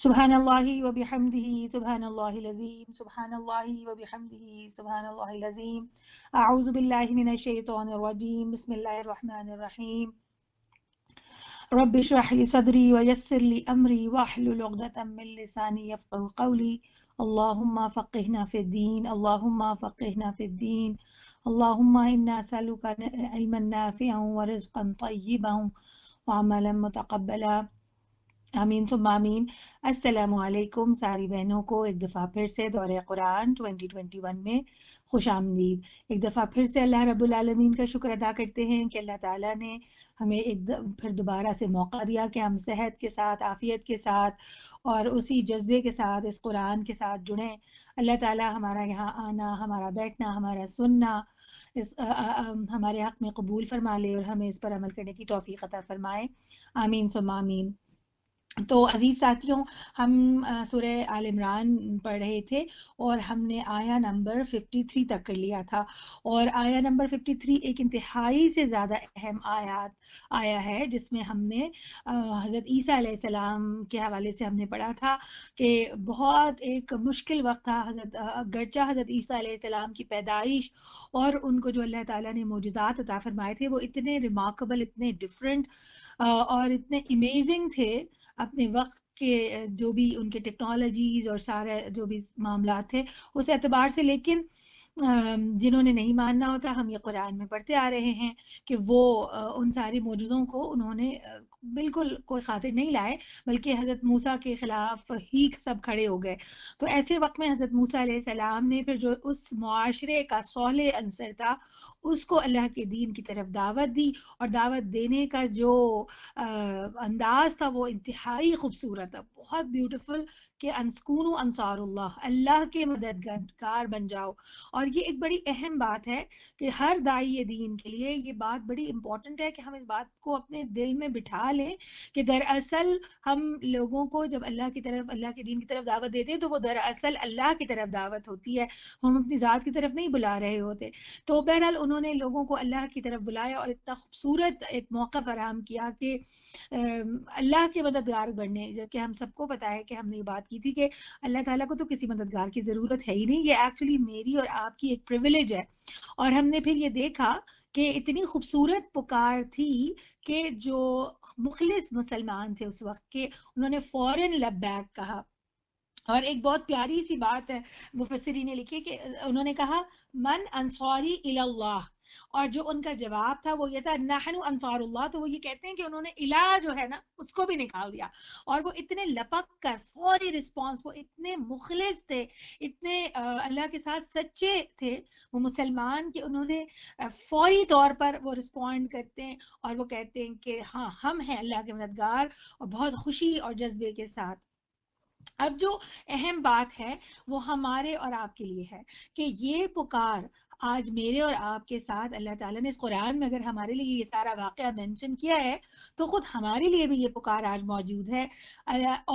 سبحان الله وبحمده سبحان الله العظيم سبحان الله وبحمده سبحان الله العظيم أعوذ بالله من الشيطان الرجيم بسم الله الرحمن الرحيم رب اشرح لي صدري ويسر لي أمري واحلل عقدة من لساني يفقه قولي اللهم فقهنا في الدين اللهم فقهنا في الدين اللهم إنا نسألك علما نافعا ورزقا طيبا وعملا متقبلا आमीन सुम आमीन असलकुम सारी बहनों को एक दफ़ा फिर से दौर कुरान 2021 में खुश आमदीद एक दफ़ा फिर से अल्लाह रबालमीन का शुक्र अदा करते हैं कि अल्लाह ताला ने हमें एक द, फिर दोबारा से मौका दिया कि हम सेहत के साथ आफियत के साथ और उसी जज्बे के साथ इस कुरान के साथ जुड़ें अल्लाह ताला हमारा यहाँ आना हमारा बैठना हमारा सुनना इस आ, आ, आ, हमारे हक में कबूल फरमा ले और हमें इस पर अमल करने की तोफ़ी अता फरमाए आमीन सुम आमीन तो अजीज़ साथियों हम सूर्य आल इमरान पढ़ रहे थे और हमने आया नंबर 53 तक कर लिया था और आया नंबर 53 एक इंतहाई से ज़्यादा अहम आयात आया है जिसमें हमने हज़रत ईसा सलाम के हवाले से हमने पढ़ा था कि बहुत एक मुश्किल वक्त था हज़रत गर्चा हज़रत ईसा सलाम की पैदाइश और उनको जो अल्लाह ताला ने मोजात अता फरमाए थे वो इतने रिमार्केबल इतने डिफरेंट और इतने अमेजिंग थे अपने वक्त के जो भी उनके टेक्नोलॉजीज और सारे जो भी मामला थे उस एतबार से लेकिन जिन्होंने नहीं मानना होता हम ये कुरान में पढ़ते आ रहे हैं कि वो उन सारी मौजूदों को उन्होंने बिल्कुल कोई खातिर नहीं लाए बल्कि हज़रत मूसा के ख़िलाफ़ ही सब खड़े हो गए तो ऐसे वक्त में हज़रत मूसा सलाम ने फिर जो उस माशरे का सौल अंसर था उसको अल्लाह के दीन की तरफ दावत दी और दावत देने का जो आ, अंदाज था वो इंतहाई खूबसूरत था बहुत ब्यूटीफुल के अनसकून अनसार अल्लाह के मददगार बन जाओ और ये एक बड़ी अहम बात है कि हर दाई दीन के लिए ये बात बड़ी इम्पॉर्टेंट है कि हम इस बात को अपने दिल में बिठा लें कि दरअसल हम लोगों को जब अल्लाह की तरफ अल्लाह के दीन की तरफ दावत देते हैं तो वो दरअसल अल्लाह की तरफ दावत होती है हम अपनी ज़ात की तरफ नहीं बुला रहे होते तो बहरहाल उन्होंने लोगों को अल्लाह की तरफ बुलाया और इतना खूबसूरत एक मौका फराम किया कि अल्लाह के मददगार बनने जबकि हम सबको पता है कि हमने ये बात की थी कि अल्लाह ताला को तो किसी मददगार की ज़रूरत है ही नहीं ये एक्चुअली मेरी और आपकी एक प्रिविलेज है और हमने फिर ये देखा कि इतनी खूबसूरत पुकार थी कि जो मुखलिस मुसलमान थे उस वक्त के उन्होंने फ़ौरन लब कहा और एक बहुत प्यारी सी बात है मुफसरी ने लिखी कि उन्होंने कहा मन अंसारी इल्लाह और जो उनका जवाब था वो ये था नहनु अंसारुल्लाह तो वो ये कहते हैं कि उन्होंने इला जो है ना उसको भी निकाल दिया और वो इतने लपक कर फौरी रिस्पॉन्स वो इतने मुखलिस थे इतने अल्लाह के साथ सच्चे थे वो मुसलमान के उन्होंने फौरी तौर पर वो रिस्पॉन्ड करते हैं और वो कहते हैं कि हाँ हम हैं अल्लाह के मददगार और बहुत खुशी और जज्बे के साथ अब जो अहम बात है वो हमारे और आपके लिए है कि ये पुकार आज मेरे और आपके साथ अल्लाह ताला ने इस कुरान में अगर हमारे लिए ये सारा वाक़ मेंशन किया है तो ख़ुद हमारे लिए भी ये पुकार आज मौजूद है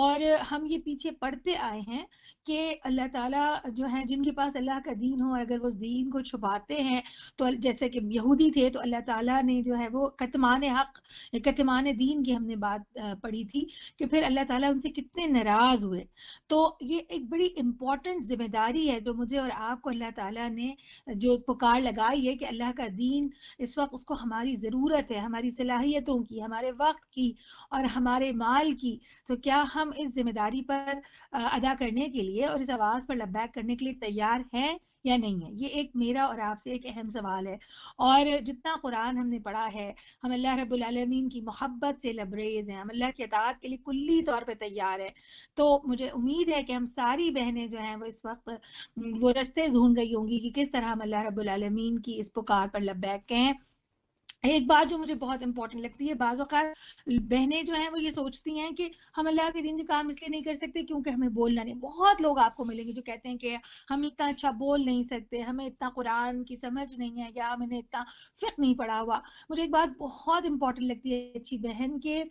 और हम ये पीछे पढ़ते आए हैं कि अल्लाह ताला जो है जिनके पास अल्लाह का दीन हो अगर वो उस दीन को छुपाते हैं तो जैसे कि यहूदी थे तो अल्लाह ताला ने जो है वो कतमान हक कतमान दीन की हमने बात पढ़ी थी कि फिर अल्लाह ताला उनसे कितने नाराज़ हुए तो ये एक बड़ी इम्पोर्टेंट जिम्मेदारी है जो मुझे और आपको अल्लाह ताला ने जो एक पुकार लगाई है कि अल्लाह का दीन इस वक्त उसको हमारी ज़रूरत है हमारी सलाहियतों की हमारे वक्त की और हमारे माल की तो क्या हम इस जिम्मेदारी पर अदा करने के लिए और इस आवाज़ पर लबैक करने के लिए तैयार हैं या नहीं है ये एक मेरा और आपसे एक अहम सवाल है और जितना कुरान हमने पढ़ा है हम अल्लाह रबालमीन की मोहब्बत से लबरेज हैं हम अल्लाह की अदात के लिए कुल्ली तौर पर तैयार है तो मुझे उम्मीद है कि हम सारी बहनें जो हैं वो इस वक्त वो रस्ते ढूंढ रही होंगी कि किस तरह हम अल्लाह रबालमीन की इस पुकार पर लबैक कहें एक बात जो मुझे बहुत इंपॉर्टेंट लगती है बाज़ बहनें जो हैं वो ये सोचती हैं कि हम अल्लाह के दिन के काम इसलिए नहीं कर सकते क्योंकि हमें बोलना नहीं बहुत लोग आपको मिलेंगे जो कहते हैं कि हम इतना अच्छा बोल नहीं सकते हमें इतना कुरान की समझ नहीं है या मैंने इतना फिक नहीं पढ़ा हुआ मुझे एक बात बहुत इंपॉर्टेंट लगती है अच्छी बहन के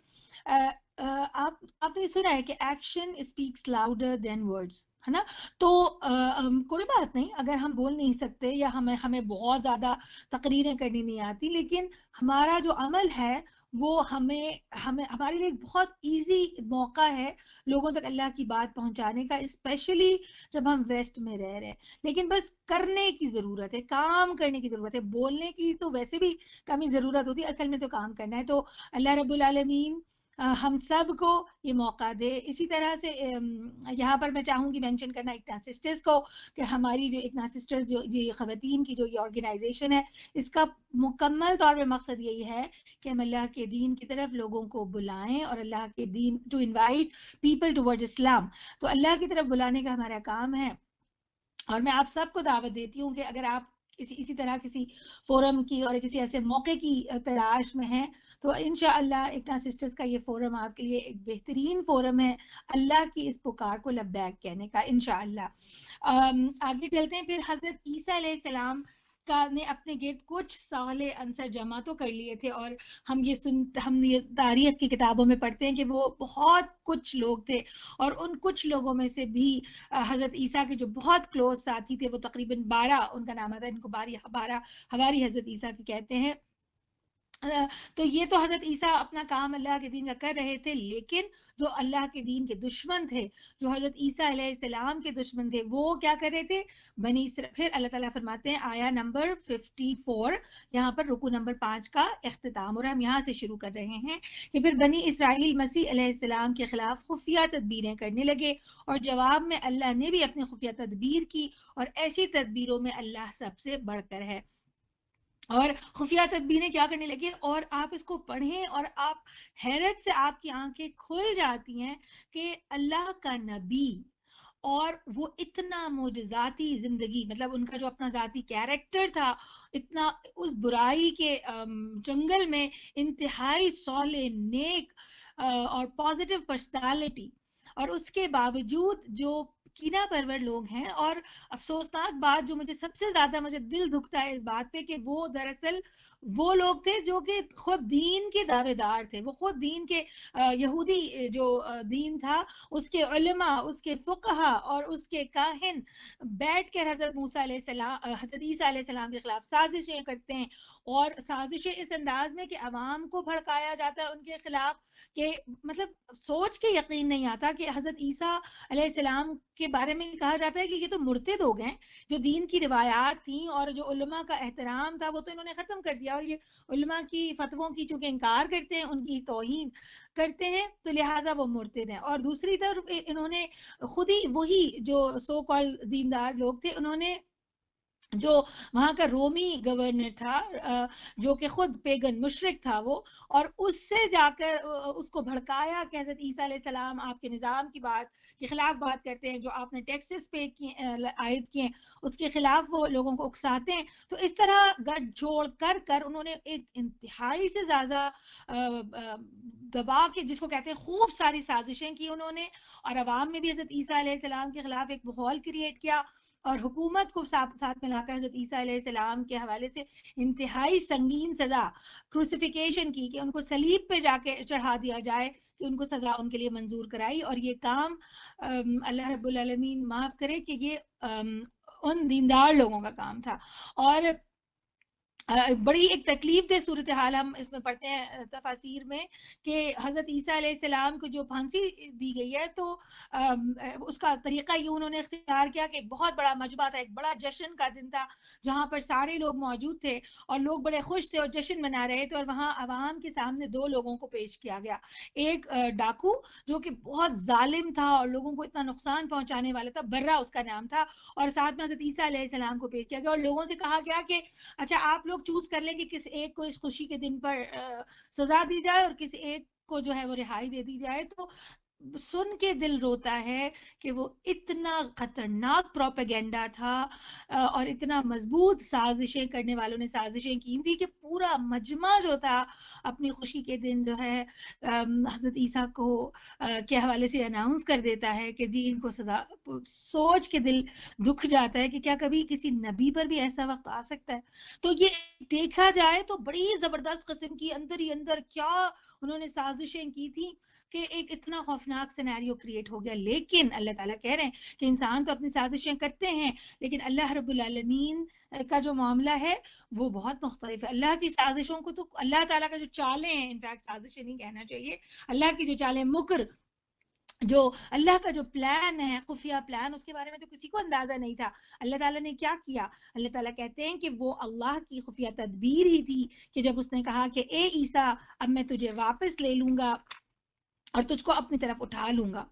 आ, आ, आप आपने सुना है कि action speaks louder than words है ना तो आ, कोई बात नहीं अगर हम बोल नहीं सकते या हमें हमें बहुत ज्यादा तकरीरें करनी नहीं आती लेकिन हमारा जो अमल है वो हमें हमें हमारे लिए बहुत इजी मौका है लोगों तक अल्लाह की बात पहुंचाने का स्पेशली जब हम वेस्ट में रह रहे हैं लेकिन बस करने की ज़रूरत है काम करने की ज़रूरत है बोलने की तो वैसे भी कमी ज़रूरत होती है असल में तो काम करना है तो अल्लाह रबुलमीन हम सब को ये मौका दे इसी तरह से यहाँ पर मैं चाहूँगी मेंशन करना इकना सिस्टर्स को कि हमारी जो इकना सिस्टर्स जो ये ख़वान की जो ये ऑर्गेनाइजेशन है इसका मुकम्मल तौर पर मकसद यही है कि हम अल्लाह के दीन की तरफ लोगों को बुलाएं और अल्लाह के दीन टू इनवाइट पीपल टूवर्ड इस्लाम तो अल्लाह की तरफ बुलाने का हमारा काम है और मैं आप सबको दावत देती हूँ कि अगर आप किसी इसी तरह किसी फोरम की और किसी ऐसे मौके की तलाश में हैं तो इन इकना सिस्टर्स का ये फोरम आपके लिए एक बेहतरीन फोरम है अल्लाह की इस पुकार को लबैक कहने का इन आगे चलते हैं फिर हजरत ईसा का ने अपने गिरद कुछ साल अंसर जमा तो कर लिए थे और हम ये सुन हम ये तारीख की किताबों में पढ़ते हैं कि वो बहुत कुछ लोग थे और उन कुछ लोगों में से भी हज़रत ईसा के जो बहुत क्लोज साथी थे वो तकरीबन बारह उनका नाम आता है इनको बारी बारह हमारी हज़रत ईसा के कहते हैं तो ये तो हजरत ईसा अपना काम अल्लाह के दीन का कर रहे थे लेकिन जो अल्लाह के दीन के दुश्मन थे जो हजरत ईसा के दुश्मन थे वो क्या कर रहे थे बनी फिर अल्लाह ताला फरमाते हैं आया नंबर 54 यहाँ पर रुकू नंबर पांच का अख्ताम और हम यहाँ से शुरू कर रहे हैं कि फिर बनी इसराइल मसीह सलाम के खिलाफ खुफिया तदबीरें करने लगे और जवाब में अल्लाह ने भी अपनी खुफिया तदबीर की और ऐसी तदबीरों में अल्लाह सबसे बढ़कर है और खुफिया तदबीरें क्या करने लगी और आप इसको पढ़ें और आप हैरत से आपकी आंखें खुल जाती हैं कि अल्लाह का नबी और वो इतना मोजाती जिंदगी मतलब उनका जो अपना जाती कैरेक्टर था इतना उस बुराई के जंगल में इंतहाई सौले नेक और पॉजिटिव पर्सनालिटी और उसके बावजूद जो कीना परवर लोग हैं और अफसोसनाक बात जो मुझे सबसे ज्यादा मुझे दिल दुखता है इस बात पे कि वो दरअसल वो लोग थे जो कि खुद दीन के दावेदार थे वो खुद दीन के यहूदी जो दीन था उसके उलमा उसके फ़ुकहा और उसके काहिन बैठ कर हज़रत मूसा हज़रत ईसा सलाम के खिलाफ साजिशें करते हैं और साजिशें इस अंदाज में कि आवाम को भड़काया जाता है उनके खिलाफ के मतलब सोच के यकीन नहीं आता कि हज़रत ईसा सलाम के बारे में कहा जाता है कि ये तो मुर्तद हो गए जो दीन की रिवायात थी और जो उलमा का एहतराम था वो तो इन्होंने ख़त्म कर दिया और ये उलमा की फतवों की चूंकि इनकार करते हैं उनकी तोहन करते हैं तो लिहाजा वो मुर्तद हैं और दूसरी तरफ इन्होंने खुद ही वही जो सो कॉल दीनदार लोग थे उन्होंने जो वहां का रोमी गवर्नर था जो कि खुद पेगन मुशरक था वो और उससे जाकर उसको भड़काया कि हजरत ईसा सलाम आपके निज़ाम की बात के खिलाफ बात करते हैं जो आपने टैक्सेस पे किए आयद किए उसके खिलाफ वो लोगों को उकसाते हैं तो इस तरह गठजोड़ कर कर उन्होंने एक इंतहाई से ज़्यादा दबा के जिसको कहते हैं खूब सारी साजिशें की उन्होंने और आवाम में भी हजरत ईसा सलाम के खिलाफ एक माहौल क्रिएट किया और हुकूमत को साथ साथ मिलाकर हजरत ईसा सलाम के हवाले से इंतहाई संगीन सजा क्रूसिफिकेशन की कि उनको सलीब पे जाके चढ़ा दिया जाए कि उनको सजा उनके लिए मंजूर कराई और ये काम अल्लाह रब्बुल माफ़ करे कि ये उन दीनदार लोगों का काम था और बड़ी एक तकलीफ दे सूरत हाल हम इसमें पढ़ते हैं तफासिर में कि हज़रत ईसा को जो फांसी दी गई है तो उसका तरीका ये उन्होंने इख्तियार किया कि एक बहुत बड़ा मजबा था एक बड़ा जश्न का दिन था जहाँ पर सारे लोग मौजूद थे और लोग बड़े खुश थे और जश्न मना रहे थे और वहाँ आवाम के सामने दो लोगों को पेश किया गया एक डाकू जो कि बहुत ालिम था और लोगों को इतना नुकसान पहुँचाने वाला था बर्रा उसका नाम था और साथ में हज़रत ईसा को पेश किया गया और लोगों से कहा गया कि अच्छा आप लोग लोग चूज कर लें कि किस एक को इस खुशी के दिन पर सजा दी जाए और किस एक को जो है वो रिहाई दे दी जाए तो सुन के दिल रोता है कि वो इतना खतरनाक प्रोपेगेंडा था और इतना मजबूत साजिशें करने वालों ने साजिशें की थी कि पूरा मजमा जो था अपनी खुशी के दिन जो है हजरत ईसा को के हवाले से अनाउंस कर देता है कि जी इनको सजा सोच के दिल दुख जाता है कि क्या कभी किसी नबी पर भी ऐसा वक्त आ सकता है तो ये देखा जाए तो बड़ी जबरदस्त किस्म की अंदर ही अंदर क्या उन्होंने साजिशें की थी कि एक इतना खौफनाक सिनेरियो क्रिएट हो गया लेकिन अल्लाह ताला कह रहे हैं कि इंसान तो अपनी साजिशें करते हैं लेकिन अल्लाह रबीन का जो मामला है वो बहुत मुख्तलिफ है अल्लाह की साजिशों को तो अल्लाह ताला का जो चाले हैं इनफैक्ट साजिशें नहीं कहना चाहिए अल्लाह की जो चाले मुकर जो अल्लाह का जो प्लान है खुफिया प्लान उसके बारे में तो किसी को अंदाजा नहीं था अल्लाह ताला ने क्या किया अल्लाह ताला कहते हैं कि वो अल्लाह की खुफिया तदबीर ही थी कि जब उसने कहा कि ए ईसा अब मैं तुझे वापस ले लूंगा और तुझको अपनी तरफ उठा लूंगा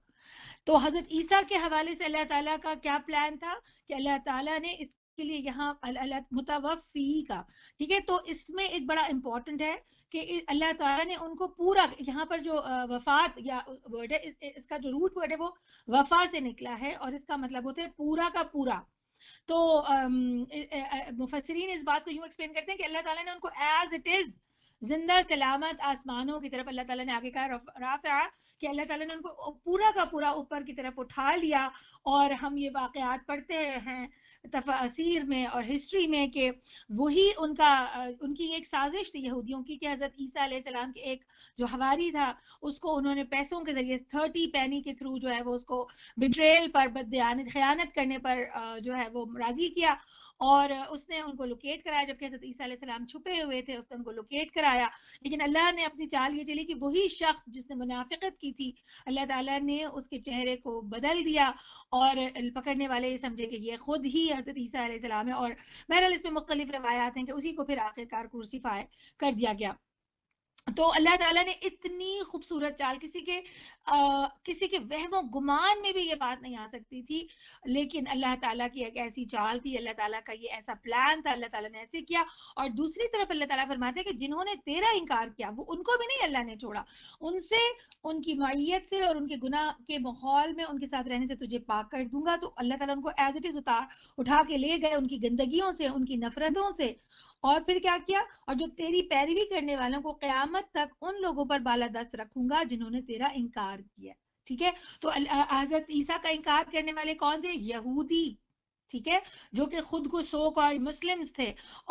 तो हजरत ईसा के हवाले से अल्लाह ताला का क्या प्लान था कि अल्लाह ताला ने इसके लिए यहाँ मुतवफ़ी का ठीक है तो इसमें एक बड़ा इम्पोर्टेंट है कि अल्लाह ताला ने उनको पूरा यहाँ पर जो वफात या वर्ड है इस, इसका जो रूट वर्ड है वो वफा से निकला है और इसका मतलब होता है पूरा का पूरा तो मुफसरीन इस बात को यू एक्सप्लेन करते हैं कि अल्लाह ताला ने उनको एज इट इज़ जिंदा सलामत आसमानों की तरफ अल्लाह ताला ने आगे कहा राफा कि अल्लाह ताला ने उनको पूरा का पूरा ऊपर की तरफ उठा लिया और हम ये वाकयात पढ़ते हैं तफासिर में और हिस्ट्री में कि वही उनका उनकी एक साजिश थी यहूदियों की कि हज़रत ईसा सलाम के एक जो हवारी था उसको उन्होंने पैसों के जरिए थर्टी पैनी के थ्रू जो है वो उसको बिट्रेल पर बदयानत खयानत करने पर जो है वो राज़ी किया और उसने उनको लोकेट कराया जबकि हजरत ईसा छुपे हुए थे उसने उनको लोकेट कराया लेकिन अल्लाह ने अपनी चाल ये चली कि वही शख्स जिसने मुनाफिकत की थी अल्लाह ताला ने उसके चेहरे को बदल दिया और पकड़ने वाले समझे कि ये खुद ही हजरत ईसा है और बहरहाल इसमें मुख्तलिफ रवायात हैं कि उसी को फिर आखिरकार क्रूसीफाई कर दिया गया तो अल्लाह ताला ने इतनी खूबसूरत चाल किसी के आ, किसी के वहमो गुमान में भी ये बात नहीं आ सकती थी लेकिन अल्लाह ताला की एक ऐसी चाल थी अल्लाह ताला का ये ऐसा प्लान था अल्लाह ताला ने ऐसे किया और दूसरी तरफ अल्लाह ताला फरमाते हैं कि जिन्होंने तेरा इनकार किया वो उनको भी नहीं अल्लाह ने छोड़ा उनसे उनकी मईत से और उनके गुना के माहौल में उनके साथ रहने से तुझे पाक कर दूंगा तो अल्लाह ताला उनको एज इट इज उतार उठा के ले गए उनकी गंदगी से उनकी नफरतों से और फिर क्या किया और जो तेरी पैरवी करने वालों को क्यामत तक उन लोगों पर बालादस्त रखूंगा जिन्होंने तेरा इनकार किया ठीक है तो हजरत ईसा का इनकार करने वाले कौन थे यहूदी ठीक है जो कि खुद को सो और मुस्लिम्स थे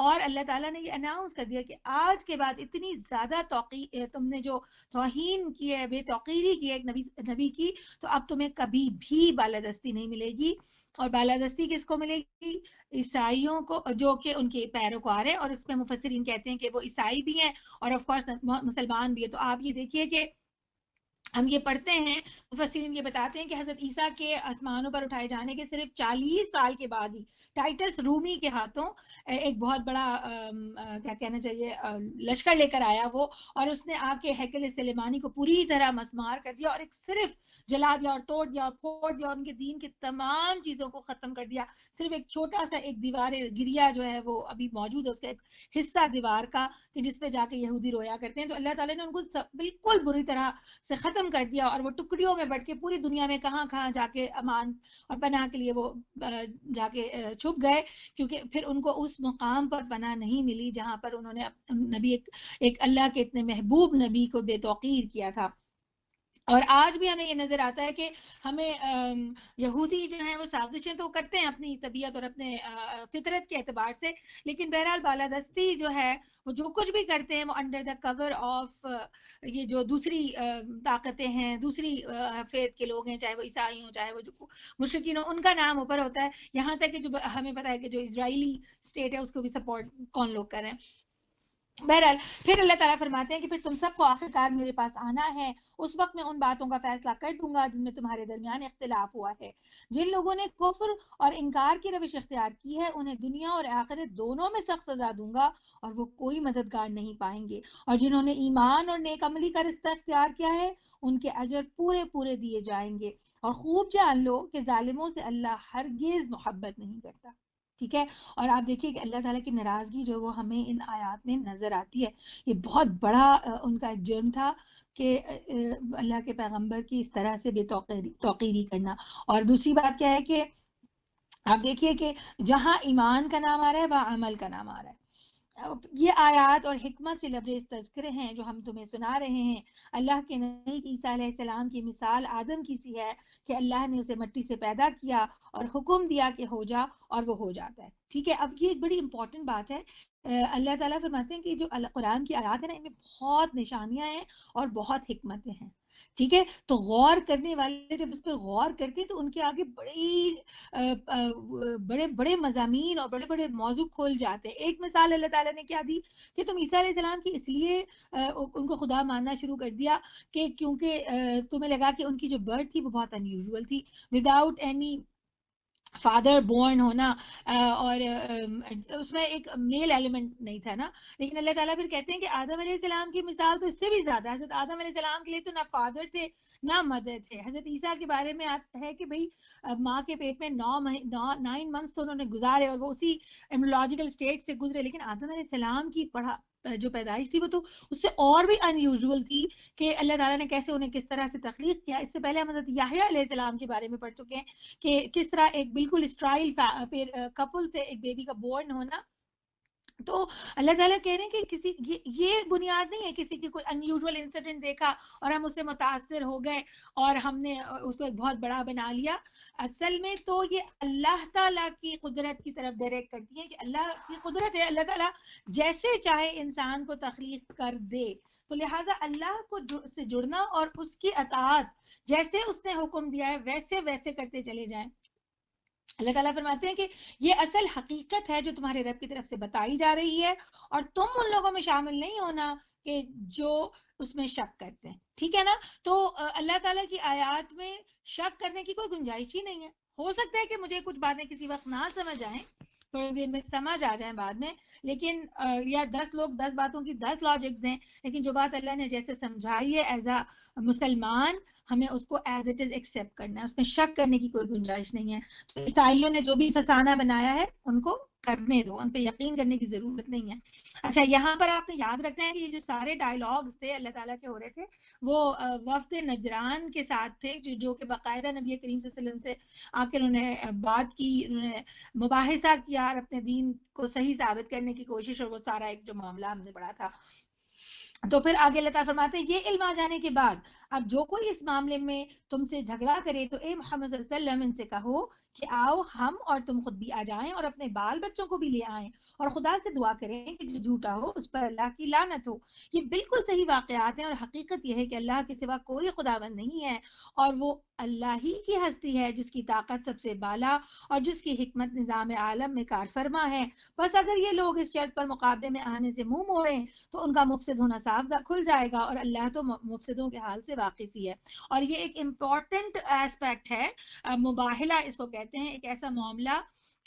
और अल्लाह ताला ने ये अनाउंस कर दिया कि आज के बाद इतनी ज्यादा तोकी तुमने जो तोहन की है बेतौकीरी की है नबी नबी की तो अब तुम्हें कभी भी बालादस्ती नहीं मिलेगी और बालादस्ती किसको मिलेगी ईसाइयों को जो कि उनके पैरों को पैरोकार है और इसमें मुफसरीन कहते हैं कि वो ईसाई भी हैं और ऑफकोर्स मुसलमान भी है तो आप ये देखिए कि हम ये पढ़ते हैं मुफसरीन ये बताते हैं कि हजरत ईसा के आसमानों पर उठाए जाने के सिर्फ चालीस साल के बाद ही टाइटस रूमी के हाथों एक बहुत बड़ा आ, क्या कहना चाहिए लश्कर लेकर आया वो और उसने आके हैकल सलेमानी को पूरी तरह मसमार कर दिया और एक सिर्फ जला दिया और तोड़ दिया और फोड़ दिया और उनके दीन की तमाम चीजों को खत्म कर दिया सिर्फ एक छोटा सा एक दीवार गिरिया जो है वो अभी मौजूद है उसका एक हिस्सा दीवार का कि जिसपे जाके यहूदी रोया करते हैं तो अल्लाह ताला ने उनको बिल्कुल बुरी तरह से खत्म कर दिया और वो टुकड़ियों में बैठ के पूरी दुनिया में कहाँ कहाँ जाके अमान और पना के लिए वो जाके छुप गए क्योंकि फिर उनको उस मुकाम पर पनाह नहीं मिली जहाँ पर उन्होंने नबी एक, एक अल्लाह के इतने महबूब नबी को बेतौकीर किया था और आज भी हमें ये नजर आता है कि हमें यहूदी जो है वो साजिशें तो करते हैं अपनी तबीयत और अपने फितरत के एतबार से लेकिन बहरहाल बालादस्ती जो है वो जो कुछ भी करते हैं वो अंडर द कवर ऑफ ये जो दूसरी ताकतें हैं दूसरी फेद के लोग हैं चाहे वो ईसाई हों चाहे वो जो मुश्किन हो उनका नाम ऊपर होता है यहाँ तक कि जो हमें पता है कि जो इसराइली स्टेट है उसको भी सपोर्ट कौन लोग करें बहरहाल फिर अल्लाह ताला फरमाते हैं कि फिर तुम सबको आखिरकार मेरे पास आना है उस वक्त मैं उन बातों का फैसला कर दूंगा जिनमें तुम्हारे दरमियान इख्तलाफ हुआ है जिन लोगों ने कुफर और इनकार की रविश इख्तियार की है उन्हें दुनिया और आखिरत दोनों में सख्त सजा दूंगा और वो कोई मददगार नहीं पाएंगे और जिन्होंने ईमान और नेकअमली का रिश्ता इख्तियार किया है उनके अजर पूरे पूरे दिए जाएंगे और खूब जान लो कि ालिमों से अल्लाह हरगिज मोहब्बत नहीं करता ठीक है और आप देखिए अल्लाह ताला की नाराज़गी जो वो हमें इन आयात में नज़र आती है ये बहुत बड़ा उनका एक जुर्म था कि अल्लाह के पैगम्बर की इस तरह से बेतौकीरी करना और दूसरी बात क्या है कि आप देखिए कि जहां ईमान का नाम आ रहा है वहां अमल का नाम आ रहा है ये आयात और हमत से लबरेज तस्करे हैं जो हम तुम्हें सुना रहे हैं अल्लाह के नई ईसा की मिसाल आदम की सी है कि अल्लाह ने उसे मट्टी से पैदा किया और हुक्म दिया कि हो जा और वो हो जाता है ठीक है अब ये एक बड़ी इंपॉर्टेंट बात है अल्लाह ताला फरमाते हैं कि जो कुरान की आयात है ना इनमें बहुत निशानियां हैं और बहुत हमतें हैं ठीक है तो गौर करने वाले जब इस पर गौर करते हैं तो उनके आगे बड़े बड़े बड़े मजामी और बड़े बड़े मौजू खोल जाते हैं एक मिसाल अल्लाह ताला ने क्या दी कि तुम ईसा सलाम की इसलिए उनको खुदा मानना शुरू कर दिया कि क्योंकि तुम्हें लगा कि उनकी जो बर्थ थी वो बहुत अनयूजल थी विदाउट एनी फादर बोर्न होना और उसमें एक मेल एलिमेंट नहीं था ना लेकिन अल्लाह ताला फिर कहते हैं कि आदम सलाम की मिसाल तो इससे भी ज्यादा हजरत आदम सलाम के लिए तो ना फादर थे ना मदर थे हजरत ईसा के बारे में आता है कि भाई माँ के पेट में नौ नौ नाइन मंथ्स तो उन्होंने गुजारे और वो उसी एम्बोलॉजिकल स्टेट से गुजरे लेकिन आदम सलाम की पढ़ा जो पैदाइश थी वो तो उससे और भी अनयूजल थी कि अल्लाह ताला ने कैसे उन्हें किस तरह से तख्लीक किया इससे पहले हम याहियाम के बारे में पढ़ चुके हैं कि किस तरह एक बिल्कुल स्ट्राइल फिर कपल से एक बेबी का बोर्न होना तो अल्लाह ताला कह रहे हैं कि किसी ये ये बुनियाद नहीं है किसी की कोई अनयूजुअल इंसिडेंट देखा और हम उससे मुतासर हो गए और हमने उसको एक बहुत बड़ा बना लिया असल में तो ये अल्लाह ताला की कुदरत की तरफ डायरेक्ट करती है कि अल्लाह की कुदरत है अल्लाह ताला जैसे चाहे इंसान को तखलीक कर दे तो लिहाजा अल्लाह को से जुड़ना और उसकी अतात जैसे उसने हुक्म दिया है वैसे वैसे करते चले जाए अल्लाह ताला फरमाते हैं कि ये असल हकीकत है जो तुम्हारे रब की तरफ से बताई जा रही है और तुम उन लोगों में शामिल नहीं होना कि जो उसमें शक करते हैं ठीक है ना तो अल्लाह ताला की आयात में शक करने की कोई गुंजाइश ही नहीं है हो सकता है कि मुझे कुछ बातें किसी वक्त ना समझ आए थोड़ी देर में समझ आ जाए बाद में लेकिन या दस लोग दस बातों की दस लॉजिक्स दें लेकिन जो बात अल्लाह ने जैसे समझाई है एज अ मुसलमान हमें उसको एज इट इज एक्सेप्ट करना है उसमें शक करने की कोई गुंजाइश नहीं है तो ईसाइयों ने जो भी फसाना बनाया है उनको करने दो उन पर यकीन करने की जरूरत नहीं है अच्छा यहाँ पर आपने याद रखना है कि ये जो सारे डायलॉग्स थे अल्लाह ताला के हो रहे थे वो वफद नजरान के साथ थे जो जो कि बाकायदा नबी करीम वसल्लम से आकर उन्होंने बात की उन्होंने मुबासा किया और अपने दीन को सही साबित करने की कोशिश और वो सारा एक जो मामला हमने पढ़ा था तो फिर आगे लता फरमाते हैं ये इल्म आ जाने के बाद अब जो कोई इस मामले में तुमसे झगड़ा करे तो ए मोहम्मद इनसे कहो कि आओ हम और तुम खुद भी आ जाएं और अपने बाल बच्चों को भी ले आए और खुदा से दुआ करें कि जो झूठा हो उस पर अल्लाह की लानत हो ये बिल्कुल सही वाकयात हैं और हकीकत यह है कि अल्लाह के सिवा कोई खुदाबंद नहीं है और वो अल्लाह ही की हस्ती है जिसकी ताकत सबसे बाला और जिसकी हमत निज़ाम आलम में कारफरमा है बस अगर ये लोग इस शर्त पर मुकाबले में आने से मुंह मोड़ें तो उनका मुफसद होना साफ खुल जाएगा और अल्लाह तो मुफसदों के हाल से वाकिफी है और ये एक इम्पॉर्टेंट एस्पेक्ट है मुबाहला इसको कहते हैं एक ऐसा मामला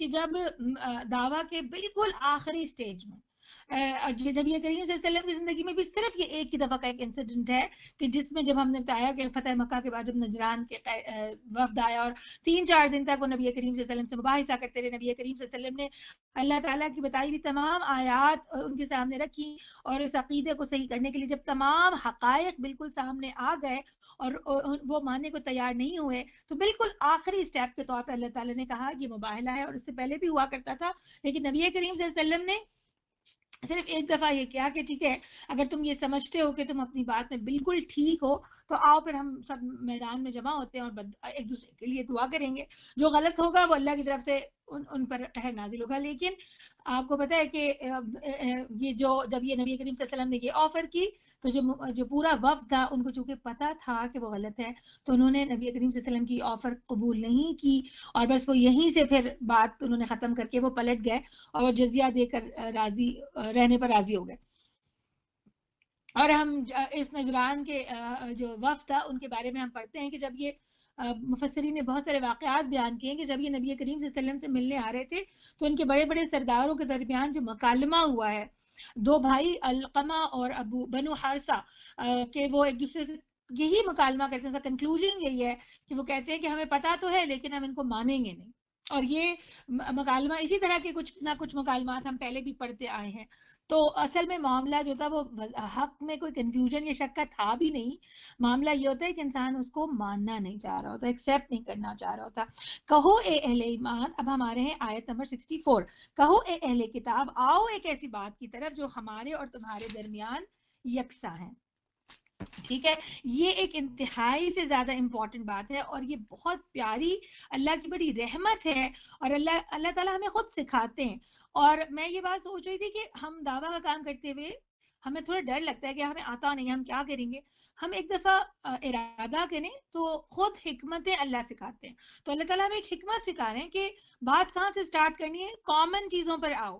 कि जब दावा के बिल्कुल आखिरी स्टेज में जब ये करीम सल्लम की जिंदगी में भी सिर्फ ये एक ही दफा का एक इंसिडेंट है कि जिसमें जब हमने बताया कि फतेह मक्का के बाद जब नजरान के वफद आया और तीन चार दिन तक वो नबी करीम सल्लम से मुबाहिसा करते रहे नबी करीम सल्लम ने अल्लाह ताला की बताई हुई तमाम आयात उनके सामने रखी और इस अकीदे को सही करने के लिए जब तमाम हकायक बिल्कुल सामने आ गए और वो मानने को तैयार नहीं हुए तो बिल्कुल आखिरी स्टेप के तौर पर अल्लाह ताला ने कहा कि मुबाहला है और इससे पहले भी हुआ करता था लेकिन नबी करीम सल्लम ने सिर्फ एक दफा ये किया कि ठीक है अगर तुम ये समझते हो कि तुम अपनी बात में बिल्कुल ठीक हो तो आओ फिर हम सब मैदान में जमा होते हैं और एक दूसरे के लिए दुआ करेंगे जो गलत होगा वो अल्लाह की तरफ से उन उन पर कहर नाजिल होगा लेकिन आपको पता है कि ये जो जब ये नबी करीम वसल्लम ने ये ऑफर की तो जो जो पूरा वफ था उनको चूंकि पता था कि वो गलत है तो उन्होंने नबी करीम वसल्लम की ऑफर कबूल नहीं की और बस वो यहीं से फिर बात उन्होंने ख़त्म करके वो पलट गए और जजिया देकर राजी रहने पर राजी हो गए और हम इस नजरान के जो वफ था उनके बारे में हम पढ़ते हैं कि जब ये मुफसरी ने बहुत सारे वाक़ात बयान किए कि जब ये नबी करीम से मिलने आ रहे थे तो उनके बड़े बड़े सरदारों के दरमियान जो मकालमा हुआ है दो भाई अलकमा और अबू बनु हारसा के वो एक दूसरे से यही मुकालमा करते हैं उसका कंक्लूजन यही है कि वो कहते हैं कि हमें पता तो है लेकिन हम इनको मानेंगे नहीं और ये मकालमा इसी तरह के कुछ ना कुछ मकालमात हम पहले भी पढ़ते आए हैं तो असल में मामला जो था वो हक में कोई कंफ्यूजन या शक का था भी नहीं मामला ये होता है कि इंसान उसको मानना नहीं चाह रहा होता एक्सेप्ट नहीं करना चाह रहा होता कहो ए अहले ईमान अब हमारे हैं आयत नंबर 64 कहो ए अहले किताब आओ एक ऐसी बात की तरफ जो हमारे और तुम्हारे दरमियान यकसा है ठीक है ये एक इंतहाई से ज्यादा इम्पोर्टेंट बात है और ये बहुत प्यारी अल्लाह की बड़ी रहमत है और अल्लाह अल्लाह ताला हमें खुद सिखाते हैं और मैं ये बात सोच रही थी कि हम दावा का काम करते हुए हमें थोड़ा डर लगता है कि हमें आता नहीं हम क्या करेंगे हम एक दफा इरादा करें तो खुद हमत अल्लाह सिखाते हैं तो अल्लाह ताला हमें एक हमत सिखा रहे हैं कि बात कहाँ से स्टार्ट करनी है कॉमन चीजों पर आओ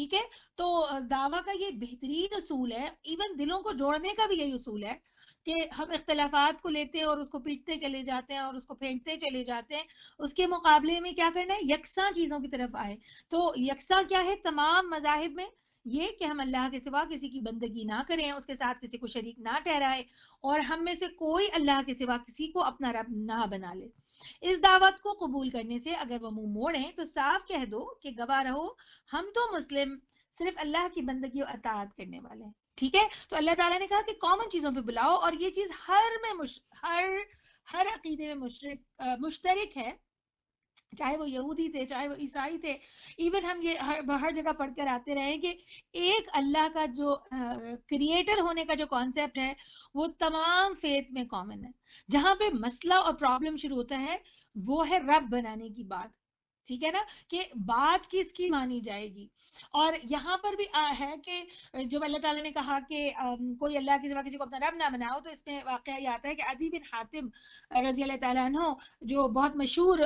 ठीक है तो दावा का ये बेहतरीन असूल है इवन दिलों को जोड़ने का भी यही उसूल है कि हम इख्तलाफात को लेते हैं और उसको पीटते चले जाते हैं और उसको फेंकते चले जाते हैं उसके मुकाबले में क्या करना है यकसा चीज़ों की तरफ आए तो यकसा क्या है तमाम मजाहब में ये कि हम अल्लाह के सिवा किसी की बंदगी ना करें उसके साथ किसी को शरीक ना ठहराए और हम में से कोई अल्लाह के सिवा किसी को अपना रब ना बना ले इस दावत को कबूल करने से अगर वो मुंह मोड़े तो साफ कह दो कि गवाह रहो हम तो मुस्लिम सिर्फ अल्लाह की बंदगी और अतात करने वाले हैं ठीक है तो अल्लाह ताला ने कहा कि कॉमन चीजों पे बुलाओ और ये चीज हर में हर हर अकीदे में मुश्तरक है चाहे वो यहूदी थे चाहे वो ईसाई थे इवन हम ये हर, हर जगह पढ़ कर आते रहे कि एक अल्लाह का जो क्रिएटर होने का जो कॉन्सेप्ट है वो तमाम फेथ में कॉमन है जहां पे मसला और प्रॉब्लम शुरू होता है वो है रब बनाने की बात ठीक है ना कि बात किसकी मानी जाएगी और यहाँ पर भी आ है कि जब अल्लाह ताला ने कहा कि कोई अल्लाह के सिवा किसी को अपना रब ना बनाओ तो इसमें वाकया ये आता है कि अदी बिन हातिम रजी अल्लाह तु जो बहुत मशहूर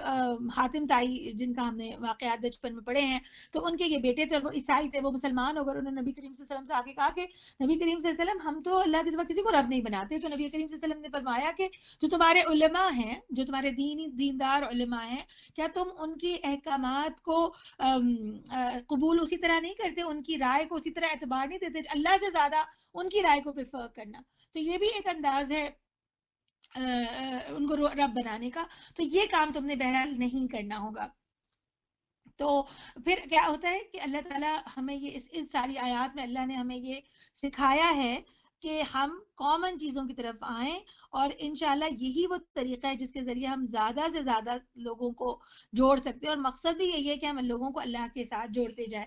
हातिम ताई जिनका हमने वाक़ात बचपन में पढ़े हैं तो उनके ये बेटे थे वो ईसाई थे वो मुसलमान होकर उन्होंने नबी करीम से आके कहा कि नबी करीम हम तो अल्लाह के सिवा किसी को रब नहीं बनाते तो नबी करीम ने फरमाया कि जो तुम्हारे उलमा हैं जो तुम्हारे दीनी दीनदार उलमा हैं क्या तुम उनकी अहकाम को कबूल उसी तरह नहीं करते उनकी राय को उसी तरह एतबार नहीं देते अल्लाह से ज़्यादा उनकी राय को प्रेफर करना तो ये भी एक अंदाज है आ, उनको रब बनाने का तो ये काम तुमने बहरहाल नहीं करना होगा तो फिर क्या होता है कि अल्लाह ताला हमें ये इस इन सारी आयात में अल्लाह ने हमें ये सिखाया है कि हम कॉमन चीज़ों की तरफ आए और इनशाला यही वो तरीका है जिसके ज़रिए हम ज़्यादा से ज़्यादा लोगों को जोड़ सकते हैं और मकसद भी यही है कि हम लोगों को अल्लाह के साथ जोड़ते जाएं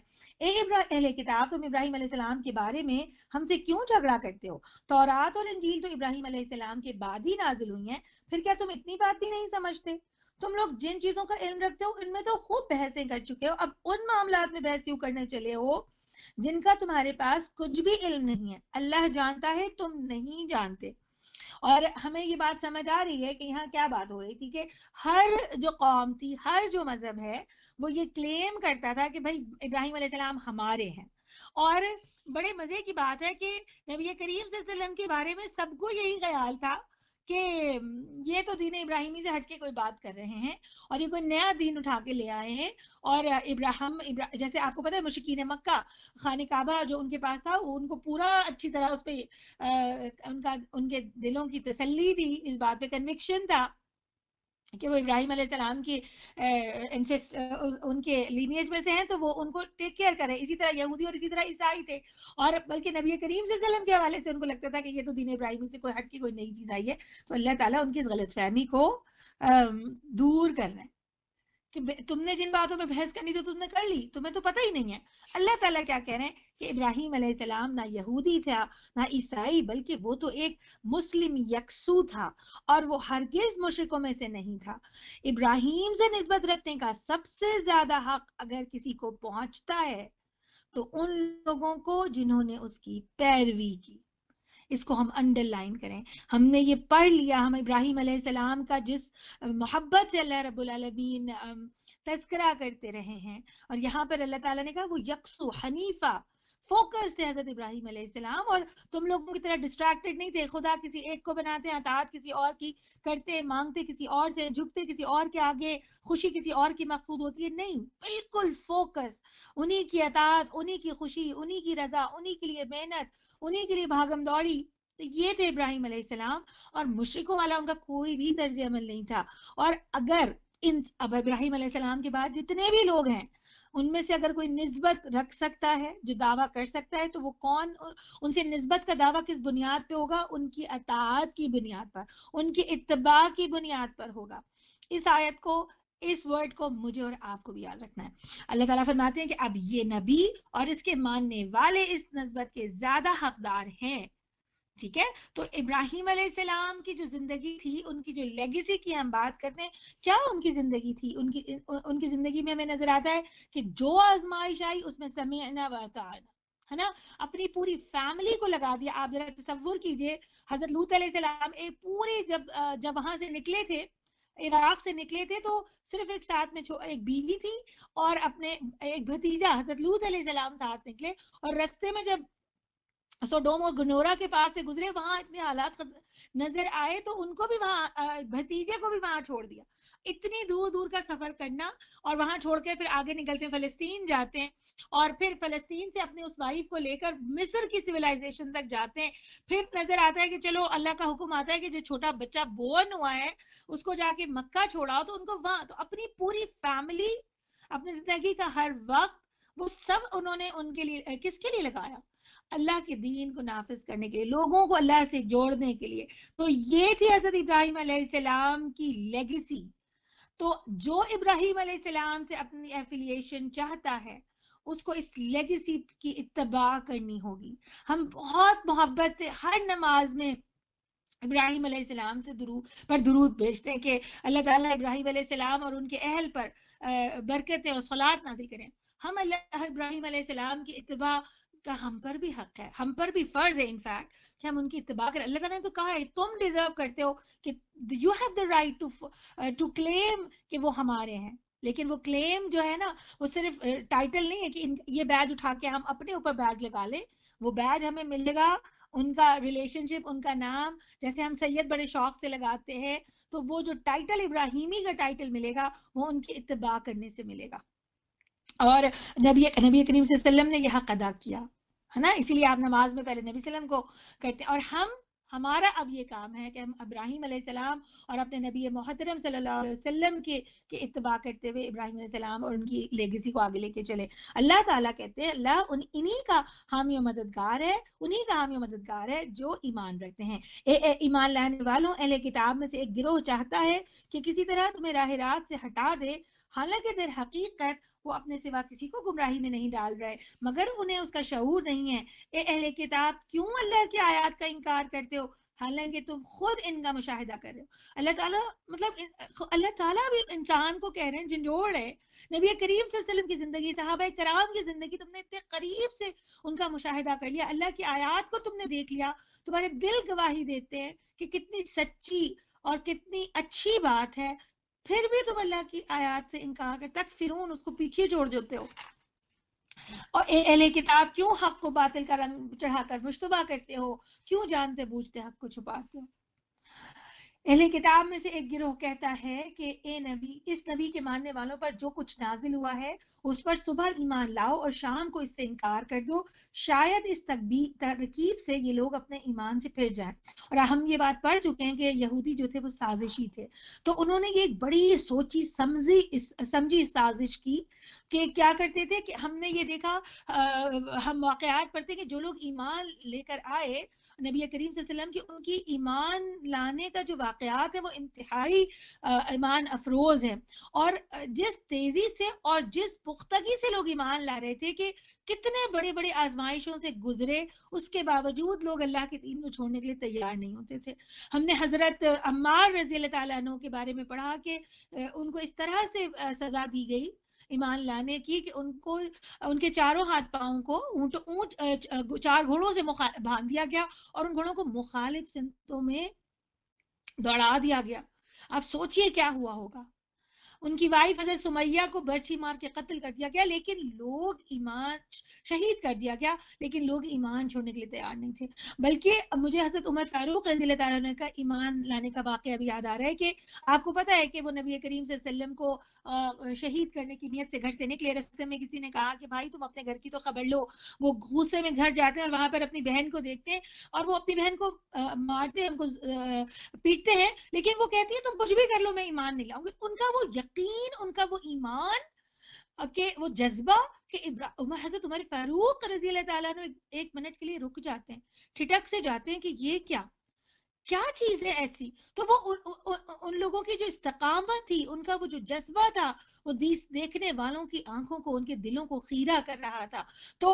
अहले किताब तुम इब्राहिम के बारे में हमसे क्यों झगड़ा करते हो तोरात और इंजील तो इब्राहिम के बाद ही नाजिल हुई है फिर क्या तुम इतनी बात भी नहीं समझते तुम लोग जिन चीज़ों का इल्म रखते हो उनमें तो खूब बहसें कर चुके हो अब उन मामला में बहस क्यों करने चले हो जिनका तुम्हारे पास कुछ भी इल्म नहीं है अल्लाह जानता है तुम नहीं जानते और हमें ये बात समझ आ रही है कि यहाँ क्या बात हो रही थी कि हर जो कौम थी हर जो मजहब है वो ये क्लेम करता था कि भाई इब्राहिम सलाम हमारे हैं और बड़े मजे की बात है कि नबी करीम वसल्लम के बारे में सबको यही ख्याल था कि ये तो दीन इब्राहिमी से हटके कोई बात कर रहे हैं और ये कोई नया दीन उठा के ले आए हैं और इब्राहिम इब्रा, जैसे आपको पता है मुश्किन मक्का खान काबा जो उनके पास था वो उनको पूरा अच्छी तरह उस पर उनका उनके दिलों की तसली थी इस बात पे कन्विक्शन था कि वो इब्राहिम सलाम की इंसेस्ट उनके लीनियज में से हैं तो वो उनको टेक केयर करें इसी तरह यहूदी और इसी तरह ईसाई थे और बल्कि नबी करीम सलम के हवाले से उनको लगता था कि ये तो दीन इब्राहिम से कोई हट की कोई नई चीज़ आई है तो अल्लाह ताला उनकी गलतफहमी को दूर कर रहे हैं कि तुमने जिन बातों में बहस करनी थी तो तुमने कर ली तुम्हें तो पता ही नहीं है अल्लाह ताला क्या कह रहे हैं कि इब्राहिम सलाम ना यहूदी था ना ईसाई बल्कि वो तो एक मुस्लिम यकसू था और वो हरगिज मुशरकों में से नहीं था इब्राहिम से नस्बत रखने का सबसे ज्यादा हक अगर किसी को पहुंचता है तो उन लोगों को जिन्होंने उसकी पैरवी की इसको हम अंडरलाइन करें हमने ये पढ़ लिया हम इब्राहिम सलाम का जिस मोहब्बत से अल्लाह रबीन तस्करा करते रहे हैं और यहाँ पर अल्लाह ताला ने कहा वो यकसु हनीफा फोकस थे हजरत इब्राहिम सलाम और तुम लोगों की तरह डिस्ट्रैक्टेड नहीं थे खुदा किसी एक को बनाते हैं अतात किसी और की करते मांगते किसी और से झुकते किसी और के आगे खुशी किसी और की मकसूद होती है नहीं बिल्कुल फोकस उन्हीं की अतात उन्हीं की खुशी उन्हीं की रजा उन्हीं के लिए मेहनत उन्हीं के लिए भागम दौड़ी तो ये थे इब्राहिम अलैहिस्सलाम और मुशरकों वाला उनका कोई भी तर्ज अमल नहीं था और अगर इन अब इब्राहिम अलैहिस्सलाम के बाद जितने भी लोग हैं उनमें से अगर कोई निस्बत रख सकता है जो दावा कर सकता है तो वो कौन उनसे निस्बत का दावा किस बुनियाद पे होगा उनकी अतात की बुनियाद पर उनकी इतबा की बुनियाद पर होगा इस आयत को इस वर्ड को मुझे और आपको भी याद रखना है अल्लाह ताला फरमाते हैं कि अब ये नबी और इसके मानने वाले इस नस्बत के ज्यादा हकदार हैं ठीक है तो इब्राहिम सलाम की जो जिंदगी थी उनकी जो लेगेसी की हम बात करते हैं क्या उनकी जिंदगी थी उनकी उनकी जिंदगी में हमें नजर आता है कि जो आजमाइश आई उसमें समीना वाताना है ना अपनी पूरी फैमिली को लगा दिया आप जरा तस्वुर कीजिए हजरत लूत सलाम एक पूरे जब जब वहां से निकले थे इराक से निकले थे तो सिर्फ एक साथ में एक बीवी थी और अपने एक भतीजा हजरत लूत सलाम साथ निकले और रस्ते में जब सोडोम और गनोरा के पास से गुजरे वहां इतने हालात नजर आए तो उनको भी वहां भतीजे को भी वहां छोड़ दिया इतनी दूर दूर का सफर करना और वहां छोड़कर फिर आगे निकलते हैं फलस्तीन जाते हैं और फिर फलस्तीन से अपने उस वाइफ को लेकर मिस्र की सिविलाइजेशन तक जाते हैं फिर नजर आता है कि चलो अल्लाह का हुक्म आता है कि जो छोटा बच्चा बोर्न हुआ है उसको जाके मक्का छोड़ाओ तो उनको वहां तो अपनी पूरी फैमिली अपनी जिंदगी का हर वक्त वो सब उन्होंने उनके लिए किसके लिए लगाया अल्लाह के दीन को नाफिज करने के लिए लोगों को अल्लाह से जोड़ने के लिए तो ये थी हजरत इब्राहिम की लेगेसी तो जो इब्राहिम सलाम से अपनी एफिलिएशन चाहता है उसको इस लेगेसी की इतबा करनी होगी हम बहुत मोहब्बत से हर नमाज में इब्राहिम सलाम से दुरूद पर दुरूद भेजते हैं कि अल्लाह ताला इब्राहिम सलाम और उनके अहल पर बरकतें और सलात नाजिल करें हम अल्लाह इब्राहिम सलाम की इतबा का हम पर भी हक है हम पर भी फर्ज है इनफैक्ट कि हम उनकी इतबा करें अल्लाह ने तो कहा है तुम डिजर्व करते हो कि you have the right to to claim कि वो हमारे हैं लेकिन वो क्लेम जो है ना वो सिर्फ टाइटल नहीं है कि ये बैज उठा के हम अपने ऊपर बैज लगा लें वो बैज हमें मिलेगा उनका रिलेशनशिप उनका नाम जैसे हम सैयद बड़े शौक से लगाते हैं तो वो जो टाइटल इब्राहिमी का टाइटल मिलेगा वो उनकी इतबा करने से मिलेगा और नबी नबी करीम ने यह हक अदा किया है ना इसीलिए आप नमाज में पहले नबी सलम को करते और हम हमारा अब ये काम है कि हम इब्राहिम सलाम और अपने नबी मोहतरम सल्लाम के के इतबा करते हुए इब्राहिम सलाम और उनकी लेगेसी को आगे लेके चले अल्लाह ताला कहते हैं अल्लाह उन इन्हीं का हामी और मददगार है उन्हीं का हामी और मददगार है जो ईमान रखते हैं ईमान लाने वालों अहल किताब में से एक गिरोह चाहता है कि किसी तरह तुम्हें राह रात से हटा दे हालांकि दर हकीकत वो अपने सिवा किसी को गुमराही में नहीं डाल रहे मगर उन्हें उसका शहूर नहीं है ए अहले किताब क्यों अल्लाह की आयात का इनकार करते हो हालांकि तुम खुद इनका मुशाहिदा कर रहे हो अल्लाह ताला मतलब अल्लाह ताला भी इंसान को कह रहे हैं झंझोड़ है नबी करीम वसल्लम की ज़िंदगी साहब कराम की ज़िंदगी तुमने इतने करीब से उनका मुशाहिदा कर लिया अल्लाह की आयात को तुमने देख लिया तुम्हारे दिल गवाही देते हैं कि कितनी सच्ची और कितनी अच्छी बात है फिर भी तुम तो अल्लाह की आयात से इनकार करता फिर उसको पीछे छोड़ देते हो और एले किताब क्यों हक को बातिल का रंग चढ़ाकर मुशतबा करते हो क्यों जानते बूझते हक को छुपाते हो पहले किताब में से एक गिरोह कहता है कि ए नबी इस नबी के मानने वालों पर जो कुछ नाजिल हुआ है उस पर सुबह ईमान लाओ और शाम को इससे इनकार कर दो शायद इस तरकीब से ये लोग अपने ईमान से फिर जाएं और हम ये बात पढ़ चुके हैं कि यहूदी जो थे वो साजिशी थे तो उन्होंने ये एक बड़ी सोची समझी इस, समझी साजिश की कि क्या करते थे कि हमने ये देखा आ, हम वाकयात पढ़ते कि जो लोग ईमान लेकर आए नबी करीम वसल्लम की उनकी ईमान लाने का जो वाकयात है वो इंतहाई ईमान अफरोज़ है और जिस तेज़ी से और जिस पुख्तगी से लोग ईमान ला रहे थे कि कितने बड़े बड़े आजमाइशों से गुजरे उसके बावजूद लोग अल्लाह के दीन को छोड़ने के लिए तैयार नहीं होते थे हमने हजरत अम्मार रजी तु के बारे में पढ़ा कि उनको इस तरह से सजा दी गई ईमान लाने की कि उनको उनके चारों हाथ पाओं को ऊँट ऊंट चार घोड़ों से बांध दिया गया और उन घोड़ों को मुखालिफ सिंतों में दौड़ा दिया गया आप सोचिए क्या हुआ होगा उनकी वाइफ हजरत सुमैया को बर्छी मार के कत्ल कर दिया गया लेकिन लोग ईमान शहीद कर दिया गया लेकिन लोग ईमान छोड़ने के लिए तैयार नहीं थे बल्कि मुझे हजरत उमर फारूक रजील तारा का ईमान लाने का वाक्य अभी याद आ रहा है कि आपको पता है कि वो नबी करीम वसल्लम को शहीद करने की नीयत से घर से निकले रस्ते में किसी ने कहा कि भाई तुम अपने घर की तो खबर लो वो गुस्से में घर जाते हैं और वहां पर अपनी बहन को देखते हैं और वो अपनी बहन को मारते हैं उनको पीटते हैं लेकिन वो कहती है तुम कुछ भी कर लो मैं ईमान नहीं लाऊंगी उनका वो यकीन उनका वो ईमान के वो जज्बा कि उमर हजरत उमर फारूक रजी अल्लाह एक मिनट के लिए रुक जाते हैं ठिटक से जाते हैं कि ये क्या क्या चीज है ऐसी तो वो उन, उन, उन लोगों की जो इस्तकामत थी उनका वो जो जज्बा था वो दीस देखने वालों की आंखों को उनके दिलों को खीरा कर रहा था तो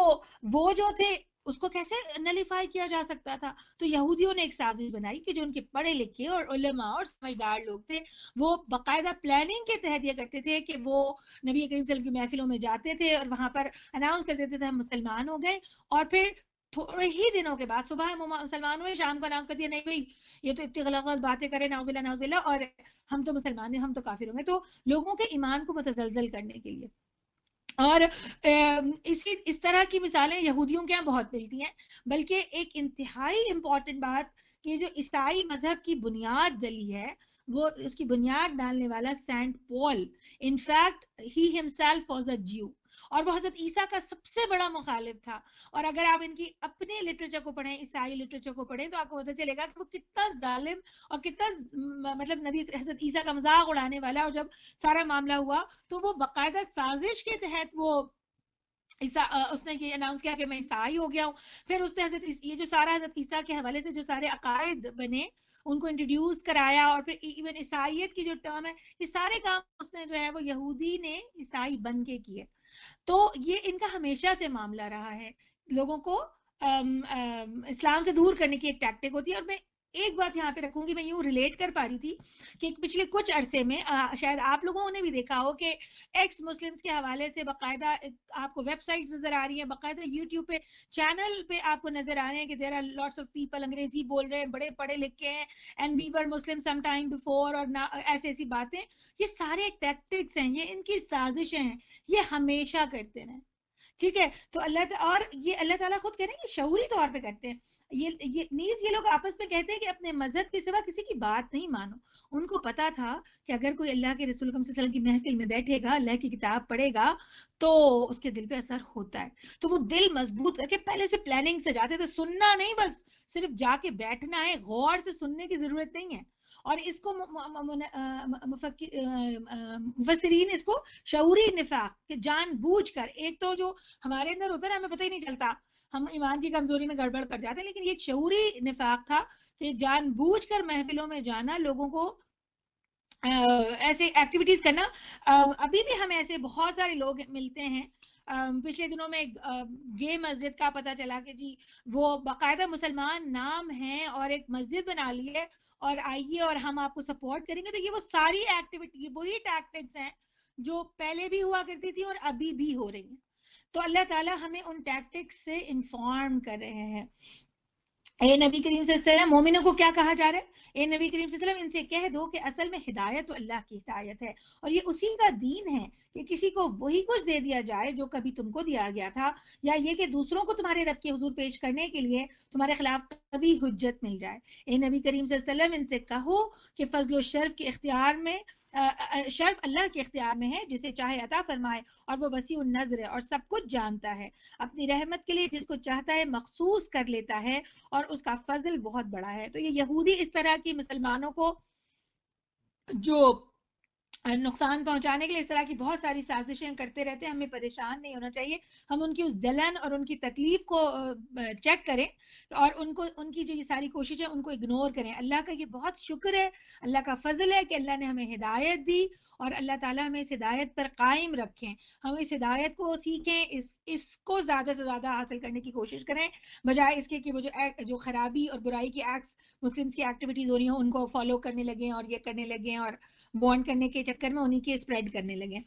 वो जो थे उसको कैसे नलीफाई किया जा सकता था तो यहूदियों ने एक साजिश बनाई कि जो उनके पढ़े लिखे और उलमा और समझदार लोग थे वो बाकायदा प्लानिंग के तहत ये करते थे कि वो नबी करीम वसल्लम की महफिलों में जाते थे और वहां पर अनाउंस कर देते थे हम मुसलमान हो गए और फिर थोड़े ही दिनों के बाद सुबह मुसलमान हुए शाम को अनाउंस कर दिया नहीं भाई ये तो इतनी गलत गलत बातें करें नाउ नाउबिल्ला और हम तो मुसलमान हैं हम तो काफिर होंगे तो लोगों के ईमान को मुतजलजल करने के लिए और इसी इस तरह की मिसालें यहूदियों के यहाँ बहुत मिलती हैं बल्कि एक इंतहाई इम्पॉर्टेंट बात कि जो ईसाई मजहब की बुनियाद डली है वो उसकी बुनियाद डालने वाला Saint Paul in fact he himself was a Jew और वो हजरत ईसा का सबसे बड़ा मुखालिफ था और अगर आप इनकी अपने लिटरेचर को पढ़ें ईसाई लिटरेचर को पढ़ें तो आपको पता चलेगा कि वो कितना जालिम और कितना मतलब नबी हजरत ईसा का मजाक उड़ाने वाला और जब सारा मामला हुआ तो वो बाकायदा साजिश के तहत वो ईसा उसने ये अनाउंस किया कि मैं ईसाई हो गया हूँ फिर उसने हजरत ये जो सारा हजरत ईसा के हवाले से जो सारे अकायद बने उनको इंट्रोड्यूस कराया और फिर इवन e, ईसाइत की जो टर्म है ये सारे काम उसने जो है वो यहूदी ने ईसाई बन के किए तो ये इनका हमेशा से मामला रहा है लोगों को इस्लाम से दूर करने की एक टैक्टिक होती है और मैं एक बात यहाँ पे रखूंगी मैं यूं रिलेट कर पा रही थी कि पिछले कुछ अरसे में आ, शायद आप लोगों ने भी देखा हो कि एक्स मुस्लिम्स के हवाले से बाकायदा आपको वेबसाइट नजर आ रही है बाकायदा यूट्यूब पे चैनल पे आपको नजर आ रहे हैं कि there are lots of people अंग्रेजी बोल रहे हैं बड़े पढ़े लिखे हैं and we were Muslim some time before और ना ऐसी ऐसी बातें ये सारे टेक्टिक्स हैं ये इनकी साजिशें हैं ये हमेशा करते रहे ठीक है तो अल्लाह और ये अल्लाह ताला खुद कह रहे हैं शहूरी तौर पे करते हैं ये ये नीज ये लोग आपस में कहते हैं कि अपने मजहब के सिवा किसी की बात नहीं मानो उनको पता था कि अगर कोई अल्लाह के रसूल वसल्लम की महफिल में बैठेगा अल्लाह की किताब पढ़ेगा तो उसके दिल पे असर होता है तो वो दिल मजबूत करके पहले से प्लानिंग से जाते थे सुनना नहीं बस सिर्फ जाके बैठना है गौर से सुनने की जरूरत नहीं है और इसको मुफसरीन इसको शौरी निफाक के जान बूझ कर एक तो जो हमारे अंदर होता है ना हमें पता ही नहीं चलता हम ईमान की कमजोरी में गड़बड़ कर जाते हैं लेकिन ये एक शूरी निफाक था कि जान बूझ कर महफिलों में जाना लोगों को ऐसे एक्टिविटीज करना अभी भी हमें ऐसे बहुत सारे लोग मिलते हैं पिछले दिनों में गे मस्जिद का पता चला कि जी वो बाकायदा मुसलमान नाम है और एक मस्जिद बना ली है और आइए और हम आपको सपोर्ट करेंगे तो ये वो सारी एक्टिविटी वही टैक्टिक्स हैं जो पहले भी हुआ करती थी और अभी भी हो रही हैं तो अल्लाह ताला हमें उन टैक्टिक्स से इन्फॉर्म कर रहे हैं ए नबी करीम मोमिनों को क्या कहा जा रहा है ए नबी करीम सल्लम इनसे कह दो कि असल में हिदायत तो अल्लाह की हिदायत है और ये उसी का दीन है कि किसी को वही कुछ दे दिया जाए जो कभी तुमको दिया गया था या ये कि दूसरों को तुम्हारे रब के हजूर पेश करने के लिए तुम्हारे खिलाफ कभी हजत मिल जाए ए नबी करीम सल्लम इनसे कहो कि फजल शर्फ के इख्तियार में शर्फ अल्लाह के अख्तियार में है जिसे चाहे अता फरमाए और वो वसी नजर है और सब कुछ जानता है अपनी रहमत के लिए जिसको चाहता है मखसूस कर लेता है और उसका फजल बहुत बड़ा है तो ये यहूदी इस तरह की मुसलमानों को जो नुकसान पहुंचाने के लिए इस तरह की बहुत सारी साजिशें करते रहते हैं हमें परेशान नहीं होना चाहिए हम उनकी उस जलन और उनकी तकलीफ को चेक करें तो और उनको उनकी जो ये सारी कोशिश है उनको इग्नोर करें अल्लाह का ये बहुत शुक्र है अल्लाह का फजल है कि अल्लाह ने हमें हिदायत दी और अल्लाह ताला हमें इस हिदायत पर कायम रखें हम इस हिदायत को सीखें इस इसको ज़्यादा से ज़्यादा हासिल करने की कोशिश करें बजाय इसके कि वो जो एक, जो खराबी और बुराई की एक्ट्स मुस्लिम्स की एक्टिविटीज़ हो रही हों उनको फॉलो करने लगें और ये करने लगें और बॉन्ड करने के चक्कर में उन्हीं के स्प्रेड करने लगें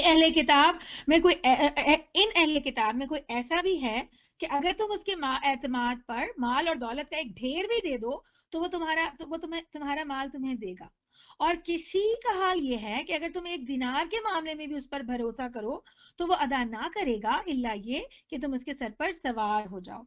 अहले किताब में कोई इन अहले किताब में कोई ऐसा भी है कि अगर तुम उसके एतमाद पर माल और दौलत का एक ढेर भी दे दो तो वो तुम्हारा तो वो तुम्हें तुम्हारा माल तुम्हें देगा और किसी का हाल यह है कि अगर तुम एक दिनार के मामले में भी उस पर भरोसा करो तो वो अदा ना करेगा इल्ला ये कि तुम उसके सर पर सवार हो जाओ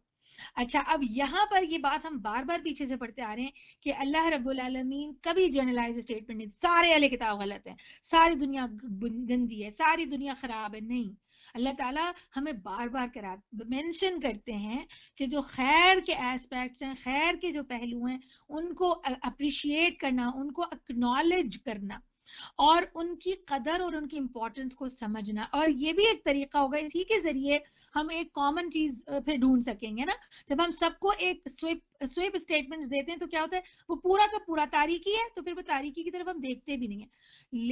अच्छा अब यहाँ पर ये बात हम बार बार पीछे से पढ़ते आ रहे हैं कि अल्लाह रब्बुल आलमीन कभी जनरलाइज स्टेटमेंट नहीं सारे अले किताब गलत है सारी दुनिया गंदी है सारी दुनिया खराब है नहीं अल्लाह ताला हमें बार बार करा मेंशन करते हैं कि जो खैर के एस्पेक्ट्स हैं खैर के जो पहलू हैं उनको अप्रिशिएट करना उनको अक्नॉलेज करना और उनकी कदर और उनकी इम्पोर्टेंस को समझना और ये भी एक तरीका होगा इसी के जरिए हम एक कॉमन चीज फिर ढूंढ सकेंगे ना जब हम सबको एक स्विप स्विप स्टेटमेंट्स देते हैं तो क्या होता है वो पूरा का पूरा तारीखी है तो फिर वो तारीखी की तरफ हम देखते भी नहीं है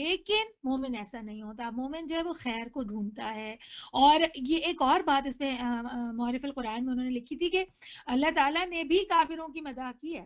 लेकिन मोमिन ऐसा नहीं होता मोमिन जो है वो खैर को ढूंढता है और ये एक और बात इसमें मौरफल कुरान में उन्होंने लिखी थी कि अल्लाह तला ने भी काफिरों की मदा की है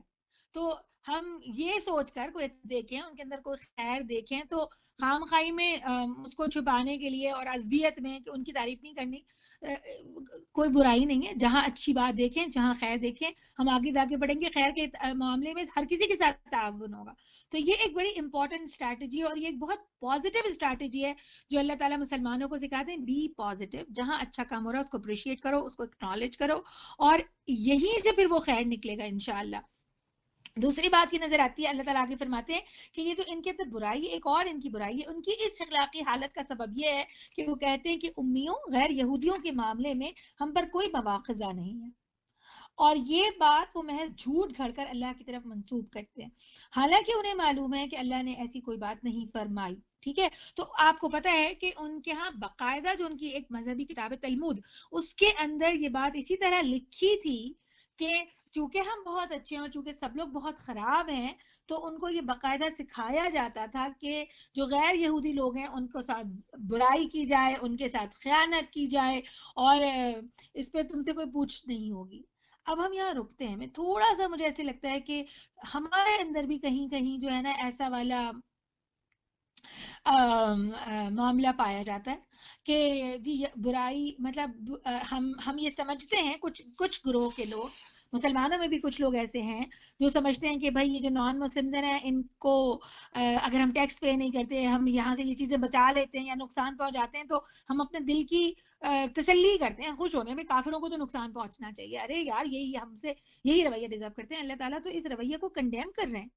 तो हम ये सोचकर कोई देखें उनके अंदर कोई खैर देखें तो खाम खाई में उसको छुपाने के लिए और अजबियत में कि उनकी तारीफ नहीं करनी कोई बुराई नहीं है जहाँ अच्छी बात देखें जहाँ खैर देखें हम आगे जाके पढ़ेंगे खैर के मामले में हर किसी के साथ ताउन होगा तो ये एक बड़ी इंपॉर्टेंट स्ट्रैटेजी और ये एक बहुत पॉजिटिव स्ट्रैटेजी है जो अल्लाह ताला मुसलमानों को सिखाते हैं बी पॉजिटिव जहाँ अच्छा काम हो रहा है उसको अप्रिशिएट करो उसको एक्नॉलेज करो और यहीं से फिर वो खैर निकलेगा इनशाला दूसरी बात की नजर आती है अल्लाह ताला आगे फरमाते हैं कि ये जो इनके अंदर बुराई है एक और इनकी बुराई है उनकी इस अखलाकी हालत का सबब ये है कि वो कहते हैं कि उम्मियों गैर यहूदियों के मामले में हम पर कोई मवाखजा नहीं है और ये बात वो महज झूठ घड़ कर अल्लाह की तरफ मंसूब करते हैं हालांकि उन्हें मालूम है कि अल्लाह ने ऐसी कोई बात नहीं फरमाई ठीक है तो आपको पता है कि उनके यहाँ बाकायदा जो उनकी एक मजहबी किताब है तलमुद उसके अंदर ये बात इसी तरह लिखी थी कि चूंकि हम बहुत अच्छे हैं और चूंकि सब लोग बहुत खराब हैं तो उनको ये बाकायदा सिखाया जाता था कि जो गैर यहूदी लोग हैं उनको साथ बुराई की जाए उनके साथ खयानत की जाए और इस पर तुमसे कोई पूछ नहीं होगी अब हम यहाँ रुकते हैं मैं थोड़ा सा मुझे ऐसे लगता है कि हमारे अंदर भी कहीं कहीं जो है ना ऐसा वाला मामला पाया जाता है कि जी बुराई मतलब हम हम ये समझते हैं कुछ कुछ ग्रोह के लोग मुसलमानों में भी कुछ लोग ऐसे हैं जो समझते हैं कि भाई ये जो नॉन मुस्लिम हैं इनको अगर हम टैक्स पे नहीं करते हम यहाँ से ये चीज़ें बचा लेते हैं या नुकसान पहुंचाते हैं तो हम अपने दिल की तसली करते हैं खुश होने में काफिरों को तो नुकसान पहुंचना चाहिए अरे यार यही हमसे यही रवैया डिजर्व करते हैं अल्लाह ताला तो इस रवैये को कंडेम कर रहे हैं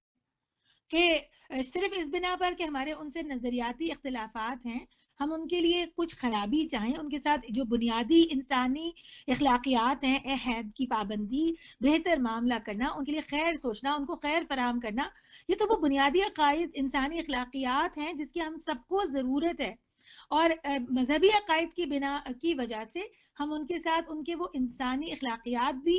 कि सिर्फ इस बिना पर कि हमारे उनसे नज़रियाती इख्तलाफात हैं हम उनके लिए कुछ खराबी चाहें उनके साथ जो बुनियादी इंसानी अखलाकियात हैं अहद की पाबंदी बेहतर मामला करना उनके लिए खैर सोचना उनको खैर फराम करना ये तो वो बुनियादी अकायद इंसानी अखलाकियात हैं जिसकी हम सबको ज़रूरत है और मजहबी अकायद की बिना की वजह से हम उनके साथ उनके वो इंसानी अखलाकियात भी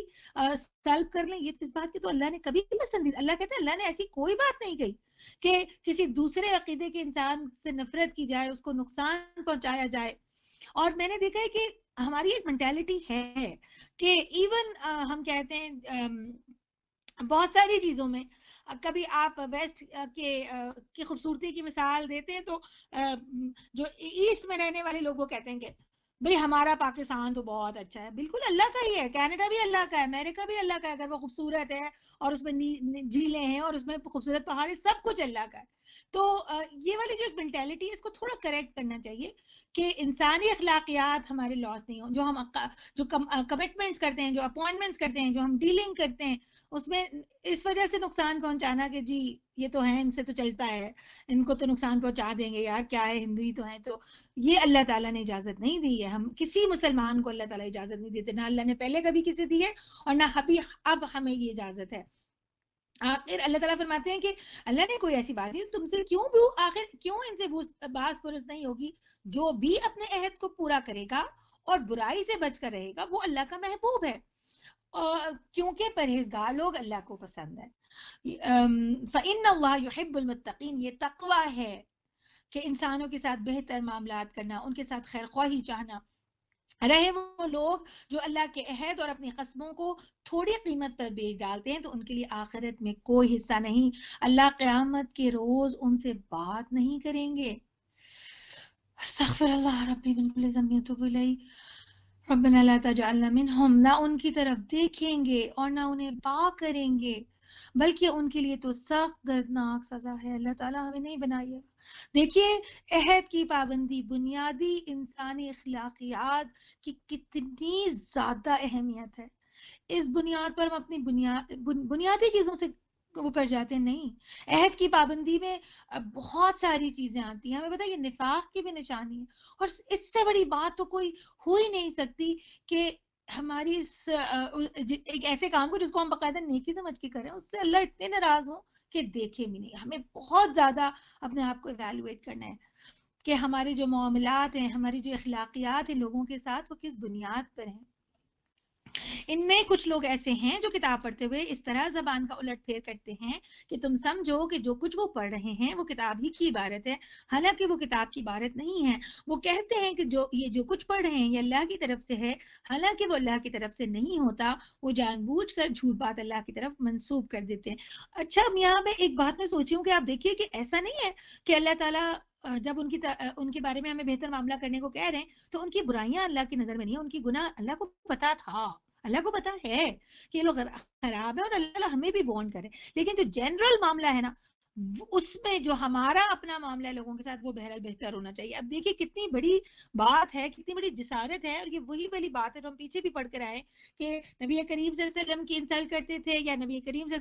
सल्व कर लें ये तो इस बात की तो अल्लाह ने कभी भी पसंदीदा अल्लाह कहते हैं अल्लाह ने ऐसी कोई बात नहीं कही कि किसी दूसरे अकीदे के इंसान से नफरत की जाए उसको नुकसान पहुंचाया जाए और मैंने देखा है कि हमारी एक मेंटेलिटी है कि इवन हम कहते हैं बहुत सारी चीजों में कभी आप वेस्ट के की खूबसूरती की मिसाल देते हैं तो जो ईस्ट में रहने वाले लोग वो कहते हैं कि भाई हमारा पाकिस्तान तो बहुत अच्छा है बिल्कुल अल्लाह का ही है कनाडा भी अल्लाह का है अमेरिका भी अल्लाह का है अगर वो खूबसूरत है और उसमें झीलें हैं और उसमें खूबसूरत पहाड़ है सब कुछ अल्लाह का है तो ये वाली जो एक मैंटेलिटी है इसको थोड़ा करेक्ट करना चाहिए कि इंसानी अखलाकियात हमारे लॉस नहीं हो जो हम जो कमिटमेंट्स करते हैं जो अपॉइंटमेंट्स करते हैं जो हम डीलिंग करते हैं उसमें इस वजह से नुकसान पहुंचाना कि जी ये तो है इनसे तो चलता है इनको तो नुकसान पहुंचा देंगे यार क्या है हिंदू ही तो है तो ये अल्लाह ताला ने इजाजत नहीं दी है हम किसी मुसलमान को अल्लाह ताला इजाजत नहीं देते ना अल्लाह ने पहले कभी किसी दी है और ना अभी अब हमें ये इजाजत है आखिर अल्लाह ताला फरमाते हैं कि अल्लाह ने कोई ऐसी बात नहीं तुमसे क्यों भी आखिर क्यों इनसे बास पुरुष नहीं होगी जो भी अपने अहद को पूरा करेगा और बुराई से बचकर रहेगा वो अल्लाह का महबूब है क्योंकि परहेजगार लोग अल्लाह को पसंद है फ़िन अल्लाहबुलमतकीन ये तकवा है कि इंसानों के साथ बेहतर मामला करना उनके साथ खैर ख्वाही चाहना रहे वो लोग जो अल्लाह के अहद और अपनी कस्बों को थोड़ी कीमत पर बेच डालते हैं तो उनके लिए आखिरत में कोई हिस्सा नहीं अल्लाह क्यामत के रोज उनसे बात नहीं करेंगे रबना ना उनकी तरफ देखेंगे और ना उन्हें पा करेंगे बल्कि उनके लिए तो सख्त दर्दनाक सजा है अल्लाह ताला हमें नहीं बनाइए देखिए अहद की पाबंदी बुनियादी इंसानी अखलाकियात की कितनी ज्यादा अहमियत है इस बुनियाद पर हम अपनी बुनियाद बुनियादी चीजों से ऊपर तो जाते नहीं अहद की पाबंदी में बहुत सारी चीजें आती हैं हमें पता है ये निफाक की भी निशानी है और इससे बड़ी बात तो कोई हो ही नहीं सकती कि हमारी इस एक ऐसे काम को जिसको हम बाकायदा नेकी समझ के करें उससे अल्लाह इतने नाराज हो कि देखे भी नहीं हमें बहुत ज्यादा अपने आप को इवेलुएट करना है कि हमारे जो मामलात हैं हमारी जो अखलाकियात हैं लोगों के साथ वो किस बुनियाद पर हैं इनमें कुछ लोग ऐसे हैं जो किताब पढ़ते हुए इस तरह जबान का उलट फेर करते हैं कि तुम समझो कि जो कुछ वो पढ़ रहे हैं वो किताब ही की इबारत है हालांकि वो किताब की इबारत नहीं है वो कहते हैं कि जो ये जो कुछ पढ़ रहे हैं ये अल्लाह की तरफ से है हालांकि वो अल्लाह की तरफ से नहीं होता वो जानबूझ कर झूठ बात अल्लाह की तरफ मनसूब कर देते हैं अच्छा अब यहाँ पे एक बात मैं सोची हूँ कि आप देखिए कि ऐसा नहीं है कि अल्लाह ताला जब उनकी उनके बारे में हमें बेहतर मामला करने को कह रहे हैं तो उनकी बुराइयां अल्लाह की नजर में नहीं है उनकी गुना अल्लाह को पता था अल्लाह को पता है कि ये लोग खराब है और अल्लाह हमें भी बॉन्ड करे लेकिन जो जनरल मामला है ना उसमें जो हमारा अपना मामला है लोगों के साथ वो बहरहाल बेहतर होना चाहिए अब देखिए कितनी बड़ी बात है कितनी बड़ी जिसारत है और ये वही वाली बात है जो हम पीछे भी पढ़ कर आए कि नबी करीम की इंसल्ट करते थे या नबी करीम से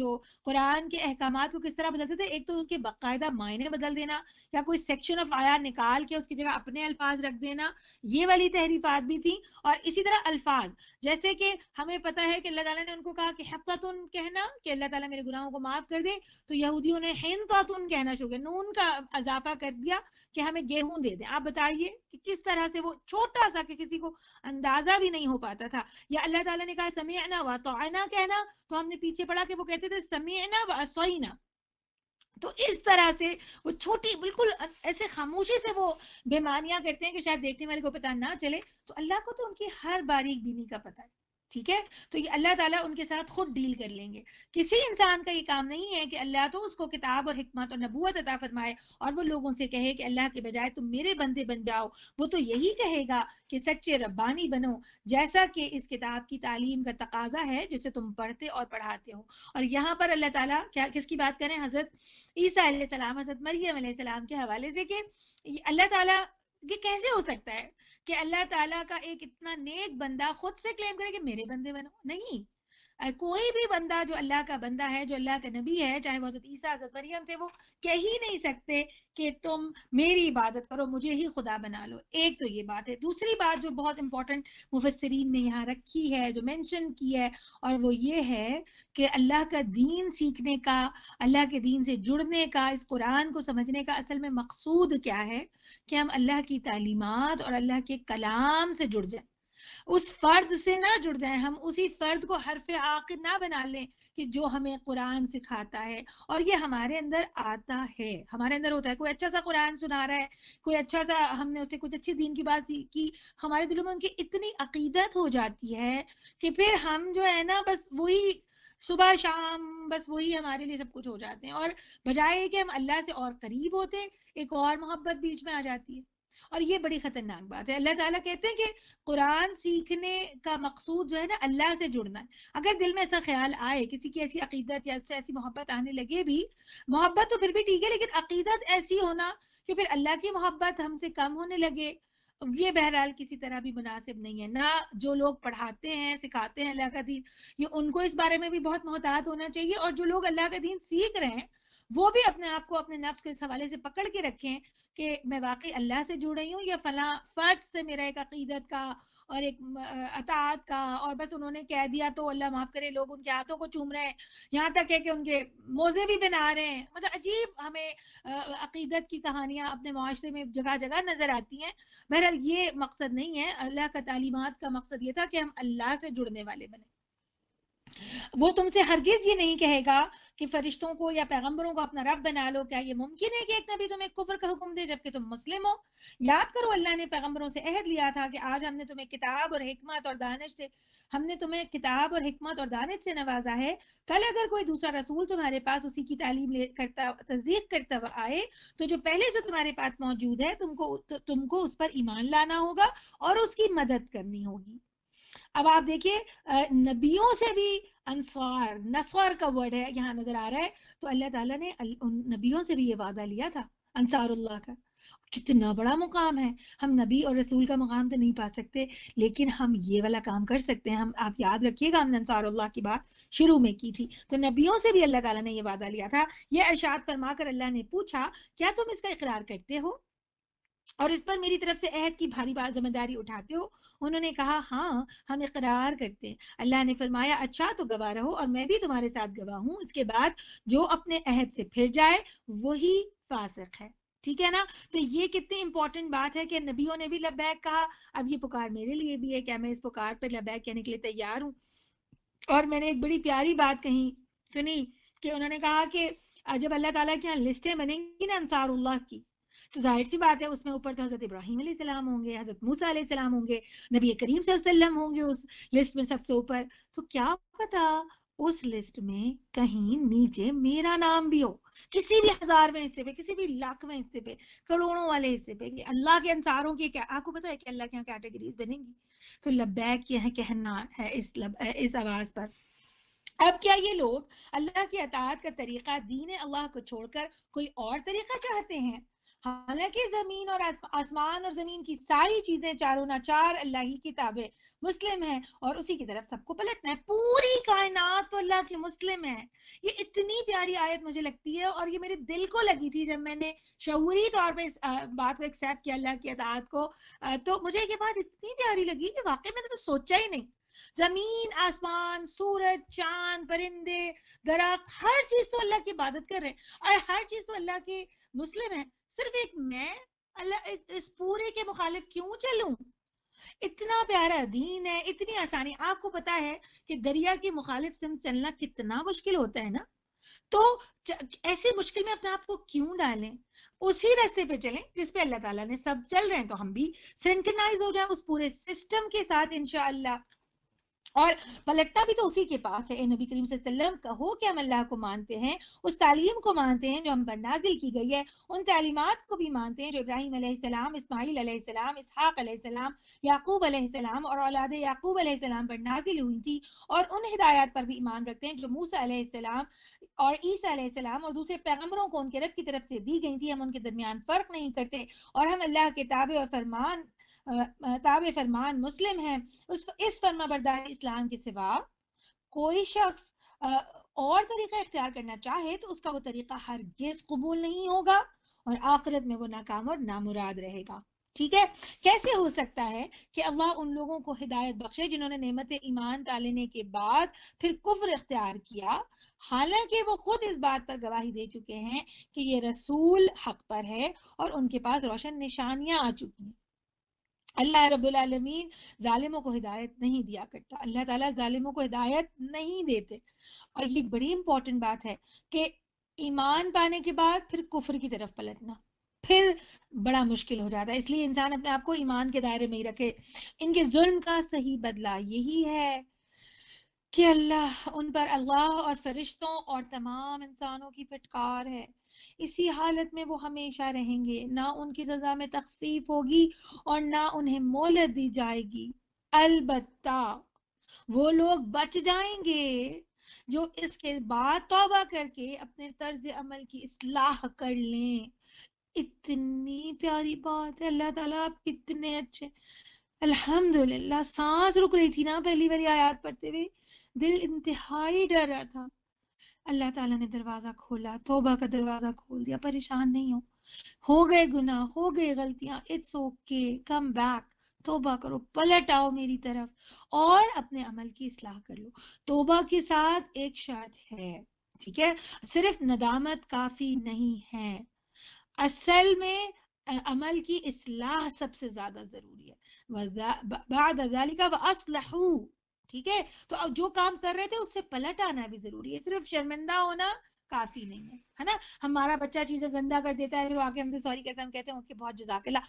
जो कुरान के अहकाम को किस तरह बदलते थे एक तो उसके बाकायदा मायने बदल देना या कोई सेक्शन ऑफ आया निकाल के उसकी जगह अपने अल्फाज रख देना ये वाली तहरीफात भी थी और इसी तरह अल्फाज जैसे कि हमें पता है कि अल्लाह तला ने उनको कहा कि हकीकत कहना कि अल्लाह तला मेरे गुनाहों को माफ कर दे तो यहूदियों ने हेन तो खातून कहना शुरू किया नून का अजाफा कर दिया कि हमें गेहूं दे दें आप बताइए कि किस तरह से वो छोटा सा कि किसी को अंदाजा भी नहीं हो पाता था या अल्लाह ताला ने कहा समीना तो आना कहना तो हमने पीछे पड़ा कि वो कहते थे समीना व असोईना तो इस तरह से वो छोटी बिल्कुल ऐसे खामोशी से वो बेमानियां करते हैं कि शायद देखने वाले को पता ना चले तो अल्लाह को तो उनकी हर बारीक बीनी का पता है ठीक है तो ये अल्लाह ताला उनके साथ खुद डील कर लेंगे किसी इंसान का ये काम नहीं है कि अल्लाह तो उसको किताब और हिकमत और नबूत अता फरमाए और वो लोगों से कहे कि अल्लाह के बजाय तुम मेरे बंदे बन जाओ वो तो यही कहेगा कि सच्चे रब्बानी बनो जैसा कि इस किताब की तालीम का तकाजा है जिसे तुम पढ़ते और पढ़ाते हो और यहाँ पर अल्लाह ताला क्या किसकी बात करें हजरत ईसा हजरत मरियम के हवाले से कि अल्लाह ताला ये कैसे हो सकता है कि अल्लाह ताला का एक इतना नेक बंदा खुद से क्लेम करे कि मेरे बंदे बनो नहीं कोई भी बंदा जो अल्लाह का बंदा है जो अल्लाह का नबी है चाहे वो हजरत ईसा हजरत मरियम थे वो कह ही नहीं सकते कि तुम मेरी इबादत करो मुझे ही खुदा बना लो एक तो ये बात है दूसरी बात जो बहुत इंपॉर्टेंट मुफसरीन ने यहाँ रखी है जो मेंशन की है और वो ये है कि अल्लाह का दीन सीखने का अल्लाह के दीन से जुड़ने का इस कुरान को समझने का असल में मकसूद क्या है कि हम अल्लाह की तालीमत और अल्लाह के कलाम से जुड़ जाए उस फर्द से ना जुड़ जाए हम उसी फर्द को हरफ आक ना बना लें कि जो हमें कुरान सिखाता है और ये हमारे अंदर आता है हमारे अंदर होता है कोई अच्छा सा कुरान सुना रहा है कोई अच्छा सा हमने उसे कुछ अच्छी दीन की बात की हमारे दिलों में उनकी इतनी अकीदत हो जाती है कि फिर हम जो है ना बस वही सुबह शाम बस वही हमारे लिए सब कुछ हो जाते हैं और बजाय कि हम अल्लाह से और करीब होते एक और मोहब्बत बीच में आ जाती है और ये बड़ी खतरनाक बात है अल्लाह ताला कहते हैं कि कुरान सीखने का मकसूद जो है ना अल्लाह से जुड़ना है अगर दिल में ऐसा ख्याल आए किसी की ऐसी अकीदत या उससे ऐसी मोहब्बत आने लगे भी मोहब्बत तो फिर भी ठीक है लेकिन अकीदत ऐसी होना कि फिर अल्लाह की मोहब्बत हमसे कम होने लगे ये बहरहाल किसी तरह भी मुनासिब नहीं है ना जो लोग पढ़ाते हैं सिखाते हैं अल्लाह का दीन ये उनको इस बारे में भी बहुत मोहतात होना चाहिए और जो लोग अल्लाह का दीन सीख रहे हैं वो भी अपने आप को अपने नफ्स के इस हवाले से पकड़ के रखें कि मैं वाकई अल्लाह से जुड़ रही हूँ या फला फर्ज से मेरा एक अकीदत का और एक अतात का और बस उन्होंने कह दिया तो अल्लाह माफ़ करे लोग उनके हाथों को चूम रहे हैं यहाँ तक है कि उनके मोज़े भी बना रहे हैं मतलब अजीब हमें अकीदत की कहानियां अपने माशरे में जगह जगह नज़र आती हैं बहरहाल ये मकसद नहीं है अल्लाह का तालीमत का मकसद ये था कि हम अल्लाह से जुड़ने वाले बने वो तुमसे हरगिज ये नहीं कहेगा कि फरिश्तों को या पैगंबरों को अपना रब बना लो क्या ये मुमकिन है कि एक नबी तुम्हें कुफर का हुक्म दे जबकि तुम मुस्लिम हो याद करो अल्लाह ने पैगंबरों से अहद लिया था कि आज हमने तुम्हें किताब और हिकमत और दानिश से हमने तुम्हें किताब और हिकमत और दानिश से नवाजा है कल अगर कोई दूसरा रसूल तुम्हारे पास उसी की तालीम ले करता तस्दीक करता हुआ आए तो जो पहले से तुम्हारे पास मौजूद है तुमको तुमको उस पर ईमान लाना होगा और उसकी मदद करनी होगी अब आप देखिए नबियों से भी अनसार नसवार का वर्ड है यहाँ नजर आ रहा है तो अल्लाह ताला ने उन नबियों से भी ये वादा लिया था अंसारुल्लाह का कितना बड़ा मुकाम है हम नबी और रसूल का मुकाम तो नहीं पा सकते लेकिन हम ये वाला काम कर सकते हैं हम आप याद रखिएगा हमने अंसारुल्लाह की बात शुरू में की थी तो नबियों से भी अल्लाह ताला ने ये वादा लिया था ये अर्शाद फरमा कर अल्लाह ने पूछा क्या तुम इसका इकरार करते हो और इस पर मेरी तरफ से अहद की भारी बात जिम्मेदारी उठाते हो उन्होंने कहा हाँ हम इकरार करते हैं अल्लाह ने फरमाया अच्छा तो गवाह रहो और मैं भी तुम्हारे साथ गवाह हूँ इसके बाद जो अपने अहद से फिर जाए वही फासिक है ठीक है ना तो ये कितनी इंपॉर्टेंट बात है कि नबियों ने भी लबैक कहा अब ये पुकार मेरे लिए भी है क्या मैं इस पुकार पर लबैक कहने के लिए तैयार हूँ और मैंने एक बड़ी प्यारी बात कही सुनी कि उन्होंने कहा कि जब अल्लाह ताला के यहाँ लिस्टें बनेंगी ना अंसारुल्लाह की तो जाहिर सी बात है उसमें ऊपर तो हज़रत इब्राहिम सलाम होंगे हज़रत मूसा सलाम होंगे नबी करीम सल्लम होंगे उस लिस्ट में सबसे ऊपर तो क्या पता उस लिस्ट में कहीं नीचे मेरा नाम भी हो किसी भी हजारवें हिस्से पे किसी भी लाखवें हिस्से पे करोड़ों वाले हिस्से पे अल्लाह के अनसारों के क्या आपको पता है कि अल्लाह के यहाँ कैटेगरीज बनेंगी तो लबैक यह कहना है इस लब, इस आवाज पर अब क्या ये लोग अल्लाह की अतात का तरीका दीन अल्लाह को छोड़कर कोई और तरीका चाहते हैं हालांकि जमीन और आसमान और जमीन की सारी चीजें चारों ना चार अल्लाह ही की मुस्लिम है और उसी की तरफ सबको पलटना है पूरी कायनात तो अल्लाह की मुस्लिम है ये इतनी प्यारी आयत मुझे लगती है और ये मेरे दिल को लगी थी जब मैंने शहूरी तौर पर इस बात को एक्सेप्ट किया अल्लाह की अदात को तो मुझे ये बात इतनी प्यारी लगी कि वाकई मैंने तो सोचा ही नहीं जमीन आसमान सूरज चांद परिंदे दरख्त हर चीज तो अल्लाह की इबादत कर रहे हैं और हर चीज तो अल्लाह के मुस्लिम है सिर्फ एक मैं अल्लाह इस पूरे के मुखालिफ क्यों चलूं इतना प्यारा दीन है इतनी आसानी आपको पता है कि दरिया के मुखालिफ सिम चलना कितना मुश्किल होता है ना तो ऐसी मुश्किल में अपने आप को क्यों डालें उसी रास्ते पे चलें जिस पे अल्लाह ताला ने सब चल रहे हैं तो हम भी सिंक्रनाइज हो जाएं उस पूरे सिस्टम के साथ इनशाला और पलटना भी तो उसी के पास है नबी करीम वसल्लम कहो कि हम अल्लाह को मानते हैं उस तालीम को मानते हैं जो हम पर नाजिल की गई है उन तालीमत को भी मानते हैं जो इब्राहिम अलैहिस्सलाम इस्माइल अलैहिस्सलाम इसहाक़ अलैहिस्सलाम याकूब अलैहिस्सलाम और औलाद याकूब अलैहिस्सलाम पर नाजिल हुई थी और उन हिदायत पर भी ईमान रखते हैं जो मूसा अलैहिस्सलाम और ईसा अलैहिस्सलाम और दूसरे पैगम्बरों को उनके रब की तरफ से दी गई थी हम उनके दरमियान फ़र्क नहीं करते और हम अल्लाह के ताबे और फरमान ताब फरमान मुस्लिम है उस इस फर्मा बरदारी इस्लाम के सिवा कोई शख्स और तरीका इख्तियार करना चाहे तो उसका वो तरीका हरगिज कबूल नहीं होगा और आखिरत में वो नाकाम और नामुराद रहेगा ठीक है कैसे हो सकता है कि अल्लाह उन लोगों को हिदायत बख्शे जिन्होंने नेमत ईमान टालने के बाद फिर कुफर इख्तियार किया हालांकि वो खुद इस बात पर गवाही दे चुके हैं कि ये रसूल हक पर है और उनके पास रोशन निशानियां आ चुकी हैं अल्लाह रबीन ालिमों को हिदायत नहीं दिया करता अल्लाह ताला ालिमों को हिदायत नहीं देते और ये बड़ी इंपॉर्टेंट बात है कि ईमान पाने के बाद फिर कुफर की तरफ पलटना फिर बड़ा मुश्किल हो जाता है इसलिए इंसान अपने आप को ईमान के दायरे में ही रखे इनके जुल्म का सही बदला यही है कि अल्लाह उन पर अल्लाह और फरिश्तों और तमाम इंसानों की फटकार है इसी हालत में वो हमेशा रहेंगे ना उनकी सजा में तकफीफ होगी और ना उन्हें मोहलत दी जाएगी अलबत् वो लोग बच जाएंगे जो इसके बाद तौबा करके अपने तर्ज अमल की असलाह कर लें इतनी प्यारी बात है अल्लाह ताला आप कितने अच्छे अल्हम्दुलिल्लाह सांस रुक रही थी ना पहली बार आयात पढ़ते हुए दिल इंतहाई डर रहा था अल्लाह ताला ने दरवाज़ा खोला तोबा का दरवाज़ा खोल दिया परेशान नहीं हो हो गए गुनाह हो गए गलतियां इट्स ओके कम बैक तोबा करो पलट आओ मेरी तरफ और अपने अमल की इसलाह कर लो तोबा के साथ एक शर्त है ठीक है सिर्फ नदामत काफी नहीं है असल में अमल की इसलाह सबसे ज्यादा जरूरी है बाद ठीक है तो अब जो काम कर रहे थे उससे पलट आना भी जरूरी है सिर्फ शर्मिंदा होना काफी नहीं है है ना हमारा बच्चा चीजें गंदा कर देता है फिर आके हमसे सॉरी कहता है हम कहते हैं ओके बहुत जजाकला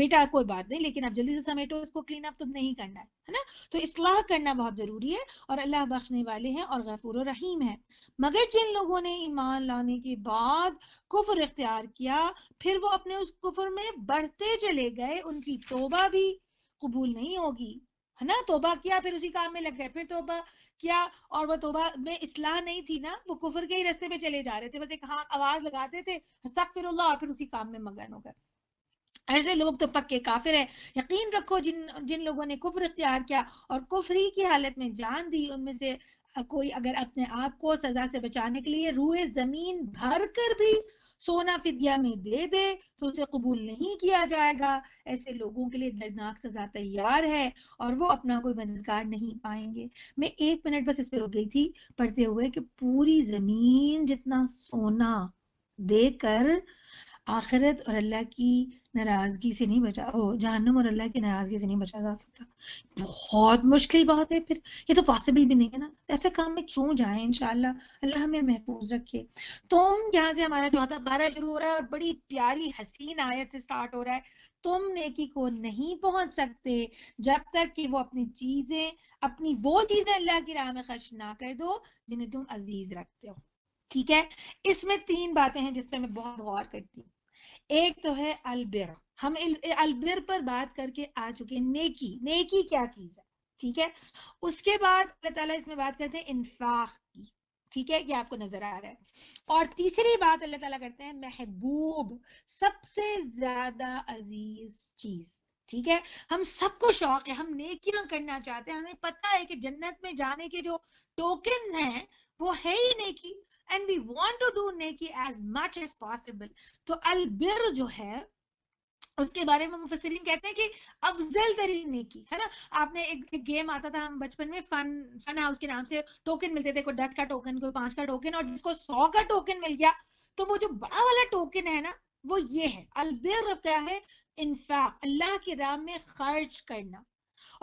बेटा कोई बात नहीं लेकिन अब जल्दी से समेटो इसको क्लीन अप तो नहीं करना है है ना तो इसलाह करना बहुत जरूरी है और अल्लाह बख्शने वाले हैं और गफूर रहीम है मगर जिन लोगों ने ईमान लाने के बाद कुफर इख्तियार किया फिर वो अपने उस कुफर में बढ़ते चले गए उनकी तोबा भी कबूल नहीं होगी है ना तोबा किया फिर उसी काम में लग गए फिर तोबा किया और वो तोबा में इसलाह नहीं थी ना वो कुफर के ही रस्ते में चले जा रहे थे बस एक हाँ आवाज लगाते थे फिर और फिर उसी काम में मगन हो गए ऐसे लोग तो पक्के काफिर है यकीन रखो जिन जिन लोगों ने कुफर इख्तियार किया और कुफरी की हालत में जान दी उनमें से कोई अगर अपने आप को सजा से बचाने के लिए रूए जमीन भर कर भी सोना फिदिया में दे दे तो उसे कबूल नहीं किया जाएगा ऐसे लोगों के लिए दर्दनाक सजा तैयार है और वो अपना कोई मददगार नहीं पाएंगे मैं एक मिनट बस इस पर रुक गई थी पढ़ते हुए कि पूरी जमीन जितना सोना देकर आखिरत और अल्लाह की नाराज़गी से नहीं बचा हो जहनम और अल्लाह की नाराज़गी से नहीं बचा जा सकता बहुत मुश्किल बात है फिर ये तो पॉसिबल भी नहीं है ना ऐसे काम में क्यों जाए इन अल्लाह हमें महफूज रखे तुम यहाँ से हमारा चौथा बारह शुरू हो रहा है और बड़ी प्यारी हसीन आयत से स्टार्ट हो रहा है तुम नेकी को नहीं पहुंच सकते जब तक कि वो अपनी चीजें अपनी वो चीजें अल्लाह की राह में खर्च ना कर दो जिन्हें तुम अजीज रखते हो ठीक है इसमें तीन बातें हैं जिस पर मैं बहुत गौर करती हूँ एक तो है अलबिर हम अलबिर पर बात करके आ चुके हैं नेकी नेकी क्या चीज है ठीक है उसके बाद अल्लाह ताला इसमें बात करते हैं इंफाक की ठीक है ये आपको नजर आ रहा है और तीसरी बात अल्लाह ताला करते हैं महबूब सबसे ज्यादा अजीज चीज ठीक है हम सबको शौक है हम नेकियां करना चाहते हैं हमें पता है कि जन्नत में जाने के जो टोकन हैं वो है ही नेकी and we want to do नेकी एज मच एज पॉसिबल तो अलबिर जो है उसके बारे में मुफसरीन कहते हैं कि अफजल तरीन नेकी है ना आपने एक, एक गेम आता था हम बचपन में फन फन हाउस के नाम से टोकन मिलते थे कोई दस का टोकन कोई पांच का टोकन और जिसको सौ का टोकन मिल गया तो वो जो बड़ा वाला टोकन है ना वो ये है अलबेर क्या है इनफा अल्लाह के राम में खर्च करना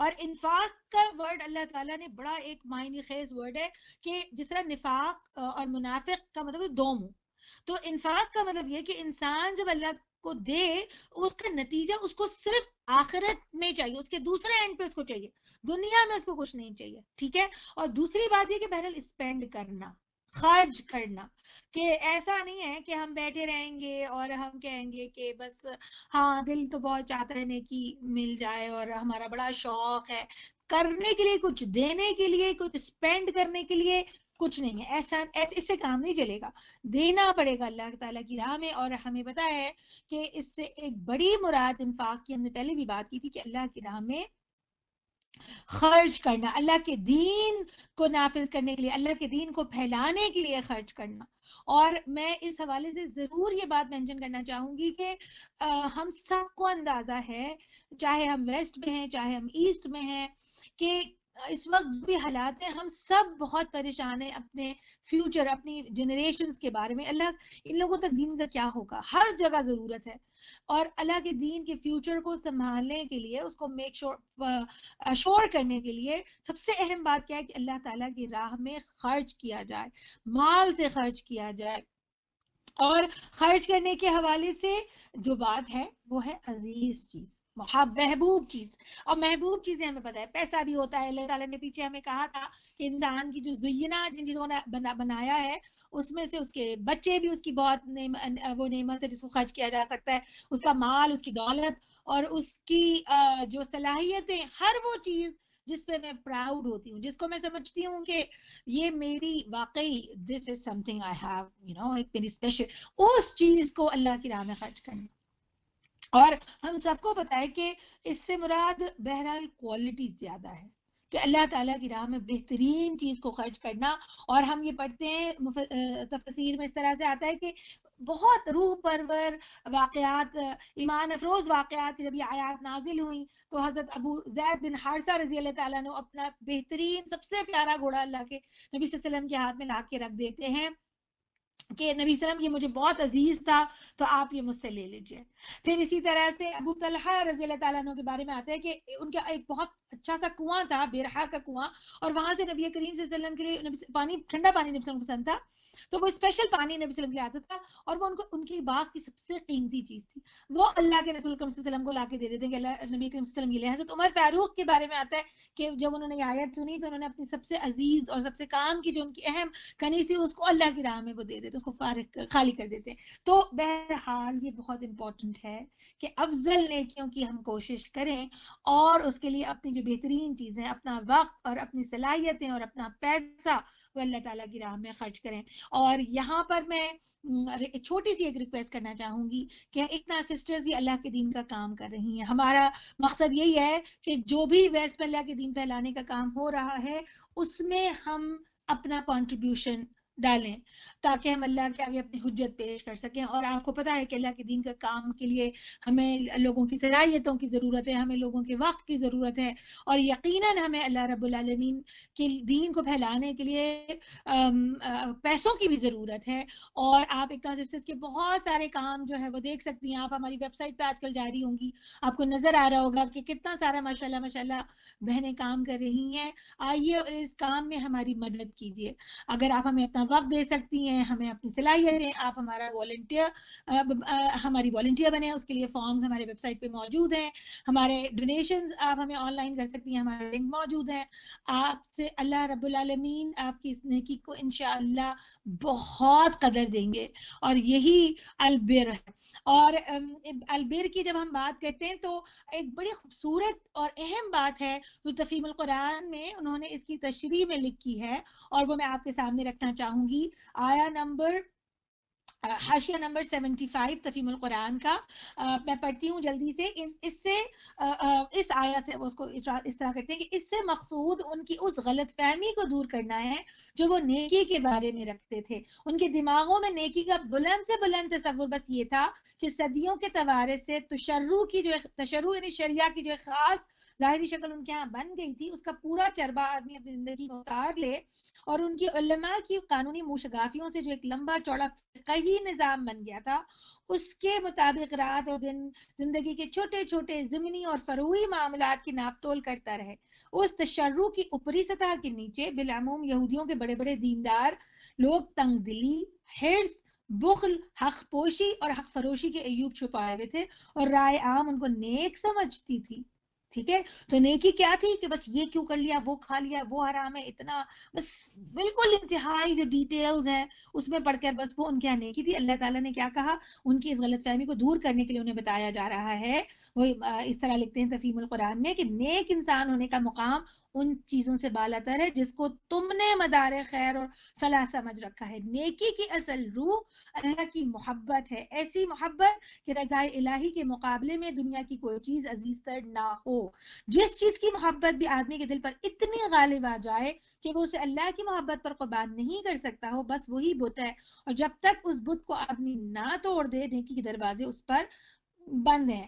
और इन्फाक का वर्ड अल्लाह ताला ने बड़ा एक मायने खेज वर्ड है कि जिस तरह निफाक और मुनाफिक का मतलब दो मुंह तो इन्फाक का मतलब ये कि इंसान जब अल्लाह को दे उसका नतीजा उसको सिर्फ आखिरत में चाहिए उसके दूसरे एंड पे उसको चाहिए दुनिया में उसको कुछ नहीं चाहिए ठीक है और दूसरी बात यह कि बहरहाल स्पेंड करना खर्च करना कि ऐसा नहीं है कि हम बैठे रहेंगे और हम कहेंगे कि बस हाँ दिल तो बहुत चाहता है नेकी मिल जाए और हमारा बड़ा शौक है करने के लिए कुछ देने के लिए कुछ स्पेंड करने के लिए कुछ नहीं है ऐसा इससे काम नहीं चलेगा देना पड़ेगा अल्लाह ताला की राह में और हमें पता है कि इससे एक बड़ी मुराद इन्फाक की हमने पहले भी बात की थी कि अल्लाह की राह में खर्च करना अल्लाह के दीन को नाफिज करने के लिए अल्लाह के दीन को फैलाने के लिए खर्च करना और मैं इस हवाले से ज़रूर ये बात मेंशन करना चाहूंगी कि हम सबको अंदाज़ा है चाहे हम वेस्ट में हैं चाहे हम ईस्ट में हैं कि इस वक्त भी हालात हैं हम सब बहुत परेशान हैं अपने फ्यूचर अपनी जनरेशन के बारे में अल्लाह इन लोगों तक दीन का क्या होगा हर जगह ज़रूरत है और अल्लाह के दीन के फ्यूचर को संभालने के लिए उसको मेक श्योर श्योर करने के लिए सबसे अहम बात क्या है कि अल्लाह ताला की राह में खर्च किया जाए माल से खर्च किया जाए और खर्च करने के हवाले से जो बात है वो है अजीज चीज़ महबूब चीज और महबूब चीजें हमें पता है पैसा भी होता है अल्लाह ताला ने पीछे हमें कहा था कि इंसान की जो जुयना जिन चीजों ने बना, बनाया है उसमें से उसके बच्चे भी उसकी बहुत नेम, वो नेमत है जिसको खर्च किया जा सकता है उसका माल उसकी दौलत और उसकी जो सलाहियतें हर वो चीज़ जिसपे मैं प्राउड होती हूँ जिसको मैं समझती हूँ कि ये मेरी वाकई this is something I have you know एक मेरी स्पेशल उस चीज को अल्लाह की राह में खर्च करना और हम सबको पता है कि इससे मुराद बहरहाल क्वालिटी ज्यादा है कि तो अल्लाह ताला की राह में बेहतरीन चीज को खर्च करना और हम ये पढ़ते हैं तफसीर में इस तरह से आता है कि बहुत रूह परवर वाकयात ईमान अफरोज वाकयात जब ये आयात नाजिल हुई तो हजरत अबू जैद बिन हारसा रजी अल्लाह ताला ने अपना बेहतरीन सबसे प्यारा घोड़ा अल्लाह के नबी वसल्लम के हाथ में ला के रख देते हैं कि नबी सलम ये मुझे बहुत अजीज था तो आप ये मुझसे ले लीजिए फिर इसी तरह से अबू तलहा रजी तुम के बारे में आते है कि उनका एक बहुत अच्छा सा कुआं था बेरहा का कुआं और वहां से नबी करीम से पानी ठंडा पानी नबी पसंद था तो वो स्पेशल पानी नबी वसल्लम के लिए आता था और वो उनको उनकी बाग की सबसे कीमती चीज़ थी वो अल्लाह के रसूल वसल्लम को ला के दे देते नबी वसल्लम के लिए हजरत उमर फारूक के बारे में आता है कि जब उन्होंने आयत सुनी तो उन्होंने अपनी सबसे अजीज और सबसे काम की जो उनकी अहम कनीज थी उसको अल्लाह की राह में वो दे देते उसको फारिग खाली कर देते तो बहरहाल ये बहुत इंपॉर्टेंट है कि अफजल नेकियों की हम कोशिश करें और उसके लिए अपनी जो बेहतरीन चीज़ें अपना वक्त और अपनी सलाहियतें और अपना पैसा वो अल्लाह ताला की राह में खर्च करें और यहाँ पर मैं छोटी सी एक रिक्वेस्ट करना चाहूंगी कि इतना सिस्टर्स भी अल्लाह के दीन का काम कर रही हैं हमारा मकसद यही है कि जो भी वेस्ट में अल्लाह के दीन फैलाने का काम हो रहा है उसमें हम अपना कॉन्ट्रीब्यूशन डालें ताकि हम अल्लाह के आगे अपनी हजत पेश कर सकें और आपको पता है कि अल्लाह के दीन का काम के लिए हमें लोगों की सलाहियतों की ज़रूरत है हमें लोगों के वक्त की ज़रूरत है और यकीनन हमें अल्लाह रबालमीन के दीन को फैलाने के लिए पैसों की भी ज़रूरत है और आप एक तरह के बहुत सारे काम जो है वो देख सकती हैं आप हमारी वेबसाइट पर आजकल जारी होंगी आपको नज़र आ रहा होगा कि कितना सारा माशा माशा बहनें काम कर रही हैं आइए और इस काम में हमारी मदद कीजिए अगर आप हमें अपना वक्त दे सकती हैं हमें अपनी दें आप हमारा वॉल्टियर हमारी वॉल्टियर बने उसके लिए फॉर्म्स हमारे वेबसाइट पे मौजूद हैं हमारे डोनेशन आप हमें ऑनलाइन कर सकती हैं हमारे लिंक मौजूद हैं आपसे अल्लाह रबालमीन आपकी इस नकी को इन बहुत कदर देंगे और यही अलबिर है और अलबिर की जब हम बात करते हैं तो एक बड़ी खूबसूरत और अहम बात है जो तफीम में उन्होंने इसकी तशरी में लिखी है और वो मैं आपके सामने रखना चाहूँ बताऊंगी आया नंबर हाशिया नंबर 75 तफीमुल कुरान का आ, मैं पढ़ती हूँ जल्दी से इससे इस आया से उसको इस तरह करते हैं कि इससे मकसूद उनकी उस गलत फहमी को दूर करना है जो वो नेकी के बारे में रखते थे उनके दिमागों में नेकी का बुलंद से बुलंद तस्वुर बस ये था कि सदियों के तवारे से तशर्रू की जो तशर्रू यानी शरिया की जो खास जाहिर शक्ल उनके यहाँ बन गई थी उसका पूरा चरबा आदमी अपनी जिंदगी में उतार ले और उनकी उलमा की कानूनी मुशगाफियों से जो एक लंबा चौड़ा ही निज़ाम बन गया था उसके मुताबिक रात और दिन जिंदगी के छोटे छोटे ज़मीनी और फरूई मामला की नापतोल करता रहे उस तशर की ऊपरी सतह के नीचे बिलामूम यहूदियों के बड़े बड़े दीनदार लोग तंग दिली हिर्स बुखल हक पोशी और हक फरोशी के अयूब छुपाए हुए थे और राय आम उनको नेक समझती थी ठीक है तो नेकी क्या थी कि बस ये क्यों कर लिया वो खा लिया वो हराम है इतना बस बिल्कुल इंतहाई जो डिटेल्स हैं उसमें पढ़कर बस वो उनके यहाँ नेकी थी अल्लाह ताला ने क्या कहा उनकी इस गलतफहमी को दूर करने के लिए उन्हें बताया जा रहा है वो इस तरह लिखते हैं तफीमुल कुरान में कि नेक इंसान होने का मुकाम उन चीजों से बालातर है जिसको तुमने मदार खैर और सलाह समझ रखा है नेकी की असल रूह अल्लाह की मोहब्बत है ऐसी मोहब्बत कि रजाए इलाही के मुकाबले में दुनिया की कोई चीज अजीज तर ना हो जिस चीज की मोहब्बत भी आदमी के दिल पर इतनी गालिब आ जाए कि वो उसे अल्लाह की मोहब्बत पर कुर्बान नहीं कर सकता हो बस वही बुत है और जब तक उस बुत को आदमी ना तोड़ दे नेकी के दरवाजे उस पर बंद है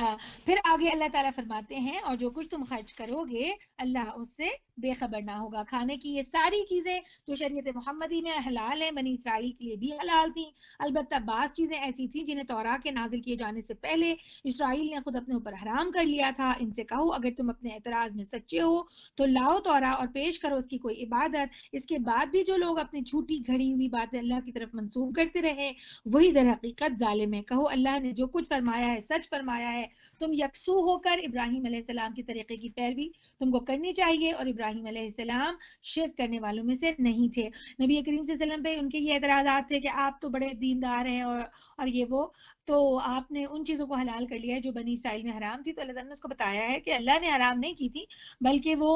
फिर आगे अल्लाह ताला फरमाते हैं और जो कुछ तुम खर्च करोगे अल्लाह उससे बेखबर ना होगा खाने की ये सारी चीज़ें जो शरीयत मोहम्मदी में हलाल है बनी इसराइल के लिए भी हलाल थी अलबत् बाज़ चीज़ें ऐसी थी जिन्हें तोरा के नाजिल किए जाने से पहले इसराइल ने खुद अपने ऊपर हराम कर लिया था इनसे कहो अगर तुम अपने एतराज़ में सच्चे हो तो लाओ तोरा और पेश करो उसकी कोई इबादत इसके बाद भी जो लोग अपनी झूठी घड़ी हुई बातें अल्लाह की तरफ मनसूब करते रहे वही दर हकीकत जालिम है कहो अल्लाह ने जो कुछ फरमाया है सच फरमाया है तुम यकसू होकर इब्राहिम अलैहिस्सलाम के तरीके की पैरवी तुमको करनी चाहिए और इब्राहिम अलैहिस्सलाम शिरक करने वालों में से नहीं थे नबी करीम सल्लम पे उनके ये एतराज़ात थे कि आप तो बड़े दीनदार हैं और और ये वो तो आपने उन चीज़ों को हलाल कर लिया है जो बनी इसराइल में हराम थी तो अल्लाह ने उसको बताया है कि अल्लाह ने हराम नहीं की थी बल्कि वो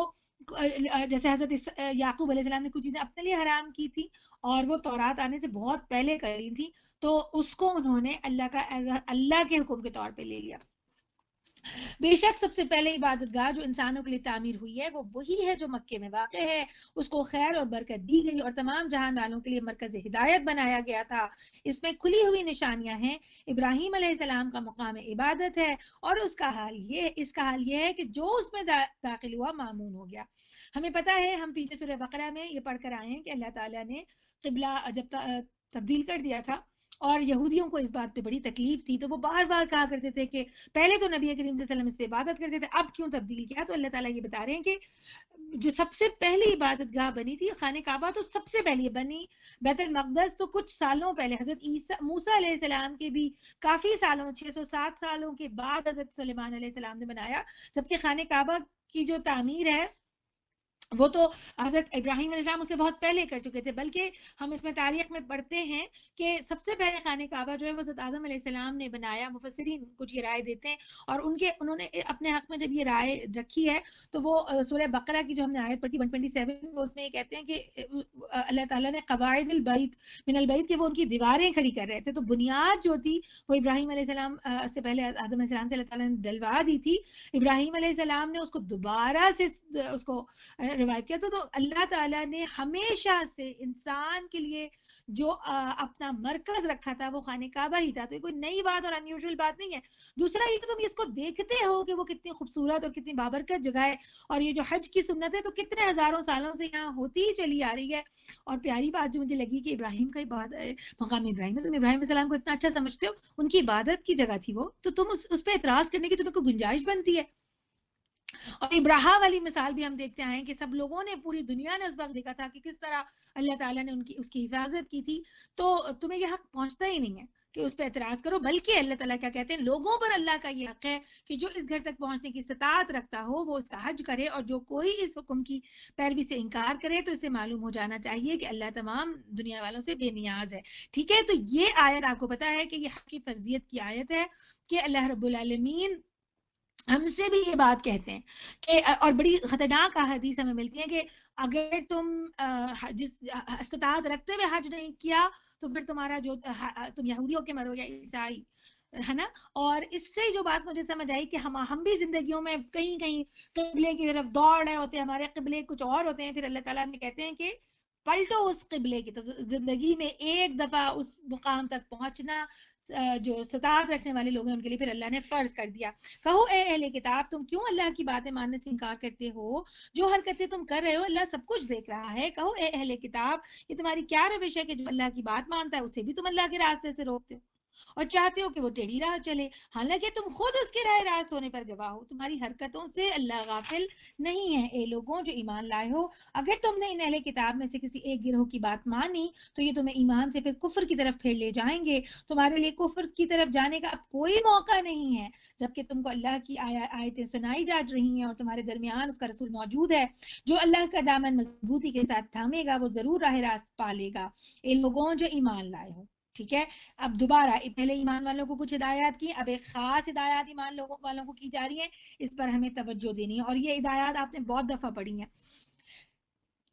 जैसे हजरत याकूब ने कुछ चीज़ें अपने लिए हराम की थी और वो तौरात आने से बहुत पहले करी थी तो उसको उन्होंने अल्लाह का अल्लाह के हुक्म के तौर पे ले लिया बेशक सबसे पहले इबादत गाह जो इंसानों के लिए तामीर हुई है वो वही है जो मक्के में वाक़ है उसको खैर और बरकत दी गई और तमाम जहान वालों के लिए मरकज हिदायत बनाया गया था इसमें खुली हुई निशानियां हैं इब्राहिम सलाम का मुकाम इबादत है और उसका हाल ये इसका हाल ये है कि जो उसमें दा, दाखिल हुआ मामून हो गया हमें पता है हम पीछे सुर बकरा में ये पढ़कर आए हैं कि अल्लाह ताला ने किबला जब तब्दील कर दिया था और यहूदियों को इस बात पे बड़ी तकलीफ थी तो वो बार बार कहा करते थे कि पहले तो नबी करीम वसल्लम इस पर इबादत करते थे अब क्यों तब्दील किया तो अल्लाह ताला ये बता रहे हैं कि जो सबसे पहली इबादत गाह बनी थी खान काबा तो सबसे पहले बनी बैतुल मकदस तो कुछ सालों पहले हजरत ईसा मूसा सलाम के भी काफी सालों सात सालों के बाद हजरत सलेमान ने बनाया जबकि खान काबा की जो तामीर है वो तो हजरत इब्राहिम इस्लाम उसे बहुत पहले कर चुके थे बल्कि हम इसमें तारीख में पढ़ते हैं कि सबसे पहले खान काबा जो है वो आदम सलाम ने बनाया मुफसरीन कुछ ये राय देते हैं और उनके उन्होंने अपने हक में जब ये राय रखी है तो वो सूर्य बकरा की जो हमने आयत पढ़ी वन ट्वेंटी सेवन वो उसमें कहते हैं कि अल्लाह तला ने कवायद अलबैत के वो उनकी दीवारें खड़ी कर रहे थे तो बुनियाद जो थी वो इब्राहिम सलाम से पहले आदम सलाम से अल्लाह ताला ने दी थी इब्राहिम सलाम ने उसको दोबारा से उसको रिवाइव किया तो, तो अल्लाह ताला ने हमेशा से इंसान के लिए जो आ, अपना मरकज रखा था वो खाने काबा ही था तो ये कोई नई बात और अनयूजल बात नहीं है दूसरा ये कि तुम इसको देखते हो कि वो कितनी खूबसूरत और कितनी बाबरकत जगह है और ये जो हज की सुन्नत है तो कितने हजारों सालों से यहाँ होती ही चली आ रही है और प्यारी बात जो मुझे लगी कि इब्राहिम का बात है मकाम इब्राहिम तुम इब्राहिम सलाम को इतना अच्छा समझते हो उनकी इबादत की जगह थी वो तो तुम उस, उस पर एतराज करने की तुम्हें कोई गुंजाइश बनती है और इब्राहा वाली मिसाल भी हम देखते आए कि सब लोगों ने पूरी दुनिया ने उस वक्त देखा था कि किस तरह अल्लाह ताला ने उनकी उसकी हिफाजत की थी तो तुम्हें यह हक पहुंचता ही नहीं है कि उस पर एतराज करो बल्कि अल्लाह ताला क्या कहते हैं लोगों पर अल्लाह का ये हक है कि जो इस घर तक पहुंचने की सतात रखता हो वो उसका हज करे और जो कोई इस हुक्म की पैरवी से इनकार करे तो इसे मालूम हो जाना चाहिए कि अल्लाह तमाम दुनिया वालों से बेनियाज है ठीक है तो ये आयत आपको पता है कि ये हक की फर्जियत की आयत है कि अल्लाह रबालमीन हमसे भी ये बात कहते हैं कि और बड़ी खतरनाक अहादीस हमें मिलती है कि अगर तुम जिस अस्तात रखते हुए हज नहीं किया तो फिर तुम्हारा जो तुम यहूदी होके मरोगे ईसाई है ना और इससे जो बात मुझे समझ आई कि हम हम भी जिंदगियों में कहीं कहीं कबले की तरफ दौड़ रहे होते हैं हमारे कबले कुछ और होते हैं फिर अल्लाह ताला में कहते हैं कि पलटो उस कबले की तो जिंदगी में एक दफा उस मुकाम तक पहुंचना जो सतात रखने वाले लोग हैं उनके लिए फिर अल्लाह ने फर्ज कर दिया कहो ए अहले किताब तुम क्यों अल्लाह की बातें मानने से इनकार करते हो जो हरकतें तुम कर रहे हो अल्लाह सब कुछ देख रहा है कहो ए अहले किताब ये तुम्हारी क्या रविश है कि जो अल्लाह की बात मानता है उसे भी तुम अल्लाह के रास्ते से रोकते हो और चाहते हो कि वो टेढ़ी राह चले हालांकि तुम खुद उसके राय रात होने पर गवाह हो तुम्हारी हरकतों से अल्लाह गाफिल नहीं है ए लोगों जो ईमान लाए हो अगर तुमने इन अहले किताब में से किसी एक गिरोह की बात मानी तो ये तुम्हें ईमान से फिर कुफर की तरफ फेर ले जाएंगे तुम्हारे लिए कुफर की तरफ जाने का अब कोई मौका नहीं है जबकि तुमको अल्लाह की आयतें सुनाई जा रही हैं और तुम्हारे दरमियान उसका रसूल मौजूद है जो अल्लाह का दामन मजबूती के साथ थामेगा वो जरूर राह रास्त पालेगा ए लोगों जो ईमान लाए हो ठीक है अब दोबारा पहले ईमान वालों को कुछ हिदायत की अब एक खास हिदायत ईमान लोगों वालों को की जा रही है इस पर हमें तवज्जो देनी है और ये हिदायत आपने बहुत दफा पढ़ी है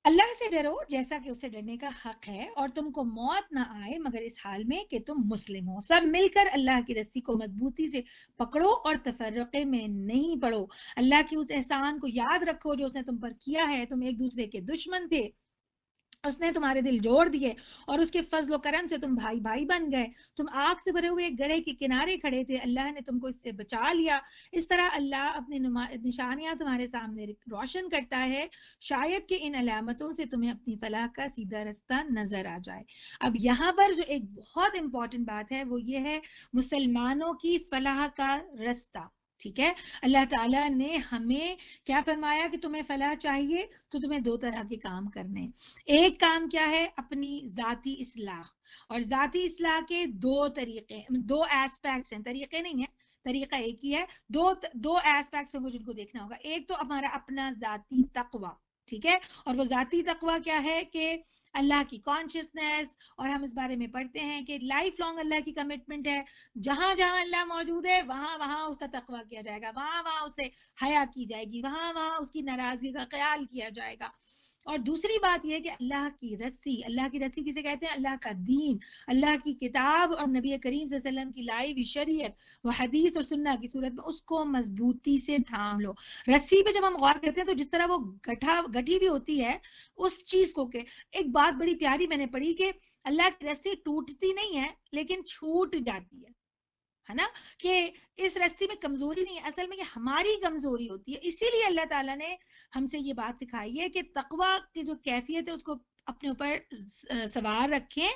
अल्लाह से डरो जैसा कि उसे डरने का हक है और तुमको मौत ना आए मगर इस हाल में कि तुम मुस्लिम हो सब मिलकर अल्लाह की रस्सी को मजबूती से पकड़ो और तफरक़े में नहीं पड़ो अल्लाह की उस एहसान को याद रखो जो उसने तुम पर किया है तुम एक दूसरे के दुश्मन थे उसने तुम्हारे दिल जोड़ दिए और उसके फजलो करम से तुम भाई भाई बन गए तुम आग से भरे हुए गड़े के किनारे खड़े थे अल्लाह ने तुमको इससे बचा लिया इस तरह अल्लाह अपने निशानियां तुम्हारे सामने रोशन करता है शायद कि इन अलामतों से तुम्हें अपनी फलाह का सीधा रास्ता नजर आ जाए अब यहाँ पर जो एक बहुत इंपॉर्टेंट बात है वो ये है मुसलमानों की फलाह का रास्ता ठीक है अल्लाह ताला ने हमें क्या फरमाया कि तुम्हें फलाह चाहिए तो तुम्हें दो तरह के काम करने एक काम क्या है अपनी जाती इसलाह और जाती इसलाह के दो तरीके दो एस्पेक्ट्स हैं तरीके नहीं है तरीका एक ही है दो दो एस्पेक्ट्स होंगे जिनको देखना होगा एक तो हमारा अपना जाती तकवा ठीक है और वो जाती तकवा क्या है कि अल्लाह की कॉन्शियसनेस और हम इस बारे में पढ़ते हैं कि लाइफ लॉन्ग अल्लाह की कमिटमेंट है जहां जहां अल्लाह मौजूद है वहां वहां उसका तकवा किया जाएगा वहां वहां उसे हया की जाएगी वहां वहां उसकी नाराजगी का ख्याल किया जाएगा और दूसरी बात यह कि अल्लाह की रस्सी अल्लाह की रस्सी किसे कहते हैं अल्लाह का दीन अल्लाह की किताब और नबी करीम वसल्लम की लाई हुई शरीयत व हदीस और सुन्ना की सूरत में उसको मजबूती से थाम लो रस्सी पे जब हम गौर करते हैं तो जिस तरह वो गठा गठी भी होती है उस चीज को के एक बात बड़ी प्यारी मैंने पढ़ी कि अल्लाह की रस्सी टूटती नहीं है लेकिन छूट जाती है है ना कि इस रस्ते में कमजोरी नहीं असल में ये हमारी कमजोरी होती है इसीलिए अल्लाह ताला ने हमसे ये बात सिखाई है कि तकवा की जो कैफियत है उसको अपने ऊपर सवार रखें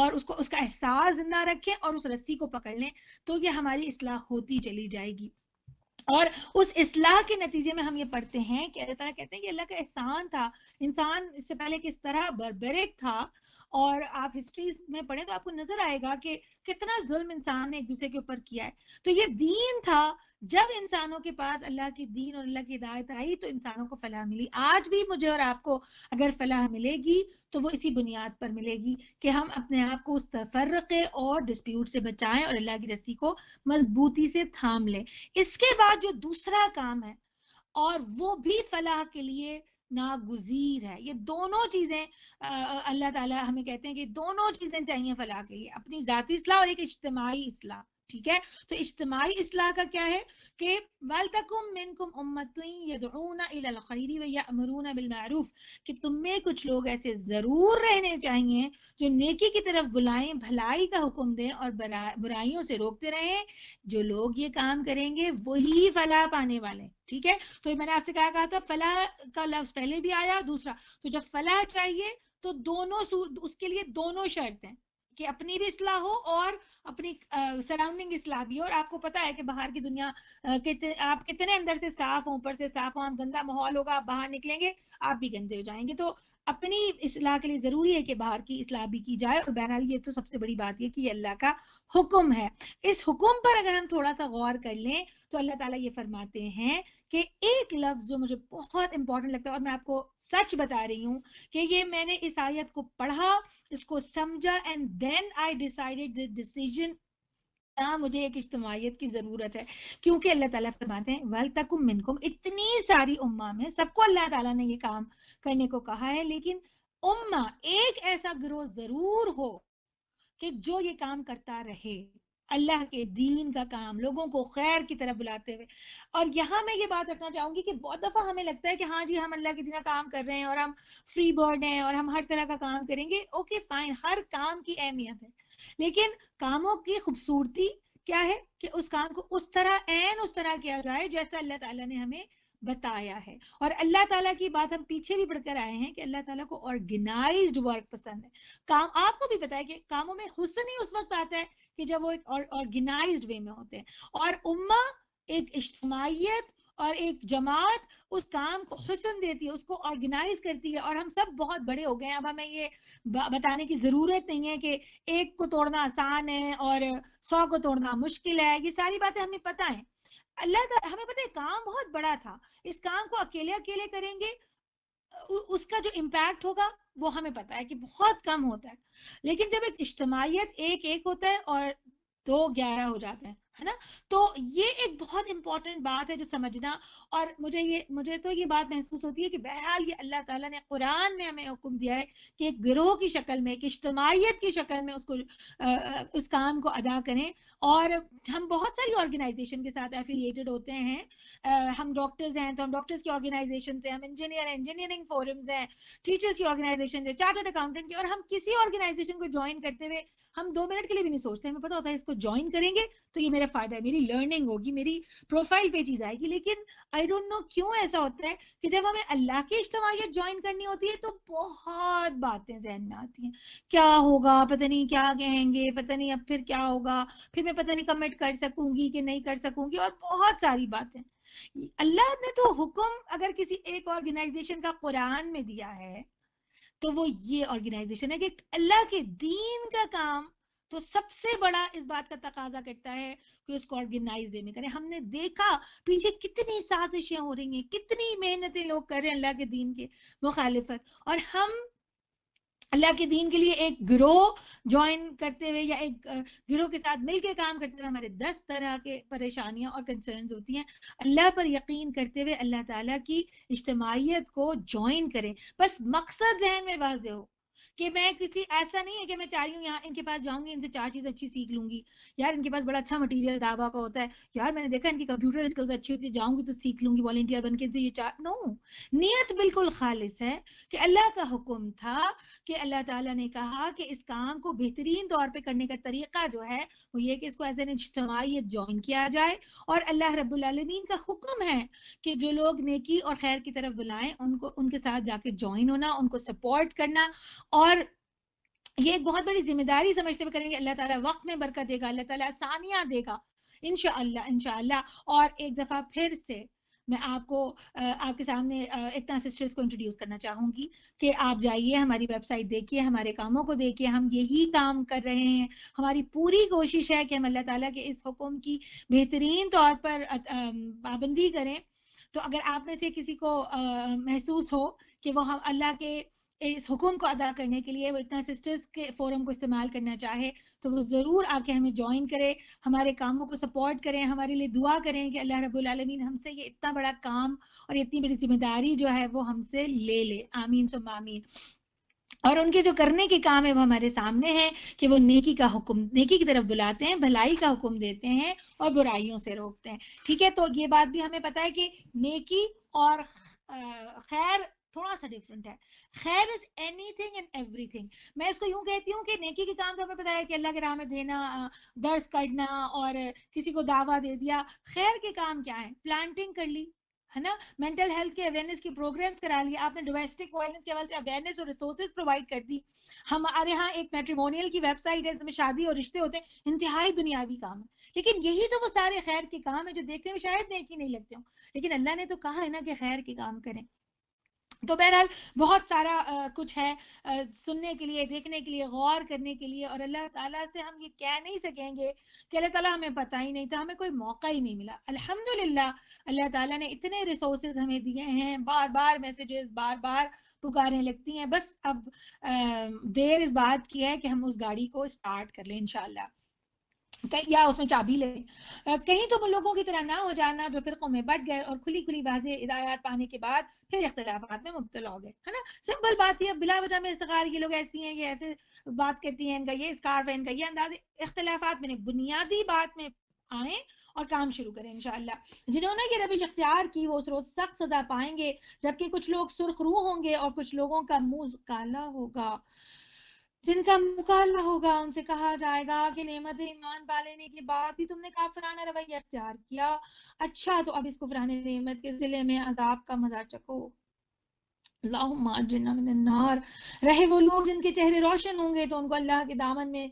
और उसको उसका एहसास जिंदा रखें और उस रस्सी को पकड़ लें तो ये हमारी इसलाह होती चली जाएगी और उस इसलाह के नतीजे में हम ये पढ़ते हैं कि अल्लाह ताला कहते हैं कि अल्लाह का एहसान था इंसान इससे पहले किस तरह बरबरिक था और आप हिस्ट्री में पढ़ें तो आपको नजर आएगा कि कितना जुल्म इंसान ने एक दूसरे के ऊपर किया है तो ये दीन था जब इंसानों के पास अल्लाह की दीन और अल्लाह की हिदायत आई तो इंसानों को फलाह मिली आज भी मुझे और आपको अगर फलाह मिलेगी तो वो इसी बुनियाद पर मिलेगी कि हम अपने आप को उस तफरक़े और डिस्प्यूट से बचाएं और अल्लाह की रस्सी को मजबूती से थाम लें इसके बाद जो दूसरा काम है और वो भी फलाह के लिए नागुजीर है ये दोनों चीजें अल्लाह ताला हमें कहते हैं कि दोनों चीजें चाहिए फलाह के लिए अपनी जाती इसलाह और एक इज्तमाही इसलाह ठीक है तो इज्तमाही असलाह का क्या है कि वालतकुम मिनकुम कि तुम में कुछ लोग ऐसे ज़रूर रहने चाहिए जो नेकी की तरफ बुलाएं भलाई का हुक्म दें और बुराइयों से रोकते रहें जो लोग ये काम करेंगे वही फलाह पाने वाले ठीक है तो मैंने आपसे क्या कहा था फलाह का लफ्ज पहले भी आया दूसरा तो जब फलाह चाहिए तो दोनों उसके लिए दोनों शर्त हैं कि अपनी भी इसलाह हो और अपनी सराउंडिंग इसलाह भी हो और आपको पता है कि बाहर की दुनिया कितने आप कितने अंदर से साफ हो ऊपर से साफ हो आप गंदा माहौल होगा आप बाहर निकलेंगे आप भी गंदे हो जाएंगे तो अपनी इसलाह के लिए जरूरी है कि बाहर की इसलाह भी की जाए और बहरहाल ये तो सबसे बड़ी बात है कि ये अल्लाह का हुक्म है इस हुक्म पर अगर हम थोड़ा सा गौर कर लें तो अल्लाह ताला ये फरमाते हैं कि एक लफ्ज जो मुझे बहुत इंपॉर्टेंट लगता है और मैं आपको सच बता रही हूँ कि ये मैंने इस आयत को पढ़ा इसको समझा and then I decided the decision हाँ मुझे एक इज्तमाहीत की जरूरत है क्योंकि अल्लाह ताला फरमाते हैं वल तकुम मिनकुम इतनी सारी उम्मा में सबको अल्लाह ताला ने ये काम करने को कहा है लेकिन उम्मा एक ऐसा ग्रोह जरूर हो कि जो ये काम करता रहे अल्लाह के दीन का काम लोगों को खैर की तरफ बुलाते हुए और यहाँ मैं ये बात रखना चाहूंगी कि बहुत दफा हमें लगता है कि हाँ जी हम अल्लाह दिन का काम कर रहे हैं और हम फ्री बर्ड हैं और हम हर तरह का काम करेंगे ओके फाइन हर काम की अहमियत है लेकिन कामों की खूबसूरती क्या है कि उस काम को उस तरह एन उस तरह किया जाए जैसा अल्लाह तला ने हमें बताया है और अल्लाह ताला की बात हम पीछे भी पढ़कर आए हैं कि अल्लाह ताला को ऑर्गेनाइज्ड वर्क पसंद है काम आपको भी पता है कि कामों में हुसन ही उस वक्त आता है कि जब वो एक ऑर्गेनाइज वे में होते हैं और उम्मा एक इज्तमाहीत और एक जमात उस काम को हसन देती है उसको ऑर्गेनाइज करती है और हम सब बहुत बड़े हो गए हैं अब हमें ये बताने की ज़रूरत नहीं है कि एक को तोड़ना आसान है और सौ को तोड़ना मुश्किल है ये सारी बातें हमें पता है अल्लाह का हमें पता है काम बहुत बड़ा था इस काम को अकेले अकेले करेंगे उसका जो इम्पैक्ट होगा वो हमें पता है कि बहुत कम होता है लेकिन जब एक इज्तमाहीत एक एक होता है और दो ग्यारह हो जाते हैं है ना तो ये एक बहुत इंपॉर्टेंट बात है जो समझना और मुझे ये मुझे तो ये बात महसूस होती है कि बहरहाल ये अल्लाह ताला ने कुरान में हमें हुक्म दिया है कि एक गिरोह की शक्ल में एक इज्तमाहीत की शक्ल में उसको आ, उस काम को अदा करें और हम बहुत सारी ऑर्गेनाइजेशन के साथ एफिलिएटेड होते हैं आ, हम डॉक्टर्स हैं तो हम डॉक्टर्स की ऑर्गेनाइजेशन से हम इंजीनियर हैं इंजीनियरिंग फोरम्स हैं टीचर्स की ऑर्गेनाइजेशन है चार्टर्ड अकाउंटेंट की और हम किसी ऑर्गेनाइजेशन को ज्वाइन करते हुए हम दो मिनट के लिए भी नहीं सोचते हमें पता होता है इसको ज्वाइन करेंगे तो ये मेरा फायदा है मेरी लर्निंग होगी मेरी प्रोफाइल पे चीज आएगी लेकिन आई डोंट नो क्यों ऐसा होता है कि जब हमें अल्लाह की इज्तमाहीत ज्वाइन करनी होती है तो बहुत बातें जहन में आती हैं क्या होगा पता नहीं क्या कहेंगे पता नहीं अब फिर क्या होगा फिर मैं पता नहीं कमिट कर सकूंगी कि नहीं कर सकूंगी और बहुत सारी बातें अल्लाह ने तो हुक्म अगर किसी एक ऑर्गेनाइजेशन का कुरान में दिया है तो वो ये ऑर्गेनाइजेशन है कि अल्लाह के दीन का काम तो सबसे बड़ा इस बात का तकाजा करता है कि उसको ऑर्गेनाइज वे में करें हमने देखा पीछे कितनी साजिशें हो रही हैं कितनी मेहनतें लोग कर रहे हैं अल्लाह के दीन के मुखालिफत और हम अल्लाह के दीन के लिए एक ग्रोह ज्वाइन करते हुए या एक ग्रोह के साथ मिलके काम करते हुए हमारे दस तरह के परेशानियां और कंसर्न होती हैं अल्लाह पर यकीन करते हुए अल्लाह ताला की इज्तमाहीत को ज्वाइन करें बस मकसद जहन में वाज हो कि मैं किसी ऐसा नहीं है कि मैं चाह रही हूँ यहाँ इनके पास जाऊंगी इनसे चार चीज अच्छी सीख लूंगी यार इनके पास बड़ा अच्छा मटीरियल दावा का होता है यार मैंने देखा इनकी कंप्यूटर स्किल्स अच्छी होती है जाऊंगी तो सीख लूंगी वॉलेंटियर बन के इनसे ये चार नो नीयत बिल्कुल खालिश है कि अल्लाह का हुक्म था कि अल्लाह ताला ने कहा कि इस काम को बेहतरीन तौर पर करने का तरीका जो है वो ये कि इसको एज एन इज्तमाहीत ज्वाइन किया जाए और अल्लाह रबीन का हुक्म है कि जो लोग नेकी और खैर की तरफ बुलाएं उनको उनके साथ जाके ज्वाइन होना उनको सपोर्ट करना और ये एक बहुत बड़ी जिम्मेदारी समझते हुए करेंगे अल्लाह ताला वक्त में बरकत देगा अल्लाह ताला आसानियाँ देगा इनशा इनशा और एक दफ़ा फिर से मैं आपको आपके सामने इतना सिस्टर्स को इंट्रोड्यूस करना चाहूंगी कि आप जाइए हमारी वेबसाइट देखिए हमारे कामों को देखिए हम यही काम कर रहे हैं हमारी पूरी कोशिश है कि हम अल्लाह ताला के इस हुक्म की बेहतरीन तौर पर पाबंदी करें तो अगर आप में से किसी को महसूस हो कि वो हम अल्लाह के इस हुक्म को अदा करने के लिए वो इतना सिस्टर्स के फोरम को इस्तेमाल करना चाहे तो वो ज़रूर आके हमें ज्वाइन करें हमारे कामों को सपोर्ट करें हमारे लिए दुआ करें कि अल्लाह रबालमीन हमसे ये इतना बड़ा काम और इतनी बड़ी जिम्मेदारी जो है वो हमसे ले ले आमीन सो मामीन और उनके जो करने के काम है वो हमारे सामने है कि वो नेकी का हुक्म नेकी की तरफ बुलाते हैं भलाई का हुक्म देते हैं और बुराइयों से रोकते हैं ठीक है तो ये बात भी हमें पता है कि नेकी और खैर थोड़ा सा डिफरेंट है खैर is anything and everything मैं इसको यूं कहती हूँ कि नेकी के काम तो हमें पता है कि अल्लाह के राह में देना दर्ज करना और किसी को दावा दे दिया खैर के काम क्या है प्लांटिंग कर ली है ना मेंटल हेल्थ के अवेयरनेस के प्रोग्राम्स करा लिए आपने डोमेस्टिक वायलेंस के हवाले से अवेयरनेस और रिसोर्सेज प्रोवाइड कर दी हमारे यहाँ एक मेट्रीमोनियल की वेबसाइट है जिसमें शादी और रिश्ते होते हैं इंतहाई दुनियावी काम है लेकिन यही तो वो सारे खैर के काम है जो देखने में शायद नेकी नहीं लगते हो लेकिन अल्लाह ने तो कहा है ना कि खैर के काम करें तो बहरहाल बहुत सारा आ, कुछ है आ, सुनने के लिए देखने के लिए गौर करने के लिए और अल्लाह ताला से हम ये कह नहीं सकेंगे कि अल्लाह ताला हमें पता ही नहीं था हमें कोई मौका ही नहीं मिला अल्हम्दुलिल्लाह अल्लाह ताला ने इतने रिसोर्सेज हमें दिए हैं बार बार मैसेजेस बार बार पुकारें लगती हैं बस अब आ, देर इस बात की है कि हम उस गाड़ी को स्टार्ट कर लें इनशाला या उसमें चाबी ले कहीं तो लोगों की तरह ना हो जाना जो फिरकों में बट गए और खुली खुली वाजे हिदायत पाने के बाद फिर इख्तलाफात में मुबतला हो गए है ना सिंपल बात यह बिला वजह में इस्तार ये लोग ऐसी हैं ये ऐसे बात करती हैं इनका ये स्कार्फ है इनका ये अंदाज इख्तलाफात में बुनियादी बात में आए और काम शुरू करें इनशाला जिन्होंने ये रविश अख्तियार की वो उस रोज सख्त सजा पाएंगे जबकि कुछ लोग सुर्ख रू होंगे और कुछ लोगों का मुंह काला होगा जिनका मुकाबला होगा उनसे कहा जाएगा कि नेमत ईमान पा लेने के बाद भी तुमने काफराना रवैया अख्तियार किया अच्छा तो अब इसको फराने नेमत के जिले में अजाब का मजा चको नार रहे वो लोग जिनके चेहरे रोशन होंगे तो उनको अल्लाह के दामन में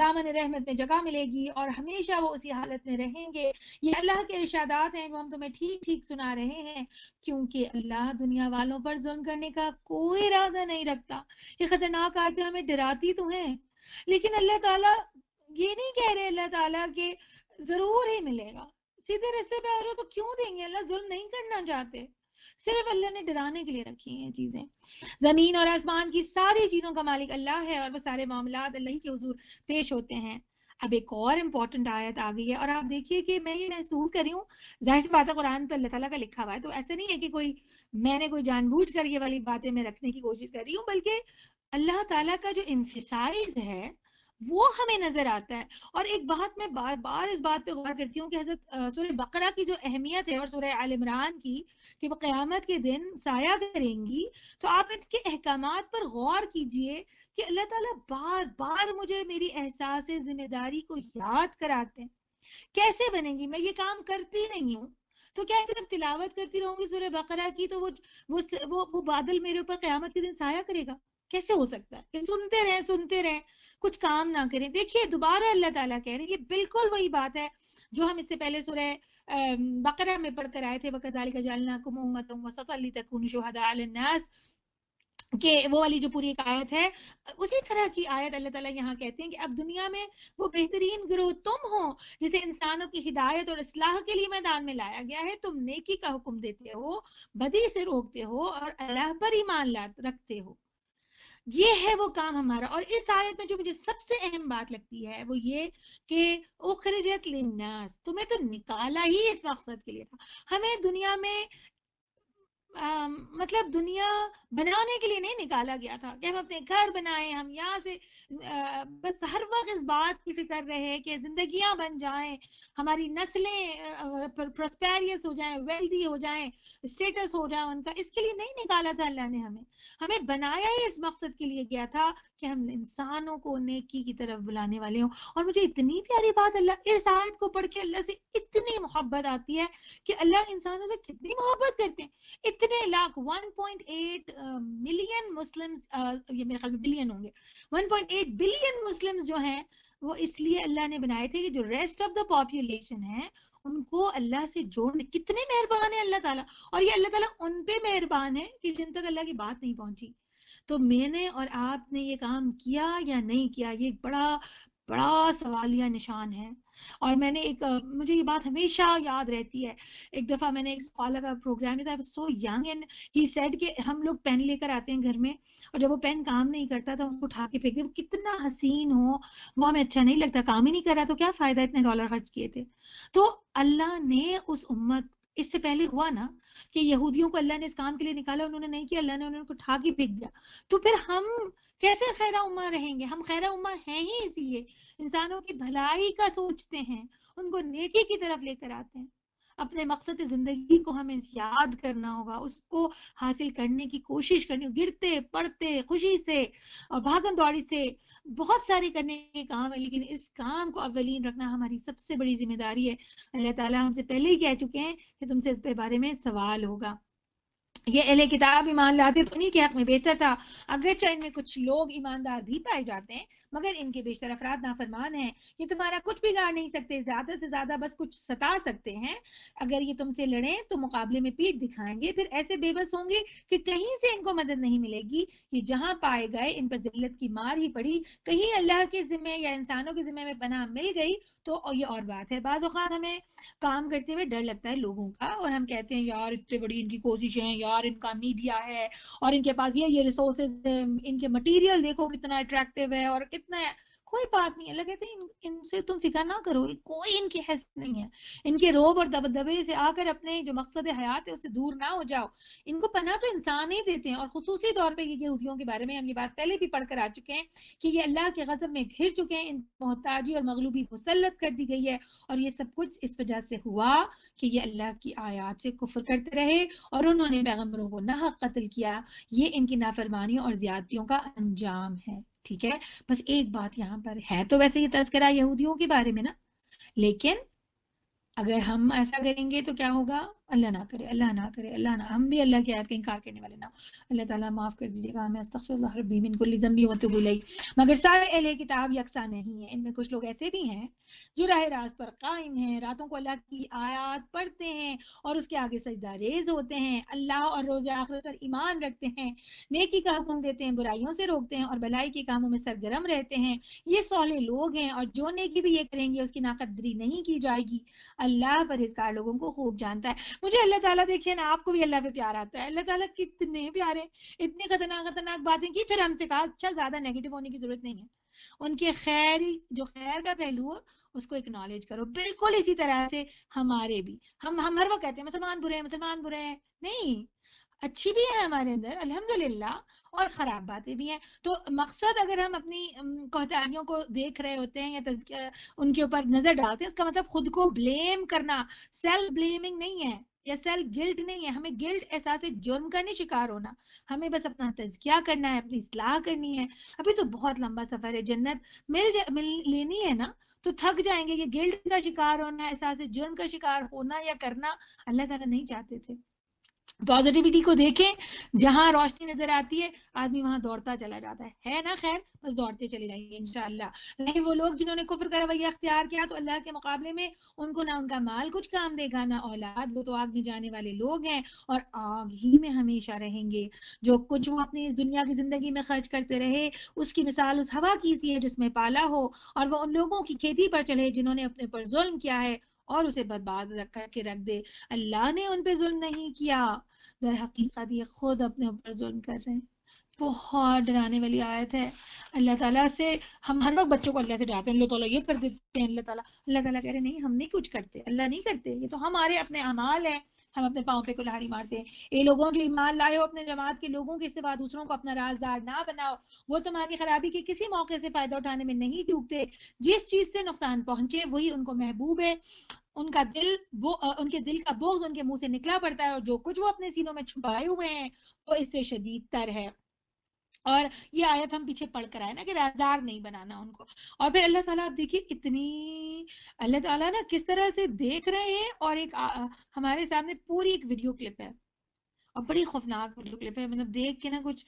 दामन रहमत में जगह मिलेगी और हमेशा वो उसी हालत में रहेंगे ये अल्लाह के इर्शादात हैं वो हम तुम्हें ठीक ठीक सुना रहे हैं क्योंकि अल्लाह दुनिया वालों पर जुल्म करने का कोई इरादा नहीं रखता ये खतरनाक आते हमें डराती तो है लेकिन अल्लाह ताला ये नहीं कह रहे अल्लाह ताला के जरूर ही मिलेगा सीधे रास्ते पे आ रहे हो तो क्यों देंगे अल्लाह जुल्म नहीं करना चाहते सिर्फ अल्लाह ने डराने के लिए रखी है चीजें जमीन और आसमान की सारी चीजों का मालिक अल्लाह है और वह सारे मामला अल्लाह के हजूर पेश होते हैं अब एक और इम्पोर्टेंट आयत आ गई है और आप देखिए कि मैं ये महसूस कर रही हूँ जाहिर सी बात है कुरान तो अल्लाह ताला का लिखा हुआ है तो ऐसा नहीं है कि कोई मैंने कोई जानबूझ कर ये वाली बातें मैं रखने की कोशिश कर रही हूँ बल्कि अल्लाह ताला का जो इम्फिसाइज है वो हमें नजर आता है और एक बात मैं बार बार इस बात पे गौर करती हूँ कि हजरत सूर्य बकरा की जो अहमियत है और सूर्य आल इमरान की कि वो क्यामत के दिन साया करेंगी तो आप इनके अहकाम पर गौर कीजिए कि अल्लाह ताला बार बार मुझे मेरी एहसास जिम्मेदारी को याद कराते हैं कैसे बनेगी मैं ये काम करती नहीं हूँ तो क्या सिर्फ तिलावत करती रहूंगी सूर्य बकरा की तो वो वो वो, वो बादल मेरे ऊपर क्यामत के दिन साया करेगा कैसे हो सकता है सुनते रहें सुनते रहें कुछ काम ना करें देखिए दोबारा अल्लाह ताला कह रहे हैं ये बिल्कुल वही बात है जो हम इससे पहले सुरह बकरा में पढ़कर आए थे वकदाल का जालना को मोहम्मद तक शहदास के वो वाली जो पूरी एक आयत है उसी तरह की आयत अल्लाह ताला यहाँ कहते हैं कि अब दुनिया में वो बेहतरीन ग्रोह तुम हो जिसे इंसानों की हिदायत और असलाह के लिए मैदान में लाया गया है तुम नेकी का हुक्म देते हो बदी से रोकते हो और अल्लाह पर ईमान रखते हो ये है वो काम हमारा और इस आयत में जो मुझे सबसे अहम बात लगती है वो ये कि उखरजत लिन्नास तुम्हें तो निकाला ही इस मकसद के लिए था हमें दुनिया में आ, मतलब दुनिया बनाने के लिए नहीं निकाला गया था कि हम अपने घर बनाएं हम यहाँ से आ, बस हर वक्त इस बात की फिक्र रहे कि जिंदगियां बन जाएं हमारी नस्लें प्रोस्पेरियस हो जाएं वेल्दी हो जाएं स्टेटस हो जाए उनका इसके लिए नहीं निकाला था अल्लाह ने हमें हमें बनाया ही इस मकसद के लिए गया था कि हम इंसानों को नेकी की तरफ बुलाने वाले हों और मुझे इतनी प्यारी बात अल्लाह इस आयत को पढ़ के अल्लाह से इतनी मोहब्बत आती है कि अल्लाह इंसानों से कितनी मोहब्बत करते हैं इतने लाख 1.8 मिलियन मुस्लिम्स ये मेरे ख्याल में बिलियन होंगे 1.8 बिलियन मुस्लिम्स जो हैं वो इसलिए अल्लाह ने बनाए थे कि जो रेस्ट ऑफ द पॉपुलेशन है उनको अल्लाह से जोड़ने कितने मेहरबान है अल्लाह ताला और ये अल्लाह ताला उन पे मेहरबान है कि जिन तक अल्लाह की बात नहीं पहुंची तो मैंने और आपने ये काम किया या नहीं किया ये बड़ा बड़ा सवाल या निशान है और मैंने एक मुझे ये बात हमेशा याद रहती है एक दफा मैंने एक स्कॉलर का प्रोग्राम था so young and he said कि हम लोग पेन लेकर आते हैं घर में और जब वो पेन काम नहीं करता तो उसको उठा के फेंक दे कितना हसीन हो वो हमें अच्छा नहीं लगता काम ही नहीं कर रहा तो क्या फायदा इतने डॉलर खर्च किए थे तो अल्लाह ने उस उम्मत इससे पहले हुआ ना कि यहूदियों को अल्लाह ने इस काम के लिए निकाला उन्होंने नहीं किया अल्लाह ने उन्होंने उठा के फेंक दिया तो फिर हम कैसे खैरा उम्मा रहेंगे हम खैरा उम्मा है ही इसलिए इंसानों की भलाई का सोचते हैं उनको नेकी की तरफ लेकर आते हैं अपने मकसद ज़िंदगी को हमें याद करना होगा उसको हासिल करने की कोशिश करनी गिरते पढ़ते खुशी से और भागम दौड़ी से बहुत सारे करने के काम है लेकिन इस काम को अवलीन रखना हमारी सबसे बड़ी जिम्मेदारी है अल्लाह ताला हमसे पहले ही कह चुके हैं कि तुमसे इस बारे में सवाल होगा ये अहले किताब ईमान लाते तो उन्हीं के हक में बेहतर था चाहे इनमें कुछ लोग ईमानदार भी पाए जाते हैं मगर इनके बेशतर अफराद नाफरमान हैं ये तुम्हारा कुछ बिगाड़ नहीं सकते ज्यादा से ज्यादा बस कुछ सता सकते हैं अगर ये तुमसे लड़े तो मुकाबले में पीठ दिखाएंगे फिर ऐसे बेबस होंगे कि कहीं से इनको मदद नहीं मिलेगी ये जहां पाए गए इन पर जिल्लत की मार ही पड़ी कहीं अल्लाह के जिम्मे या इंसानों के जिम्मे में पना मिल गई तो ये और बात है बाज अवत हमें काम करते हुए डर लगता है लोगों का और हम कहते हैं यार इतनी बड़ी इनकी कोशिश है यार इनका मीडिया है और इनके पास ये ये रिसोर्सेज है इनके मटीरियल देखो कितना अट्रैक्टिव है और कितना है कोई बात नहीं है लगे थे इन, इनसे तुम फिक्र ना करो कोई इनकी हैस नहीं है इनके रोब और दबदबे से आकर अपने जो मकसद हयात है उससे दूर ना हो जाओ इनको पना तो इंसान ही देते हैं और खसूसी तौर पर यहूदियों के बारे में हम ये बात पहले भी पढ़कर आ चुके हैं कि ये अल्लाह के गजब में घिर चुके हैं इन मोहताजी और मगलूबी मुसलत कर दी गई है और ये सब कुछ इस वजह से हुआ कि ये अल्लाह की आयात से कुफर करते रहे और उन्होंने पैगम्बरों को नाहक कत्ल किया ये इनकी नाफरमानियों और ज्यादतियों का अंजाम है ठीक है बस एक बात यहाँ पर है तो वैसे ये तस्करा यहूदियों के बारे में ना लेकिन अगर हम ऐसा करेंगे तो क्या होगा अल्लाह ना करे अल्लाह ना करे अल्लाह ना हम भी अल्लाह की आयत का इनकार करने वाले ना अल्लाह ताला माफ़ कर दीजिएगा हमें अस्तफ़रबीमिनकुलज़म भी होते भुलई मगर सारे अहले किताब यकसा नहीं है इनमें कुछ लोग ऐसे भी हैं जो राह रास्त पर कायम हैं रातों को अल्लाह की आयात पढ़ते हैं और उसके आगे सजदारेज होते हैं अल्लाह और रोज़ आखिर पर ईमान रखते हैं नेकी का हुक्म देते हैं बुराइयों से रोकते हैं और भलाई के कामों में सरगर्म रहते हैं ये सौले लोग हैं और जो नेकी भी ये करेंगे उसकी नाकदरी नहीं की जाएगी अल्लाह परहेजगार लोगों को खूब जानता है मुझे अल्लाह ताला देखिए ना आपको भी अल्लाह पे प्यार आता है अल्लाह ताला कितने प्यारे इतनी खतरनाक खतरनाक बातें की फिर हमसे कहा अच्छा ज्यादा नेगेटिव होने की जरूरत नहीं है उनके खैर जो खैर का पहलू है उसको इग्नॉलेज करो बिल्कुल इसी तरह से हमारे भी हम हम हर वक्त कहते हैं मुसलमान बुरे हैं मुसलमान बुरे हैं नहीं अच्छी भी है हमारे अंदर अल्हम्दुलिल्लाह और ख़राब बातें भी हैं तो मकसद अगर हम अपनी कोताहियों को देख रहे होते हैं या उनके ऊपर नज़र डालते हैं उसका मतलब खुद को ब्लेम करना सेल्फ ब्लेमिंग नहीं है या सेल्फ गिल्ट नहीं है हमें गिल्ट एहसास जुर्म का नहीं शिकार होना हमें बस अपना तजकिया करना है अपनी इसलाह करनी है अभी तो बहुत लंबा सफ़र है जन्नत मिल, जा, मिल लेनी है ना तो थक जाएंगे कि गिल्ट का शिकार होना एहसास जुर्म का शिकार होना या करना अल्लाह ताला नहीं चाहते थे पॉजिटिविटी को देखें जहां रोशनी नजर आती है आदमी वहां दौड़ता चला जाता है है ना खैर बस दौड़ते चले जाएंगे इनशाला नहीं वो लोग जिन्होंने कुफर का रवैया अख्तियार किया तो अल्लाह के मुकाबले में उनको ना उनका माल कुछ काम देगा ना औलाद वो तो आग में जाने वाले लोग हैं और आग ही में हमेशा रहेंगे जो कुछ वो अपनी इस दुनिया की जिंदगी में खर्च करते रहे उसकी मिसाल उस हवा की सी है जिसमें पाला हो और वो उन लोगों की खेती पर चले जिन्होंने अपने पर जुल्म किया है और उसे बर्बाद रख करके रख दे अल्लाह ने उन पर जुल्म नहीं किया दर हकीकत ये खुद अपने ऊपर जुल्म कर रहे हैं बहुत डराने वाली आयत है अल्लाह ताला से हम हर वक्त बच्चों को अल्लाह से डराते हैं अल्लाह ये कर देते हैं अल्लाह ताला अल्लाह ताला कह रहे नहीं हम नहीं कुछ करते अल्लाह नहीं करते ये तो हमारे अपने अमाल हैं हम अपने पाओं पे कुल्हाड़ी मारते हैं ये लोगों के ईमान लाए हो अपने जमात के लोगों के सिवा दूसरों को अपना राजदार ना बनाओ वो तुम्हारी खराबी के किसी मौके से फायदा उठाने में नहीं डूबते जिस चीज से नुकसान पहुंचे वही उनको महबूब है उनका दिल वो उनके दिल का बोझ उनके मुंह से निकला पड़ता है और जो कुछ वो अपने सीनों में छुपाए हुए हैं वो इससे शदीद तर है और ये आयत हम पीछे पढ़ कर आए ना कि राजदार नहीं बनाना उनको और फिर अल्लाह ताला आप देखिए इतनी अल्लाह ताला ना किस तरह से देख रहे हैं और एक आ, हमारे सामने पूरी एक वीडियो क्लिप है और बड़ी खौफनाक वीडियो क्लिप है मतलब देख के ना कुछ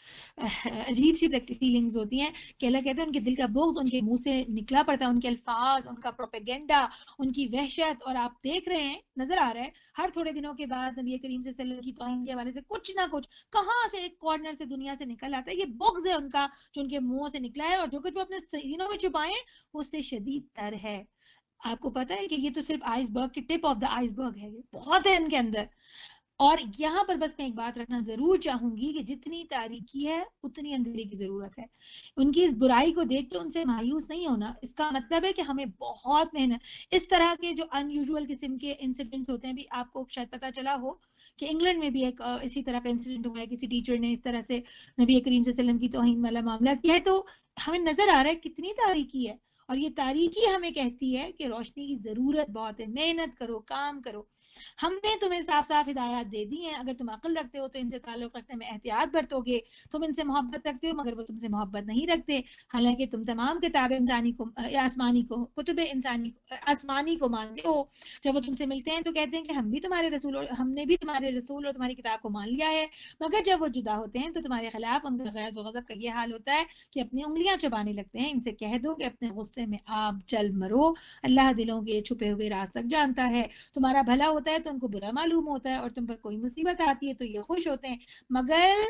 अजीब सी लगती फीलिंग्स होती हैं कहला कहते हैं उनके दिल का बोझ उनके मुंह से निकला पड़ता है उनके अल्फाज उनका प्रोपेगेंडा उनकी वहशत और आप देख रहे हैं नजर आ रहा है हर थोड़े दिनों के बाद नबी करीम से सल्लम की तोहिन के हवाले से कुछ ना कुछ कहाँ से एक कॉर्नर से दुनिया से निकल आता है ये बुग्ज है उनका जो उनके मुंह से निकला है और जो कुछ वो अपने सीनों में छुपाए उससे शदीद तर है आपको पता है कि ये तो सिर्फ आइसबर्ग की टिप ऑफ द आइसबर्ग है बहुत है इनके अंदर और यहाँ पर बस मैं एक बात रखना जरूर चाहूंगी कि जितनी तारीखी है उतनी अंधेरे की जरूरत है उनकी इस बुराई को देख के उनसे मायूस नहीं होना इसका मतलब है कि हमें बहुत मेहनत इस तरह के जो अनयूजल किस्म के इंसिडेंट्स होते हैं भी आपको शायद पता चला हो कि इंग्लैंड में भी एक इसी तरह का इंसिडेंट हुआ है किसी टीचर ने इस तरह से नबी करीम वसल्लम की तोहिन वाला मामला किया है तो हमें नजर आ रहा है कितनी तारीखी है और ये तारीखी हमें कहती है कि रोशनी की जरूरत बहुत है मेहनत करो काम करो हमने तुम्हें साफ साफ हिदायत दे दी है अगर तुम अकल रखते हो तो इनसे ताल्लुक रखने में एहतियात बरतोगे तुम इनसे मोहब्बत रखते हो मगर वो तुमसे मोहब्बत नहीं रखते हालांकि तुम तमाम किताब इंसानी को आसमानी को कुतुब इंसानी आसमानी को मानते हो जब वो तुमसे मिलते हैं तो कहते हैं कि हम भी तुम्हारे रसूल और हमने भी तुम्हारे रसूल और तुम्हारी किताब को मान लिया है मगर जब वो जुदा होते हैं तो तुम्हारे खिलाफ उनका गैर वजब का ये हाल होता है कि अपनी उंगलियां चबाने लगते हैं इनसे कह दो कि अपने गुस्से में आप जल मरो अल्लाह दिलों के छुपे हुए राज तक जानता है तुम्हारा भला हो होता है तो उनको बुरा मालूम होता है और तुम पर कोई मुसीबत आती है तो ये खुश होते हैं मगर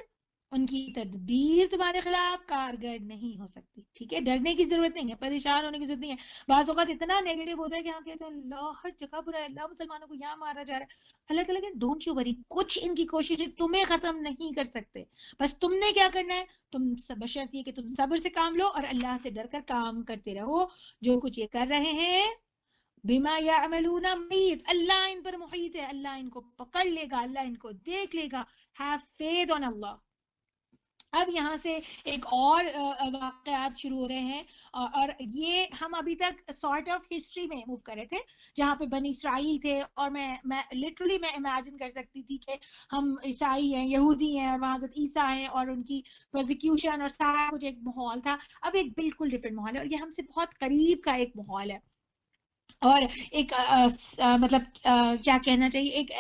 उनकी तदबीर तुम्हारे खिलाफ कारगर नहीं हो सकती ठीक है डरने की जरूरत नहीं है परेशान होने की जरूरत नहीं है बाज़ात इतना नेगेटिव होता है कि हम कहते हैं अल्लाह हर जगह बुरा है अल्लाह मुसलमानों को यहाँ मारा जा रहा है अल्लाह तला के डोंट यू वरी कुछ इनकी कोशिशें तुम्हें खत्म नहीं कर सकते बस तुमने क्या करना है तुम बशर्त ये कि तुम सब्र से काम लो और अल्लाह से डर कर काम करते रहो जो कुछ ये कर रहे हैं बिमा या अमलूना मीत अल्लाह इन पर मुहित है अल्लाह इनको पकड़ लेगा अल्लाह इनको देख लेगा हैव फेद ऑन अल्लाह अब यहाँ से एक और वाकयात शुरू हो रहे हैं और ये हम अभी तक सॉर्ट ऑफ हिस्ट्री में मूव कर रहे थे जहाँ पे बनी इसराइल थे और मैं मैं लिटरली मैं इमेजिन कर सकती थी कि हम ईसाई हैं यहूदी हैं और वहाँ ईसा हैं और उनकी प्रोजिक्यूशन और सारा कुछ एक माहौल था अब एक बिल्कुल डिफरेंट माहौल है और ये हमसे बहुत करीब का एक माहौल है और एक आ, आ, मतलब आ, क्या कहना चाहिए एक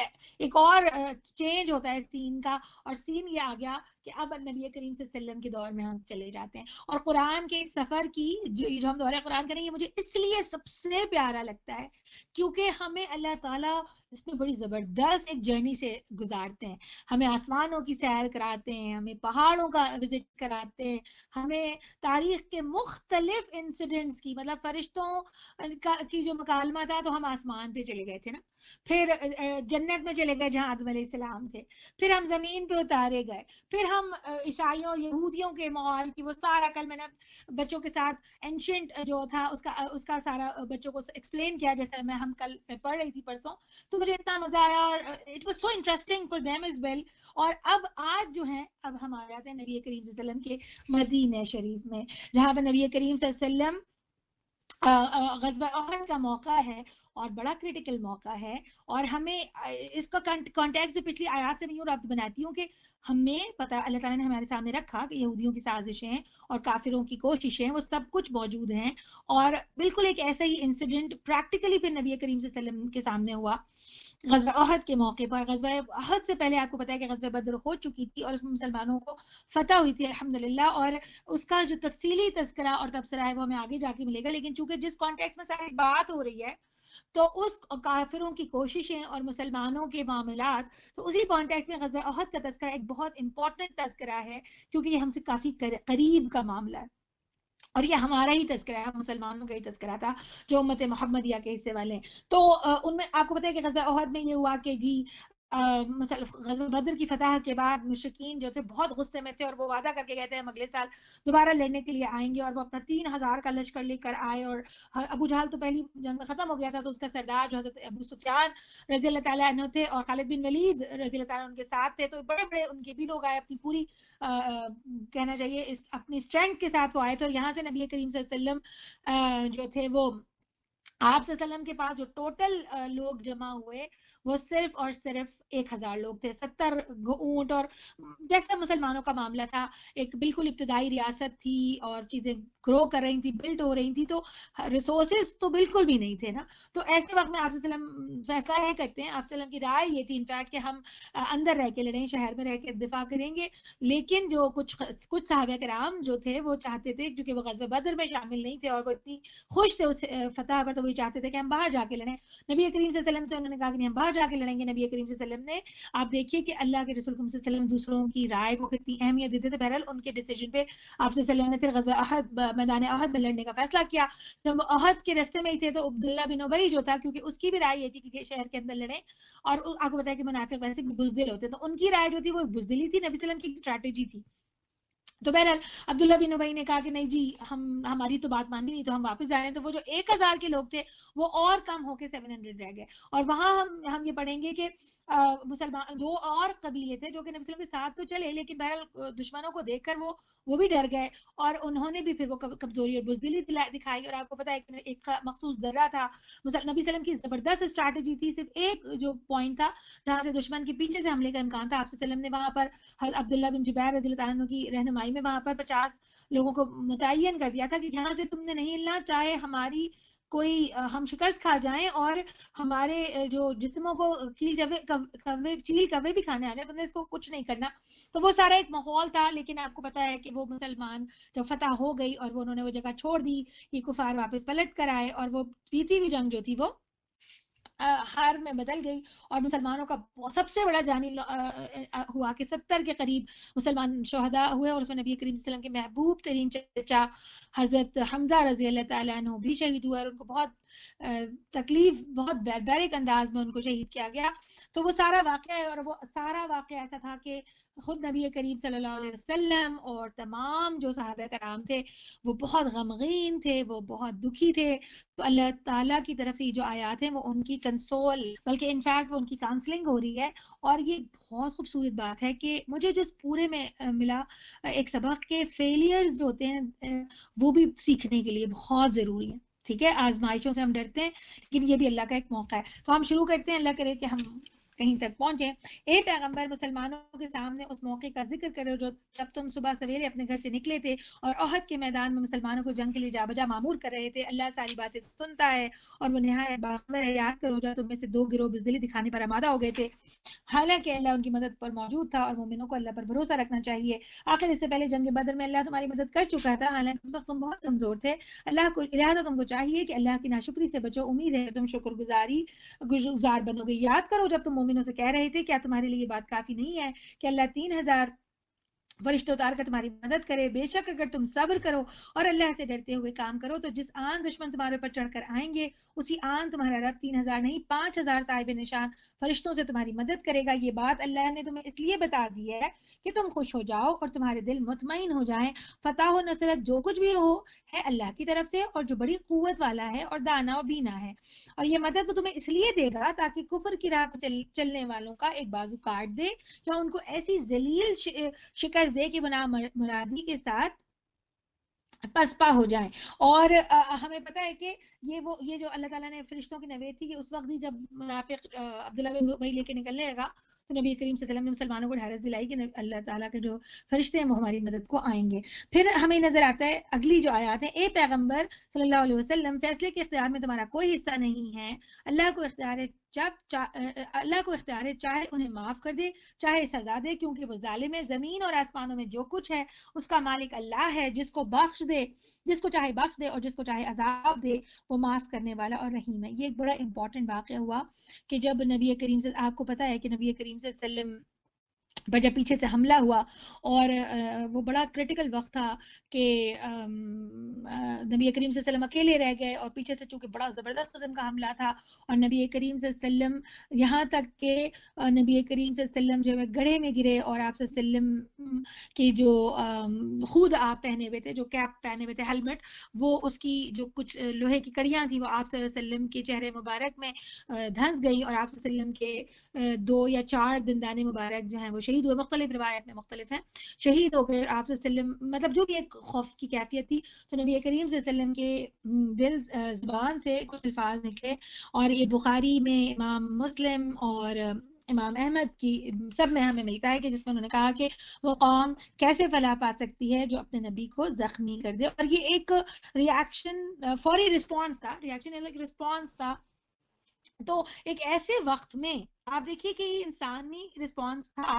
एक और चेंज होता है सीन का और सीन ये आ गया कि अब नबी करीम वसल्लम के दौर में हम चले जाते हैं और कुरान के सफर की जो जो हम दौरा कुरान करें ये मुझे इसलिए सबसे प्यारा लगता है क्योंकि हमें अल्लाह ताला इसमें बड़ी ज़बरदस्त एक जर्नी से गुजारते हैं हमें आसमानों की सैर कराते हैं हमें पहाड़ों का विजिट कराते हैं हमें तारीख के मुख्तलिफ इंसिडेंट्स की मतलब फरिश्तों का की जो मकालमा था तो हम आसमान पे चले गए थे ना फिर जन्नत में चले गए जहाँ आदम सलाम थे फिर हम ज़मीन पे उतारे गए फिर हम ईसाइयों यहूदियों के माहौल की वो सारा कल मैंने बच्चों के साथ एंशंट जो था उसका उसका सारा बच्चों को एक्सप्लेन किया जैसे मैं हम कल पढ़ रही थी परसों तो मुझे इतना मजा आया और it was so interesting for them as well और अब आज जो है अब हम आ जाते हैं नबी करीम के मदीन शरीफ में जहाँ पर नबी करीम का मौका है और बड़ा क्रिटिकल मौका है और हमें इसको कॉन्टेक्ट जो पिछली आयात से मैं यूँ रब्त बनाती हूँ कि हमें पता अल्लाह ताला ने हमारे सामने रखा कि यहूदियों की साजिशें हैं और काफिरों की कोशिशें हैं वो सब कुछ मौजूद हैं और बिल्कुल एक ऐसा ही इंसिडेंट प्रैक्टिकली फिर नबी करीम वसल्लम के सामने हुआ गजा अहद के मौके पर गजवा अहद से पहले आपको पता है कि गजब बद्र हो चुकी थी और उसमें मुसलमानों को फतह हुई थी अलहमदिल्ला और उसका जो तफसीली तस्करा और तबसरा है वो हमें आगे जाके मिलेगा लेकिन चूंकि जिस कॉन्टेक्स में सारी बात हो रही है तो उस काफिरों की कोशिशें और मुसलमानों के मामला तो उसी कॉन्टेक्स्ट में गजा अहद का तस्करा एक बहुत इंपॉर्टेंट तस्करा है क्योंकि ये हमसे काफ़ी करीब का मामला है और ये हमारा ही तस्करा है मुसलमानों का ही तस्करा था जो मत मोहम्मदिया के हिस्से वाले हैं तो उनमें आपको पता है कि गजा अहद में ये हुआ कि जी गजब की फतह के बाद मुशकिन जो थे बहुत गुस्से में थे और वो वादा करके गए थे हम अगले साल दोबारा लड़ने के लिए आएंगे और वो अपना तीन हजार का लश्कर लेकर आए और अबू जहाल तो पहली जंग में खत्म हो गया था तो उसका सरदार जो हजरत अबू सुफियान रजी अल्लाह थे और खालिद बिन नलीद रजी अल्लाह साथ थे तो बड़े बड़े उनके भी लोग आए अपनी पूरी आ, कहना चाहिए इस अपनी स्ट्रेंथ के साथ वो आए थे और यहाँ से नबी करीम वसल्लम जो थे वो आप के पास जो टोटल लोग जमा हुए वो सिर्फ और सिर्फ एक हजार लोग थे सत्तर ऊंट और जैसा मुसलमानों का मामला था एक बिल्कुल इब्तदाई रियासत थी और चीज़ें ग्रो कर रही थी बिल्ड हो रही थी तो रिसोर्सेज तो बिल्कुल भी नहीं थे ना तो ऐसे वक्त में आप फैसला है करते हैं आपसे की राय ये थी इनफैक्ट कि हम अंदर रह के लड़ें शहर में रह के दिफा करेंगे लेकिन जो कुछ कुछ साहब कराम जो थे वो चाहते थे क्योंकि वो गजब बदर में शामिल नहीं थे और वो इतनी खुश थे उस फतह पर तो वही चाहते थे कि हम बाहर जाके लड़ें नबी करीम से उन्होंने कहा कि हम बाहर बाहर जाके लड़ेंगे नबी करीम वसल्लम ने आप देखिए कि अल्लाह के रसूल सल्लम दूसरों की राय को कितनी अहमियत देते थे बहरहाल उनके डिसीजन पे आपसे सल्लम ने फिर गजा अहद मैदान अहद में लड़ने का फैसला किया जब वो अहद के रस्ते में ही थे तो अब्दुल्ला बिन उबई जो था क्योंकि उसकी भी राय ये थी कि शहर के अंदर लड़े और आपको बताया कि मुनाफिक वैसे बुजदिल होते तो उनकी राय जो थी वो बुजदिली थी नबी वसल्लम की स्ट्रैटेजी थी तो बहरहाल अब्दुल्ला बिन उबई ने कहा कि नहीं जी हम हमारी तो बात मानी नहीं तो हम वापस जा रहे हैं तो वो जो एक हजार के लोग थे वो और कम होके सेवन हंड्रेड रह गए और वहां हम हम ये पढ़ेंगे कि मुसलमान दो और कबीले थे जो कि नबी के साथ तो चले लेकिन बहरहाल दुश्मनों को देखकर वो वो भी डर गए और उन्होंने भी फिर वो कमजोरी और बुजदिली दिखाई और आपको पता है एक, एक मखसूस दर्रा था नबी वसल्लम की जबरदस्त स्ट्रैटेजी थी सिर्फ एक जो पॉइंट था जहाँ से दुश्मन के पीछे से हमले का इम्कान था आपसे ने वहां पर अब्दुल्ला बिन जुबैर रजील की रहनमाई में वहां पर पचास लोगों को मुतन कर दिया था कि यहाँ से तुमने नहीं हिलना चाहे हमारी कोई हम शिकस्त खा जाए और हमारे जो जिस्मों को कील जबे कवे चील कवे भी खाने आ जाए तो हमने इसको कुछ नहीं करना तो वो सारा एक माहौल था लेकिन आपको पता है कि वो मुसलमान जब फतह हो गई और वो उन्होंने वो जगह छोड़ दी ये कुफार वापस पलट कर आए और वो पीती हुई जंग जो थी वो हार में बदल गई और मुसलमानों का सबसे बड़ा जानी हुआ कि सत्तर के करीब मुसलमान शहदा हुए और उसमें नबी करीम के महबूब तरीन चचा हजरत हमजा रजी अल्लाह भी शहीद हुआ और उनको बहुत तकलीफ बहुत बैरबैरिक अंदाज में उनको शहीद किया गया तो वो सारा वाक़ और वो सारा वाक़ ऐसा था कि खुद नबी करीम सल्लल्लाहु अलैहि वसल्लम और तमाम जो साहब कराम थे वो बहुत गमगीन थे वो बहुत दुखी थे तो अल्लाह ताला की तरफ से ये जो आयात हैं वो उनकी कंसोल बल्कि इनफैक्ट वो उनकी काउंसलिंग हो रही है और ये बहुत खूबसूरत बात है कि मुझे जो पूरे में मिला एक सबक के फेलियर्स जो होते हैं वो भी सीखने के लिए बहुत ज़रूरी है ठीक है आजमाइशों से हम डरते हैं लेकिन ये भी अल्लाह का एक मौका है तो हम शुरू करते हैं अल्लाह करे कि हम कहीं तक पहुंचे ए पैगंबर मुसलमानों के सामने उस मौके का जिक्र करो जो जब तुम सुबह सवेरे अपने घर से निकले थे और अहद के मैदान में मुसलमानों को जंग के लिए जाबजा मामूर कर रहे थे अल्लाह सारी बातें सुनता है और वो नहाय बाखबर है याद करो जो तुम्हें से दो गिरोह बिजली दिखाने पर आमादा हो गए थे हालांकि अल्लाह उनकी मदद पर मौजूद था और मोमिनों को अल्लाह पर भरोसा रखना चाहिए आखिर इससे पहले जंग बदर में अल्लाह तुम्हारी मदद कर चुका था हालांकि उस वक्त तुम बहुत कमजोर थे अल्लाह को लिहाजा तुमको चाहिए कि अल्लाह की नाशुक्री से बचो उम्मीद है तुम शुक्रगुजारी गुजार बनोगे याद करो जब तुम मोमिनों से कह रहे थे क्या तुम्हारे लिए बात काफी नहीं है कि अल्लाह तीन हजार वरिश्त उतार कर तुम्हारी मदद करे बेशक अगर तुम सब्र करो और अल्लाह से डरते हुए काम करो तो जिस आन दुश्मन तुम्हारे ऊपर चढ़कर आएंगे उसी आन तुम्हारा रब तीन हजार नहीं पांच हजार साहिब निशान फरिश्तों से तुम्हारी मदद करेगा ये बात अल्लाह ने तुम्हें इसलिए बता दी है कि तुम खुश हो जाओ और तुम्हारे दिल मुतमिन हो जाए फतह नसरत जो कुछ भी हो है अल्लाह की तरफ से और जो बड़ी कुत वाला है और दाना और बीना है और ये मदद वो तुम्हें इसलिए देगा ताकि कुफर की राह चल, चलने वालों का एक बाजू काट दे या उनको ऐसी जलील शिकस्त दे कि बना मुरादी के साथ पसपा हो जाए और आ, हमें पता है कि ये वो ये जो अल्लाह ताला ने फरिश्तों की नवेद थी कि उस वक्त ही जब मुनाफिक अब्दुल्ला बिन वही लेके निकलने लगा तो नबी करीम वसल्लम ने मुसलमानों को ढारस दिलाई कि अल्लाह ताला के जो फरिश्ते हैं वो हमारी मदद को आएंगे फिर हमें नजर आता है अगली जो आयात है ए पैगम्बर सल्लल्लाहु अलैहि वसल्लम फैसले के इख्तियार में तुम्हारा कोई हिस्सा नहीं है अल्लाह को इख्तियार जब अल्लाह को इख्तियार है चाहे उन्हें माफ कर दे चाहे सजा दे क्योंकि वो जालिम है जमीन और आसमानों में जो कुछ है उसका मालिक अल्लाह है जिसको बख्श दे जिसको चाहे बख्श दे और जिसको चाहे अजाब दे वो माफ करने वाला और रहीम है ये एक बड़ा इंपॉर्टेंट वाक्य हुआ कि जब नबी करीम से आपको पता है कि नबी करीम से पर जब पीछे से हमला हुआ और वो बड़ा क्रिटिकल वक्त था कि नबी करीम वसल्लम अकेले रह गए और पीछे से चूंकि बड़ा ज़बरदस्त कस्म का हमला था और नबी करीम वसल्लम यहाँ तक के नबी करीम वसल्लम जो है गढ़े में गिरे और आप वसल्लम की जो खुद आप पहने हुए थे जो कैप पहने हुए थे हेलमेट वो उसकी जो कुछ लोहे की कड़ियाँ थी वो आप सल्लम के चेहरे मुबारक में धंस गई और आप के दो या चार दिनदान मुबारक जो हैं वो वो शहीद हुए मुख्तलिफ रिवायत में मुख्तलिफ हैं शहीद हो गए आप मतलब जो भी एक खौफ की कैफियत थी तो नबी करीम वसल्लम के दिल जबान से कुछ अल्फाज निकले और ये बुखारी में इमाम मुस्लिम और इमाम अहमद की सब में हमें मिलता है कि जिसमें उन्होंने कहा कि वो कौम कैसे फला पा सकती है जो अपने नबी को जख्मी कर दे और ये एक रिएक्शन फॉरी रिस्पॉन्स था रिएक्शन एक रिस्पॉन्स था तो एक ऐसे वक्त में आप देखिए कि इंसानी रिस्पांस था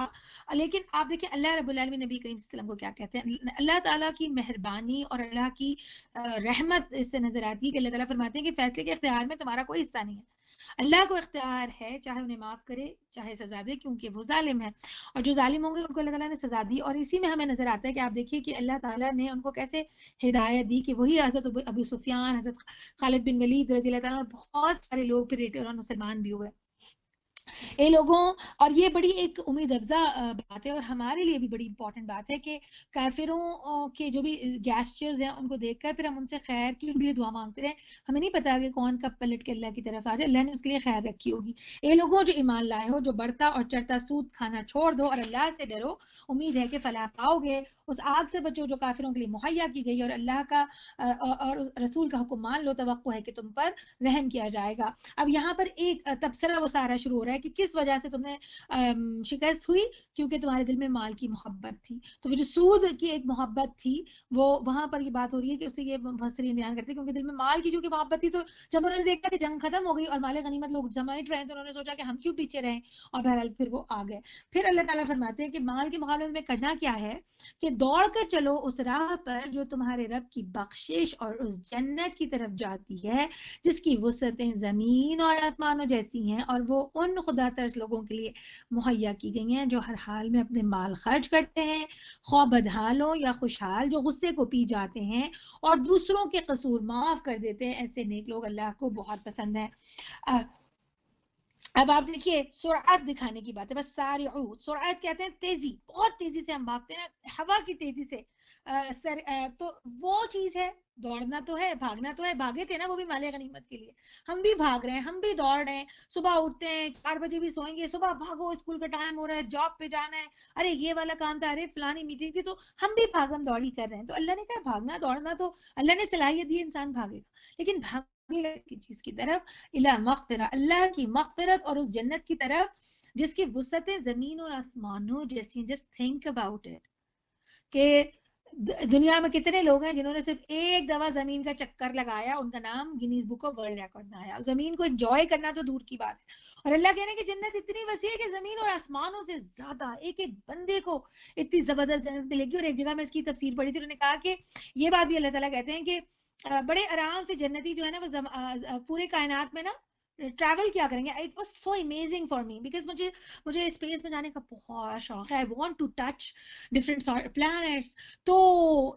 लेकिन आप देखिए अल्लाह रबी नबी करीम को क्या कहते हैं अल्लाह ताला की मेहरबानी और अल्लाह की रहमत इससे नजर आती है कि अल्लाह ताला फरमाते हैं कि फैसले के अख्तियार में तुम्हारा कोई हिस्सा नहीं है अल्लाह को इख्तियार है चाहे उन्हें माफ़ करे चाहे सजा दे क्योंकि वो जालिम है और जो जालिम होंगे उनको अल्लाह ने सजा दी और इसी में हमें नजर आता है कि आप देखिए कि अल्लाह ताला ने उनको कैसे हिदायत दी कि वही हजरत अबू सुफियान हजरत खालिद बिन वलीद रजी और बहुत सारे लोग फिर मुसलमान भी हुए ये लोगों और ये बड़ी एक उम्मीद अफजा बात है और हमारे लिए भी बड़ी इंपॉर्टेंट बात है कि काफिरों के जो भी गैस्टर्स हैं उनको देखकर फिर हम उनसे खैर की भी दुआ मांगते रहे हमें नहीं पता कि कौन कब पलट के अल्लाह की तरफ आ जाए अल्लाह ने उसके लिए खैर रखी होगी ये लोगों जो ईमान लाए हो जो बढ़ता और चढ़ता सूद खाना छोड़ दो और अल्लाह से डरो उम्मीद है कि फलाह पाओगे उस आग से बचो जो काफिरों के लिए मुहैया की गई और अल्लाह का और रसूल का हुक्म मान लो तो है कि तुम पर रहम किया जाएगा अब यहाँ पर एक तबसरा वो सारा शुरू हो रहा है कि किस वजह से तुमने शिकस्त हुई क्योंकि तुम्हारे दिल में माल की मोहब्बत थी तो जो सूद की एक मोहब्बत थी वो वहां पर ये बात हो रही है कि उससे ये मुफसरीन बयान करते क्योंकि दिल में माल की जो क्योंकि मोहब्बत थी तो जब उन्होंने देखा कि जंग खत्म हो गई और माले गनीमत लोग जमाइट रहे तो उन्होंने सोचा कि हम क्यों पीछे रहे और बहरहाल फिर वो आ गए फिर अल्लाह ताला फरमाते हैं कि माल के मुकाबले में करना क्या है कि दौड़कर चलो उस राह पर जो तुम्हारे रब की बख्शिश और उस जन्नत की तरफ जाती है जिसकी वसतें जमीन और आसमानों जैसी हैं और वो उन खुदा तर्ज लोगों के लिए मुहैया की गई हैं जो हर हाल में अपने माल खर्च करते हैं खौ बदहाल हो या खुशहाल जो गुस्से को पी जाते हैं और दूसरों के कसूर माफ कर देते हैं ऐसे नेक लोग अल्लाह को बहुत पसंद है अब आप देखिए सुरात दिखाने की बात है बस सारी सुरात कहते हैं तेजी बहुत तेजी से हम भागते हैं हवा की तेजी से आ, सर आ, तो वो चीज है दौड़ना तो है भागना तो है भागे थे ना वो भी माले गनीमत के लिए हम भी भाग रहे हैं हम भी दौड़ रहे हैं सुबह उठते हैं चार बजे भी सोएंगे सुबह भागो स्कूल का टाइम हो रहा है जॉब पे जाना है अरे ये वाला काम था अरे फलानी मीटिंग थी तो हम भी भागम दौड़ी कर रहे हैं तो अल्लाह ने कहा भागना दौड़ना तो अल्लाह ने सलाहियत दी इंसान भागेगा लेकिन भाग की चीज की तरफ इला मगफिरा अल्लाह की मगफिरत और उस जन्नत की तरफ जिसकी वसतें जमीन और आसमान हो जैसी जस्ट थिंक अबाउट इट के दुनिया में कितने लोग हैं जिन्होंने सिर्फ एक दवा जमीन का चक्कर लगाया उनका नाम Guinness book of world record में आया जमीन को एंजॉय करना तो दूर की बात है और अल्लाह कह रहे हैं कि जन्नत इतनी वसी है कि जमीन और आसमानों से ज्यादा एक एक बंदे को इतनी जबरदस्त जन्नत मिलेगी और एक जगह में इसकी तफसीर पड़ी थी उन्होंने कहा कि ये बात भी अल्लाह तला कहते हैं कि बड़े आराम से जन्नती जो है ना वो पूरे कायनात में ना ट्रैवल क्या करेंगे it was so amazing for me because मुझे मुझे स्पेस में जाने का बहुत शौक है I want to touch different planets तो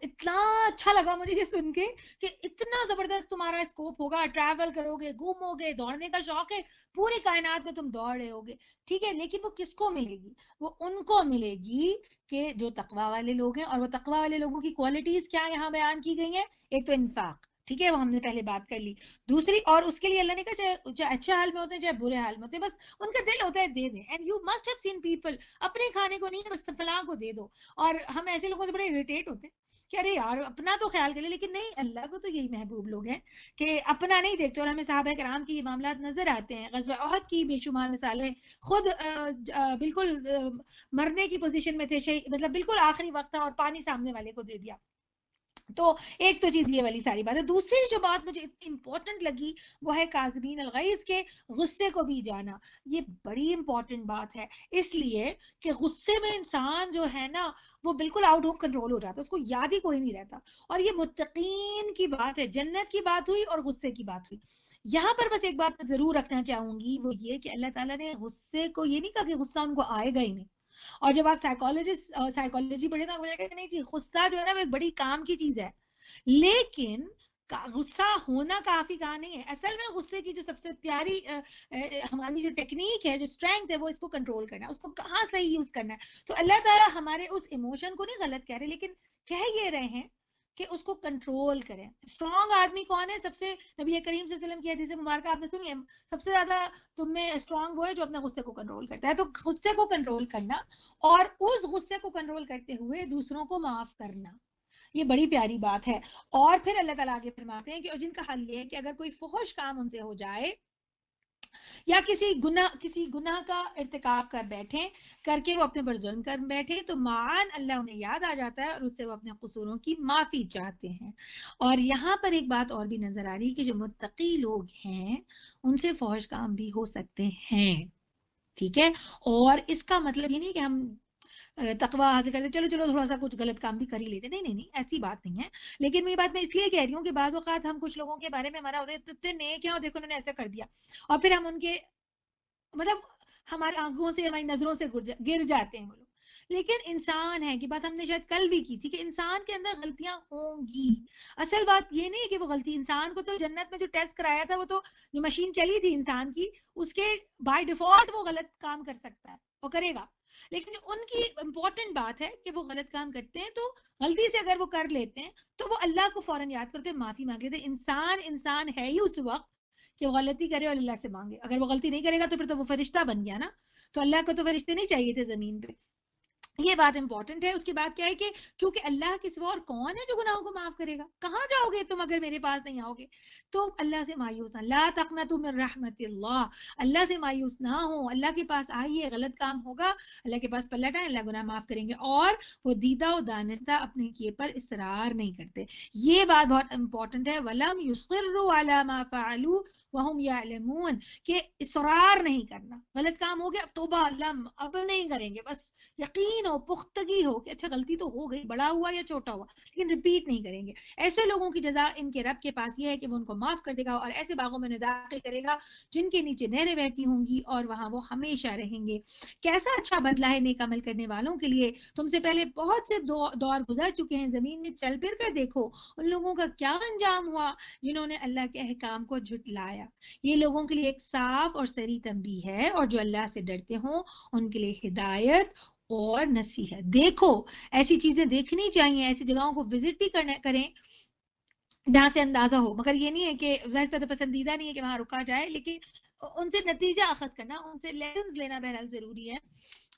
इतना अच्छा लगा मुझे ये सुन के कि इतना जबरदस्त तुम्हारा स्कोप होगा ट्रैवल करोगे घूमोगे दौड़ने का शौक है पूरी कायनात में तुम दौड़ रहे होगे ठीक है लेकिन वो किसको मिलेगी वो उनको मिलेगी कि जो तकवा वाले लोग हैं और वो तकवा वाले लोगों की क्वालिटीज क्या यहाँ बयान की गई है एक तो इन्फाक ठीक है वो हमने पहले बात कर ली दूसरी और उसके लिए अल्लाह ने कहा चाहे चाहे अच्छे हाल में होते हैं चाहे बुरे हाल में होते हैं बस उनका दिल होता है they they and you must have seen people अपने खाने को नहीं बस फला को दे दो और हम ऐसे लोगों से बड़े इरिटेट होते हैं कि अरे यार अपना तो ख्याल करें लेकिन नहीं अल्लाह को तो यही महबूब लोग हैं कि अपना नहीं देखते और हमें साहब कराम के ये मामला नजर आते हैं गजब अहद की बेशुमार मिसालें खुद बिल्कुल मरने की पोजिशन में थे मतलब बिल्कुल आखिरी वक्त था और पानी सामने वाले को दे दिया तो एक तो चीज ये वाली सारी बात है दूसरी जो बात मुझे इतनी इम्पोर्टेंट लगी वो है काजमीन अलगैज के गुस्से को भी जाना ये बड़ी इंपॉर्टेंट बात है इसलिए कि गुस्से में इंसान जो है ना वो बिल्कुल आउट ऑफ कंट्रोल हो जाता है उसको याद ही कोई नहीं रहता और ये मुतकीन की बात है जन्नत की बात हुई और गुस्से की बात हुई यहाँ पर बस एक बात जरूर रखना चाहूंगी वो ये कि अल्लाह ताला ने गुस्से को ये नहीं कहा कि गुस्सा उनको आएगा ही नहीं और जब आप साइकोलॉजिस्ट साइकोलॉजी पढ़े ना तो मुझे नहीं जी गुस्सा जो है ना वो एक बड़ी काम की चीज है लेकिन गुस्सा होना काफी कहा नहीं है असल में गुस्से की जो सबसे प्यारी हमारी जो टेक्निक है जो स्ट्रेंथ है वो इसको कंट्रोल करना है उसको कहाँ सही यूज करना है तो अल्लाह ताला हमारे उस इमोशन को नहीं गलत कह रहे लेकिन कह ये रहे हैं कि उसको कंट्रोल करें स्ट्रॉन्ग आदमी कौन है सबसे नबी करीम से वसल्लम की हदीस मुबारक आपने सुनी है सबसे ज्यादा तुम में स्ट्रॉन्ग वो है जो अपने गुस्से को कंट्रोल करता है तो गुस्से को कंट्रोल करना और उस गुस्से को कंट्रोल करते हुए दूसरों को माफ करना ये बड़ी प्यारी बात है और फिर अल्लाह ताला आगे फरमाते हैं कि और जिनका हल ये है कि अगर कोई फोहश काम उनसे हो जाए या किसी गुना किसी गुना का इरतकाब कर बैठे करके वो अपने पर जुल्म कर बैठे तो मान अल्लाह उन्हें याद आ जाता है और उससे वो अपने कसूरों की माफ़ी चाहते हैं और यहाँ पर एक बात और भी नज़र आ रही है कि जो मुतकी लोग हैं उनसे फौज काम भी हो सकते हैं ठीक है और इसका मतलब ये नहीं कि हम तकवा हासिल करते चलो चलो थोड़ा सा कुछ गलत काम भी कर ही लेते नहीं नहीं नहीं ऐसी बात नहीं है लेकिन मेरी बात मैं इसलिए कह रही हूँ कि बाजात हम कुछ लोगों के बारे में हमारा होता है तो इतने नए क्या और देखो उन्होंने ऐसा कर दिया और फिर हम उनके मतलब हमारे आंखों से हमारी नजरों से गिर जाते हैं वो लोग लेकिन इंसान है कि बात हमने शायद कल भी की थी कि इंसान के अंदर गलतियां होंगी असल बात ये नहीं है कि वो गलती इंसान को तो जन्नत में जो टेस्ट कराया था वो तो जो मशीन चली थी इंसान की उसके बाय डिफॉल्ट वो गलत काम कर सकता है वो करेगा लेकिन उनकी इंपॉर्टेंट बात है कि वो गलत काम करते हैं तो गलती से अगर वो कर लेते हैं तो वो अल्लाह को फौरन याद करते हैं माफी मांग लेते हैं तो इंसान इंसान है ही उस वक्त कि गलती करे और अल्लाह से मांगे अगर वो गलती नहीं करेगा तो फिर तो वो फरिश्ता बन गया ना तो अल्लाह को तो फरिश्ते नहीं चाहिए थे जमीन पे ये बात इंपॉर्टेंट है उसके बाद क्या है कि क्योंकि अल्लाह के सिवा और कौन है जो गुनाहों को माफ करेगा कहाँ जाओगे तुम अगर मेरे पास नहीं आओगे तो अल्लाह से मायूस ना ला तकना तुम रहमत अल्लाह से मायूस ना हो अल्लाह के पास आइए गलत काम होगा अल्लाह के पास पलट आए अल्लाह गुनाह माफ करेंगे और वो दीदा और दानिशदा अपने किए पर इसरार नहीं करते ये बात बहुत इंपॉर्टेंट है वलम युसर वहम यालमून कि इसरार नहीं करना गलत काम हो गया अब तोबा लम अब नहीं करेंगे बस यकीन हो पुख्तगी हो कि अच्छा गलती तो हो गई बड़ा हुआ या छोटा हुआ लेकिन रिपीट नहीं करेंगे ऐसे लोगों की जजा इनके रब के पास ये है कि वो उनको माफ कर देगा और ऐसे बागों में दाखिल करेगा जिनके नीचे नहरें बहती होंगी और वहां वो हमेशा रहेंगे कैसा अच्छा बदला है नेक अमल करने वालों के लिए तुमसे पहले बहुत से दौर गुजर चुके हैं जमीन में चल फिर कर देखो उन लोगों का क्या अंजाम हुआ जिन्होंने अल्लाह के अहकाम को झुटलाया फरमाया ये लोगों के लिए एक साफ और सरी तंबी है और जो अल्लाह से डरते हों उनके लिए हिदायत और नसीहत देखो ऐसी चीजें देखनी चाहिए ऐसी जगहों को विजिट भी करना करें जहां से अंदाजा हो मगर ये नहीं है कि जाहिर तो पसंदीदा नहीं है कि वहां रुका जाए लेकिन उनसे नतीजा अखज करना उनसे लेसन लेना बहरहाल जरूरी है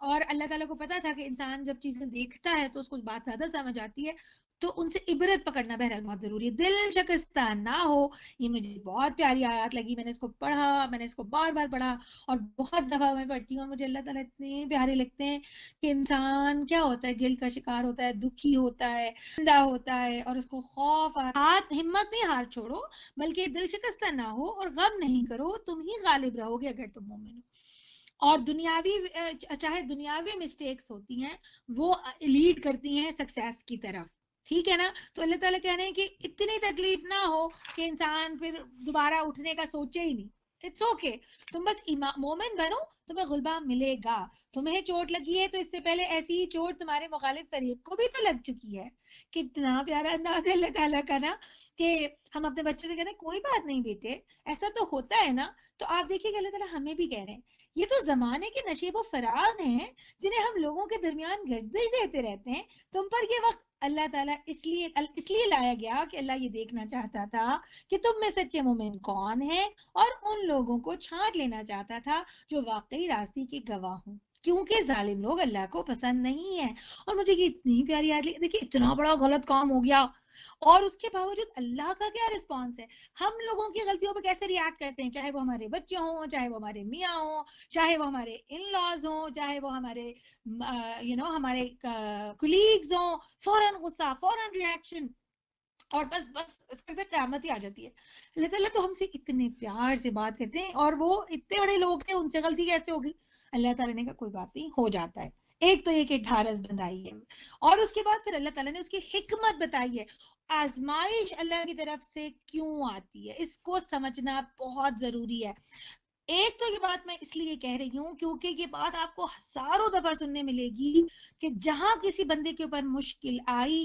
और अल्लाह ताला को पता था कि इंसान जब चीजें देखता है तो उसको बात ज्यादा समझ आती है तो उनसे इबरत पकड़ना बहरहाल बहुत जरूरी है दिल शकस्ता ना हो ये मुझे बहुत प्यारी आयात लगी मैंने इसको पढ़ा मैंने इसको बार बार पढ़ा और बहुत दफा मैं पढ़ती हूँ और मुझे अल्लाह ताला इतने प्यारे लगते हैं कि इंसान क्या होता है गिल्ट का शिकार होता है दुखी होता है जिंदा होता है और उसको खौफ हाथ हिम्मत नहीं हार छोड़ो बल्कि दिल शिकस्ता ना हो और गम नहीं करो तुम ही गालिब रहोगे अगर तुम मोमिन हो और दुनियावी चाहे दुनियावी मिस्टेक्स होती हैं वो लीड करती हैं सक्सेस की तरफ ठीक है ना तो अल्लाह ताला कह रहे हैं कि इतनी तकलीफ ना हो कि इंसान फिर दोबारा उठने का सोचे ही नहीं इट्स ओके okay. तुम बस मोमिन बनो तुम्हें गुलबा मिलेगा तुम्हें चोट लगी है तो इससे पहले ऐसी ही चोट तुम्हारे मुखालिफ फरीक को भी तो लग चुकी है कितना प्यारा अंदाज है अल्लाह ताला का ना कि हम अपने बच्चों से कह रहे हैं कोई बात नहीं बेटे ऐसा तो होता है ना तो आप देखिए अल्लाह ताला हमें भी कह रहे हैं ये तो जमाने के नशेब व फराज हैं जिन्हें हम लोगों के दरमियान गर्दिश देते रहते हैं तुम पर ये वक्त अल्लाह ताला इसलिए इसलिए लाया गया कि अल्लाह ये देखना चाहता था कि तुम में सच्चे मोमिन कौन है और उन लोगों को छांट लेना चाहता था जो वाकई रास्ते के गवाह हों क्योंकि जालिम लोग अल्लाह को पसंद नहीं है और मुझे ये इतनी प्यारी याद देखिए इतना बड़ा गलत काम हो गया और उसके बावजूद अल्लाह का क्या रिस्पॉन्स है हम लोगों की गलतियों पर कैसे रिएक्ट करते हैं चाहे वो हमारे बच्चे हों चाहे वो हमारे मियाँ हों चाहे वो हमारे इन लॉज हों चाहे वो हमारे यू नो हमारे कुलीग्स हों फौरन गुस्सा फौरन रिएक्शन और बस बस इसके अंदर क्यामत ही आ जाती है अल्लाह तला तो हमसे इतने प्यार से बात करते हैं और वो इतने बड़े लोग थे उनसे गलती कैसे होगी अल्लाह तला ने कहा कोई बात नहीं हो जाता है एक तो एक ढारस बंधाई है और उसके बाद फिर अल्लाह ताला ने उसकी हिकमत बताई है आजमाइश अल्लाह की तरफ से क्यों आती है इसको समझना बहुत जरूरी है एक तो ये बात मैं इसलिए कह रही हूँ क्योंकि ये बात आपको हजारों दफा सुनने मिलेगी कि जहां किसी बंदे के ऊपर मुश्किल आई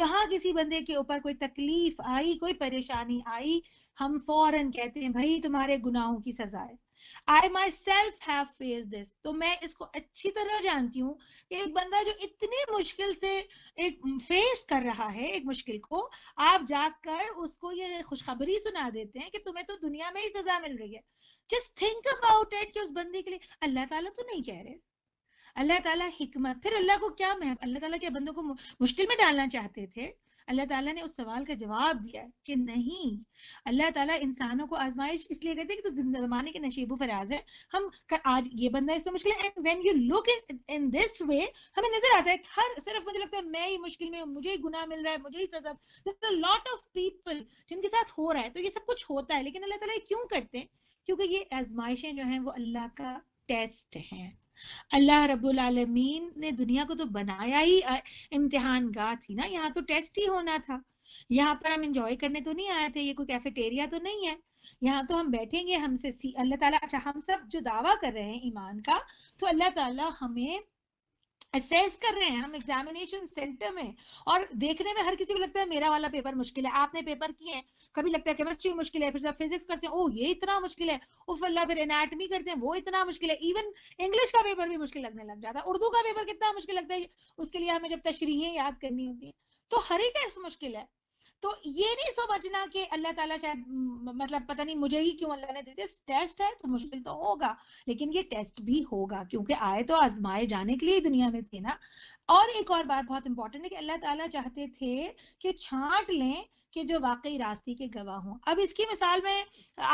जहां किसी बंदे के ऊपर कोई तकलीफ आई कोई परेशानी आई हम फौरन कहते हैं भाई तुम्हारे गुनाहों की सजा है I myself have face this तो मैं इसको अच्छी तरह जानती हूँ कि एक बंदा जो इतनी मुश्किल से एक फेस कर रहा है एक मुश्किल को आप जाकर उसको ये खुशखबरी सुना देते हैं कि तुम्हें तो दुनिया में ही सजा मिल रही है जस्ट थिंक अबाउट इट कि उस बंदे के लिए अल्लाह ताला तो नहीं कह रहे अल्लाह ताला हिकमत फिर अल्लाह को क्या मैं अल्लाह ताला के बंदों को मुश्किल में डालना चाहते थे अल्लाह ताला ने उस सवाल का जवाब दिया कि नहीं अल्लाह ताला इंसानों को आजमाइश इसलिए करते हैं कि तो जमाने के नशीबो फराज है हम आज ये बंदा इसमें मुश्किल है and when you look in this way हमें नजर आता है हर सिर्फ मुझे लगता है मैं ही मुश्किल में मुझे ही गुनाह मिल रहा है मुझे ही सजा लॉट ऑफ पीपल जिनके साथ हो रहा है तो ये सब कुछ होता है लेकिन अल्लाह ताला क्यों करते हैं क्योंकि ये आजमाइशें जो है वो अल्लाह का टेस्ट है अल्लाह रब्बुल आलमीन ने दुनिया को तो बनाया ही इम्तिहान गाह थी ना यहाँ तो टेस्ट ही होना था यहाँ पर हम इंजॉय करने तो नहीं आए थे ये कोई कैफेटेरिया तो नहीं है यहाँ तो हम बैठेंगे हमसे अल्लाह ताला अच्छा हम सब जो दावा कर रहे हैं ईमान का तो अल्लाह ताला हमें असेस कर रहे हैं हम एग्जामिनेशन सेंटर में और देखने में हर किसी को लगता है मेरा वाला पेपर मुश्किल है आपने पेपर किए हैं कभी लगता है केमिस्ट्री मुश्किल है फिर जब फिजिक्स करते हैं ओ ये इतना मुश्किल है उफ अल्लाह फिर एनाटमी करते हैं वो इतना मुश्किल है इवन इंग्लिश का पेपर भी मुश्किल लगने लग जाता है उर्दू का पेपर कितना मुश्किल लगता है उसके लिए हमें जब तशरीहें याद करनी होती है तो हर एक टेस्ट मुश्किल है तो ये नहीं समझना कि अल्लाह ताला शायद मतलब पता नहीं मुझे ही क्यों अल्लाह ने दे दिया टेस्ट है तो मुश्किल तो होगा लेकिन ये टेस्ट भी होगा क्योंकि आए तो आजमाए जाने के लिए दुनिया में थे ना और एक और बात बहुत इंपॉर्टेंट है कि अल्लाह ताला चाहते थे कि छांट लें कि जो वाकई रास्ते के गवाह हों अब इसकी मिसाल में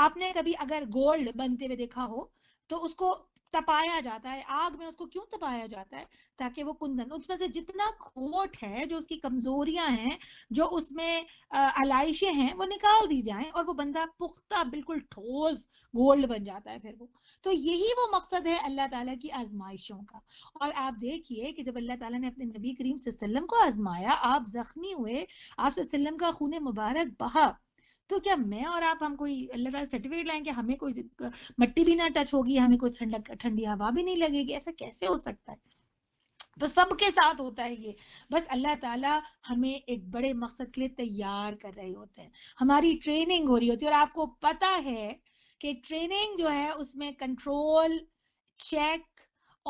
आपने कभी अगर गोल्ड बनते हुए देखा हो तो उसको तपाया जाता है आग में उसको क्यों तपाया जाता है ताकि वो कुंदन उसमें से जितना खोट है जो उसकी कमजोरियां हैं जो उसमें आलाइशें हैं वो निकाल दी जाएं और वो बंदा पुख्ता बिल्कुल ठोस गोल्ड बन जाता है फिर वो तो यही वो मकसद है अल्लाह ताला की आजमाइशों का और आप देखिए कि जब अल्लाह ताला ने अपने नबी करीम को आजमाया आप जख्मी हुए आप का खून मुबारक बहा तो क्या मैं और आप हम कोई अल्लाह सर्टिफिकेट लाएंगे हमें कोई मट्टी भी ना टच होगी हमें कोई ठंडक ठंडी हवा भी नहीं लगेगी ऐसा कैसे हो सकता है तो सबके साथ होता है ये बस अल्लाह ताला हमें एक बड़े मकसद के लिए तैयार कर रहे होते हैं हमारी ट्रेनिंग हो रही होती है और आपको पता है कि ट्रेनिंग जो है उसमें कंट्रोल चेक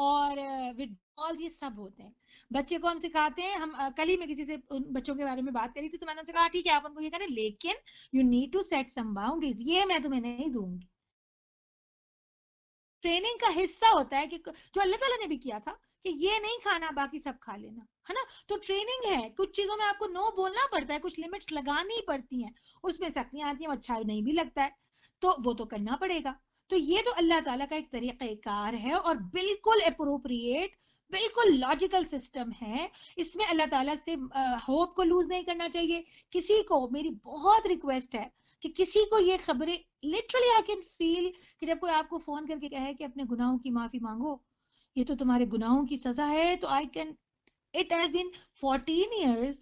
और विड्रॉल ये सब होते हैं बच्चे को हम सिखाते हैं हम कल ही मैं किसी से उन बच्चों के बारे में बात करी थी तो मैंने उनसे कहा ठीक है आप उनको ये करें लेकिन you need to set some boundaries ये मैं तुम्हें नहीं दूंगी ट्रेनिंग का हिस्सा होता है कि जो अल्लाह तला ने भी किया था कि ये नहीं खाना बाकी सब खा लेना है ना तो ट्रेनिंग है कुछ चीजों में आपको नो बोलना पड़ता है कुछ लिमिट्स लगानी पड़ती हैं उसमें सख्तियां आती हैं अच्छा नहीं भी लगता है तो वो तो करना पड़ेगा तो ये तो अल्लाह ताला का एक तरीक़ार है और बिल्कुल अप्रोप्रिएट बिल्कुल लॉजिकल सिस्टम है इसमें अल्लाह ताला से होप को लूज नहीं करना चाहिए किसी को मेरी बहुत रिक्वेस्ट है कि किसी को ये खबरें लिटरली आई कैन फील कि जब कोई आपको फोन करके कहे कि अपने गुनाहों की माफी मांगो ये तो तुम्हारे गुनाहों की सजा है तो I can it has been fourteen years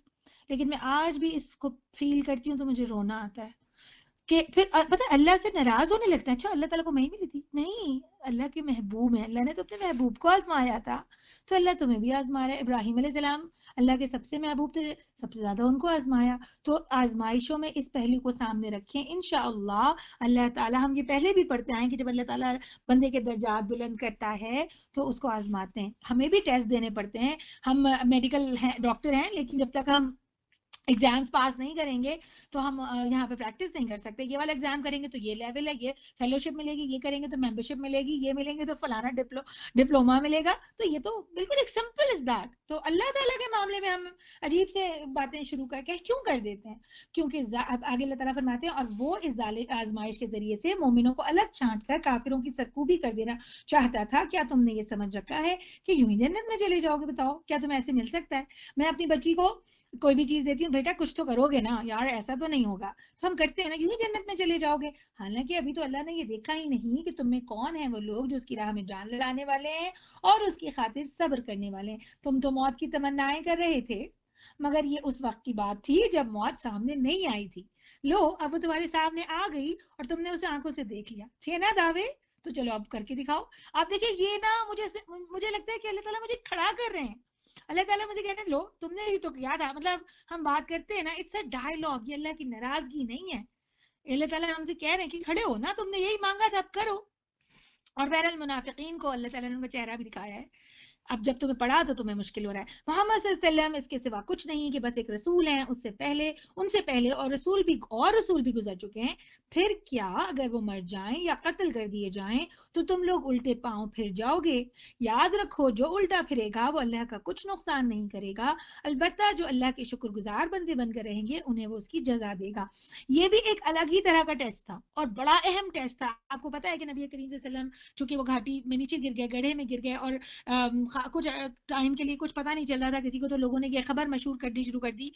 लेकिन मैं आज भी इसको फील करती हूँ तो मुझे रोना आता है कि फिर पता अल्लाह से नाराज होने लगते हैं अच्छा अल्लाह ताला को मैं ही मिली थी नहीं अल्लाह के महबूब है अल्लाह ने तो अपने महबूब को आजमाया था तो अल्लाह तुम्हें भी आजमा रहा है इब्राहिम सलाम अल्लाह के सबसे महबूब थे सबसे ज्यादा उनको आजमाया तो आजमाइशों में इस पहलू को सामने रखें इन अल्लाह ताला हम ये पहले भी पढ़ते आए कि जब अल्लाह ताला बंदे के दर्जात बुलंद करता है तो उसको आजमाते हैं हमें भी टेस्ट देने पड़ते हैं हम मेडिकल हैं डॉक्टर हैं लेकिन जब तक हम एग्जाम्स पास नहीं करेंगे तो हम यहाँ पे प्रैक्टिस नहीं कर सकते ये वाला एग्जाम करेंगे तो ये लेवल है ये फेलोशिप मिलेगी ये करेंगे तो मेंबरशिप मिलेगी ये मिलेंगे तो फलाना डिप्लो डिप्लोमा मिलेगा तो ये तो बिल्कुल एक सिंपल इज दैट तो अल्लाह ताला के मामले में हम अजीब से बातें शुरू करके क्यों कर देते हैं क्योंकि आगे अल्लाह ताला फरमाते हैं और वो इस आजमाइश के जरिए से मोमिनों को अलग छांट कर काफिरों की सरकूबी कर देना चाहता था क्या तुमने ये समझ रखा है कि यूं ही जन्नत में चले जाओगे बताओ क्या तुम्हें ऐसे मिल सकता है मैं अपनी बच्ची को कोई भी चीज देती हूँ बेटा कुछ तो करोगे ना यार ऐसा तो नहीं होगा तो हम करते हैं ना यूं जन्नत में चले जाओगे हालांकि अभी तो अल्लाह ने ये देखा ही नहीं कि तुम में कौन है वो लोग जो उसकी राह में जान लड़ाने वाले हैं और उसकी खातिर सब्र करने वाले हैं तुम तो मौत की तमन्नाएं कर रहे थे मगर ये उस वक्त की बात थी जब मौत सामने नहीं आई थी लो अब वो तुम्हारे सामने आ गई और तुमने उसे आंखों से देख लिया थे ना दावे तो चलो अब करके दिखाओ आप देखिए ये ना मुझे मुझे लगता है कि अल्लाह ताला मुझे खड़ा कर रहे हैं अल्लाह ताला मुझे कहने लो तुमने भी तो किया था मतलब हम बात करते हैं ना इट्स अ डायलॉग ये अल्लाह की नाराजगी नहीं है अल्लाह ताला हमसे कह रहे हैं कि खड़े हो ना तुमने यही मांगा था अब करो और बहरहाल मुनाफिकीन को अल्लाह ताला ने उनका चेहरा भी दिखाया है अब जब तुम्हें पढ़ा तो तुम्हें मुश्किल हो रहा है मोहम्मद इसके सिवा कुछ नहीं कि बस एक रसूल हैं उससे पहले उनसे पहले और रसूल भी और रसूल भी गुजर चुके हैं फिर क्या अगर वो मर जाएं या कत्ल कर दिए जाएं तो तुम लोग उल्टे पांव फिर जाओगे याद रखो जो उल्टा फिरेगा वो अल्लाह का कुछ नुकसान नहीं करेगा अलबत्ता जो अल्लाह के शुक्रगुजार बंदे बनकर रहेंगे उन्हें वो उसकी जजा देगा ये भी एक अलग ही तरह का टेस्ट था और बड़ा अहम टेस्ट था आपको पता है कि नबी करीम वसल्लम चूंकि वो घाटी में नीचे गिर गए गढ़े में गिर गए और कुछ टाइम के लिए कुछ पता नहीं चल रहा था किसी को तो लोगों ने यह खबर मशहूर करनी शुरू कर दी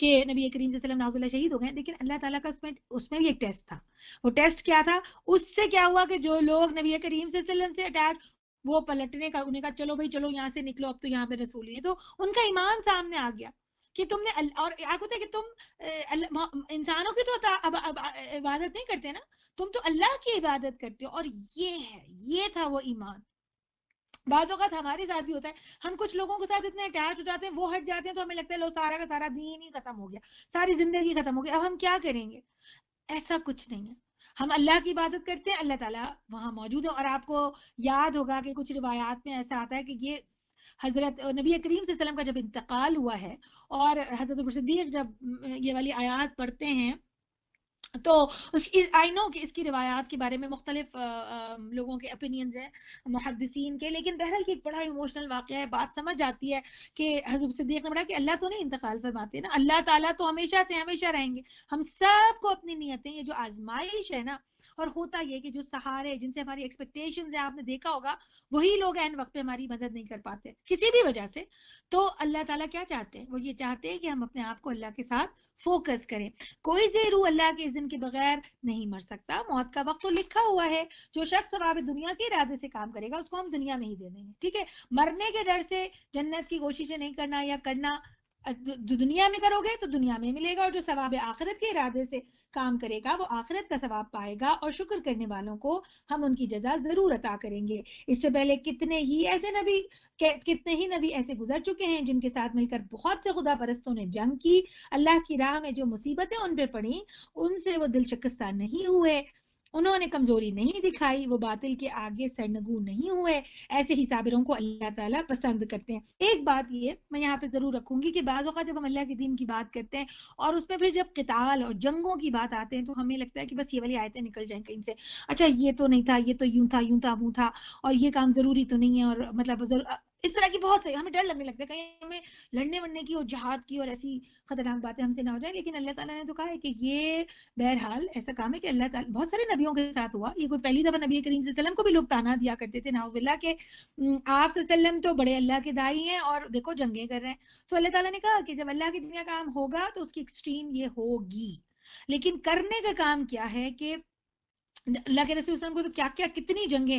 कि नबी करीम वसल्लम नाजुल्ला शहीद हो गए लेकिन अल्लाह ताला का उसमें उसमें भी एक टेस्ट था था वो टेस्ट क्या था उससे क्या हुआ कि जो लोग नबी करीम से अटैच वो पलटने का उन्हें कहा चलो भाई चलो यहाँ से निकलो अब तो यहाँ पे रसूल ही तो उनका ईमान सामने आ गया कि तुमने और आपको कि तुम इंसानों की तो अब, अब इबादत नहीं करते ना तुम तो अल्लाह की इबादत करते हो और ये है ये था वो ईमान बाज अवत हमारे साथ भी होता है हम कुछ लोगों के साथ इतने अटैच हो जाते हैं वो हट जाते हैं तो हमें लगता है लो सारा का सारा दिन ही खत्म हो गया सारी जिंदगी खत्म हो गई अब हम क्या करेंगे ऐसा कुछ नहीं है हम अल्लाह की इबादत करते हैं अल्लाह ताला वहां मौजूद है और आपको याद होगा कि कुछ रिवायात में ऐसा आता है कि ये हज़रत नबी करीम वसल्लम का जब इंतकाल हुआ है और हज़रत सिद्दीक जब ये वाली आयात पढ़ते हैं तो उसकी आई नो कि इसकी रिवायात के बारे में मुख्तलिफ लोगों के ओपिनियंस हैं मुहदसिन के लेकिन बहरहाल की एक बड़ा इमोशनल वाक़ है बात समझ आती है कि हजूब सिद्दीक ने बड़ा कि अल्लाह तो नहीं इंतकाल फरमाते ना अल्लाह ताला तो हमेशा से हमेशा रहेंगे हम सबको अपनी नीयतें ये जो आजमाइश है ना और होता ये कि जो सहारे जिनसे हमारी एक्सपेक्टेशन है आपने देखा होगा वही लोग एन वक्त पे हमारी मदद नहीं कर पाते किसी भी वजह से तो अल्लाह ताला क्या चाहते हैं वो ये चाहते हैं कि हम अपने आप को अल्लाह के साथ फोकस करें कोई से रूह अल्लाह के इज्जन के बगैर नहीं मर सकता मौत का वक्त तो लिखा हुआ है जो शख्स सवाब दुनिया के इरादे से काम करेगा उसको हम दुनिया में ही दे देंगे ठीक है मरने के डर से जन्नत की कोशिशें नहीं करना या करना जो दुनिया में करोगे तो दुनिया में मिलेगा और जो सवाब आखिरत के इरादे से काम करेगा वो आखिरत का सवाब पाएगा और शुक्र करने वालों को हम उनकी जजा जरूर अता करेंगे इससे पहले कितने ही ऐसे नबी कितने ही नबी ऐसे गुजर चुके हैं जिनके साथ मिलकर बहुत से खुदा परस्तों ने जंग की अल्लाह की राह में जो मुसीबतें उन पर पड़ी उनसे वो दिल शिकस्ता नहीं हुए उन्होंने कमजोरी नहीं दिखाई वो बातिल के आगे सरनगू नहीं हुए ऐसे ही साबिरों को अल्लाह ताला पसंद करते हैं एक बात ये मैं यहाँ पे जरूर रखूंगी कि बाज़ जब हम अल्लाह के दिन की बात करते हैं और उसमें फिर जब किताल और जंगों की बात आते हैं तो हमें लगता है कि बस ये वाली आयतें निकल जाए कहीं से अच्छा ये तो नहीं था ये तो यूं था यूं था वो था और ये काम जरूरी तो नहीं है और मतलब इस तरह की बहुत सारी हमें डर लगने लगता है कहीं हमें लड़ने वड़ने की और जहाद की और ऐसी खतरनाक बातें हमसे ना हो जाए लेकिन अल्लाह ताला ने तो कहा है कि ये बहरहाल ऐसा काम है कि अल्लाह ताला बहुत सारे नबियों के साथ हुआ ये कोई पहली दफा नबी करीम वसल्लम को भी लोग ताना दिया करते थे नाउजबिल्ला के आप वसल्लम तो बड़े अल्लाह के दाई हैं और देखो जंगे कर रहे हैं तो अल्लाह तला ने कहा कि जब अल्लाह की दुनिया काम होगा तो उसकी एक्सट्रीम ये होगी लेकिन करने का काम क्या है कि अल्लाह के रसूल को तो क्या क्या कितनी जंगे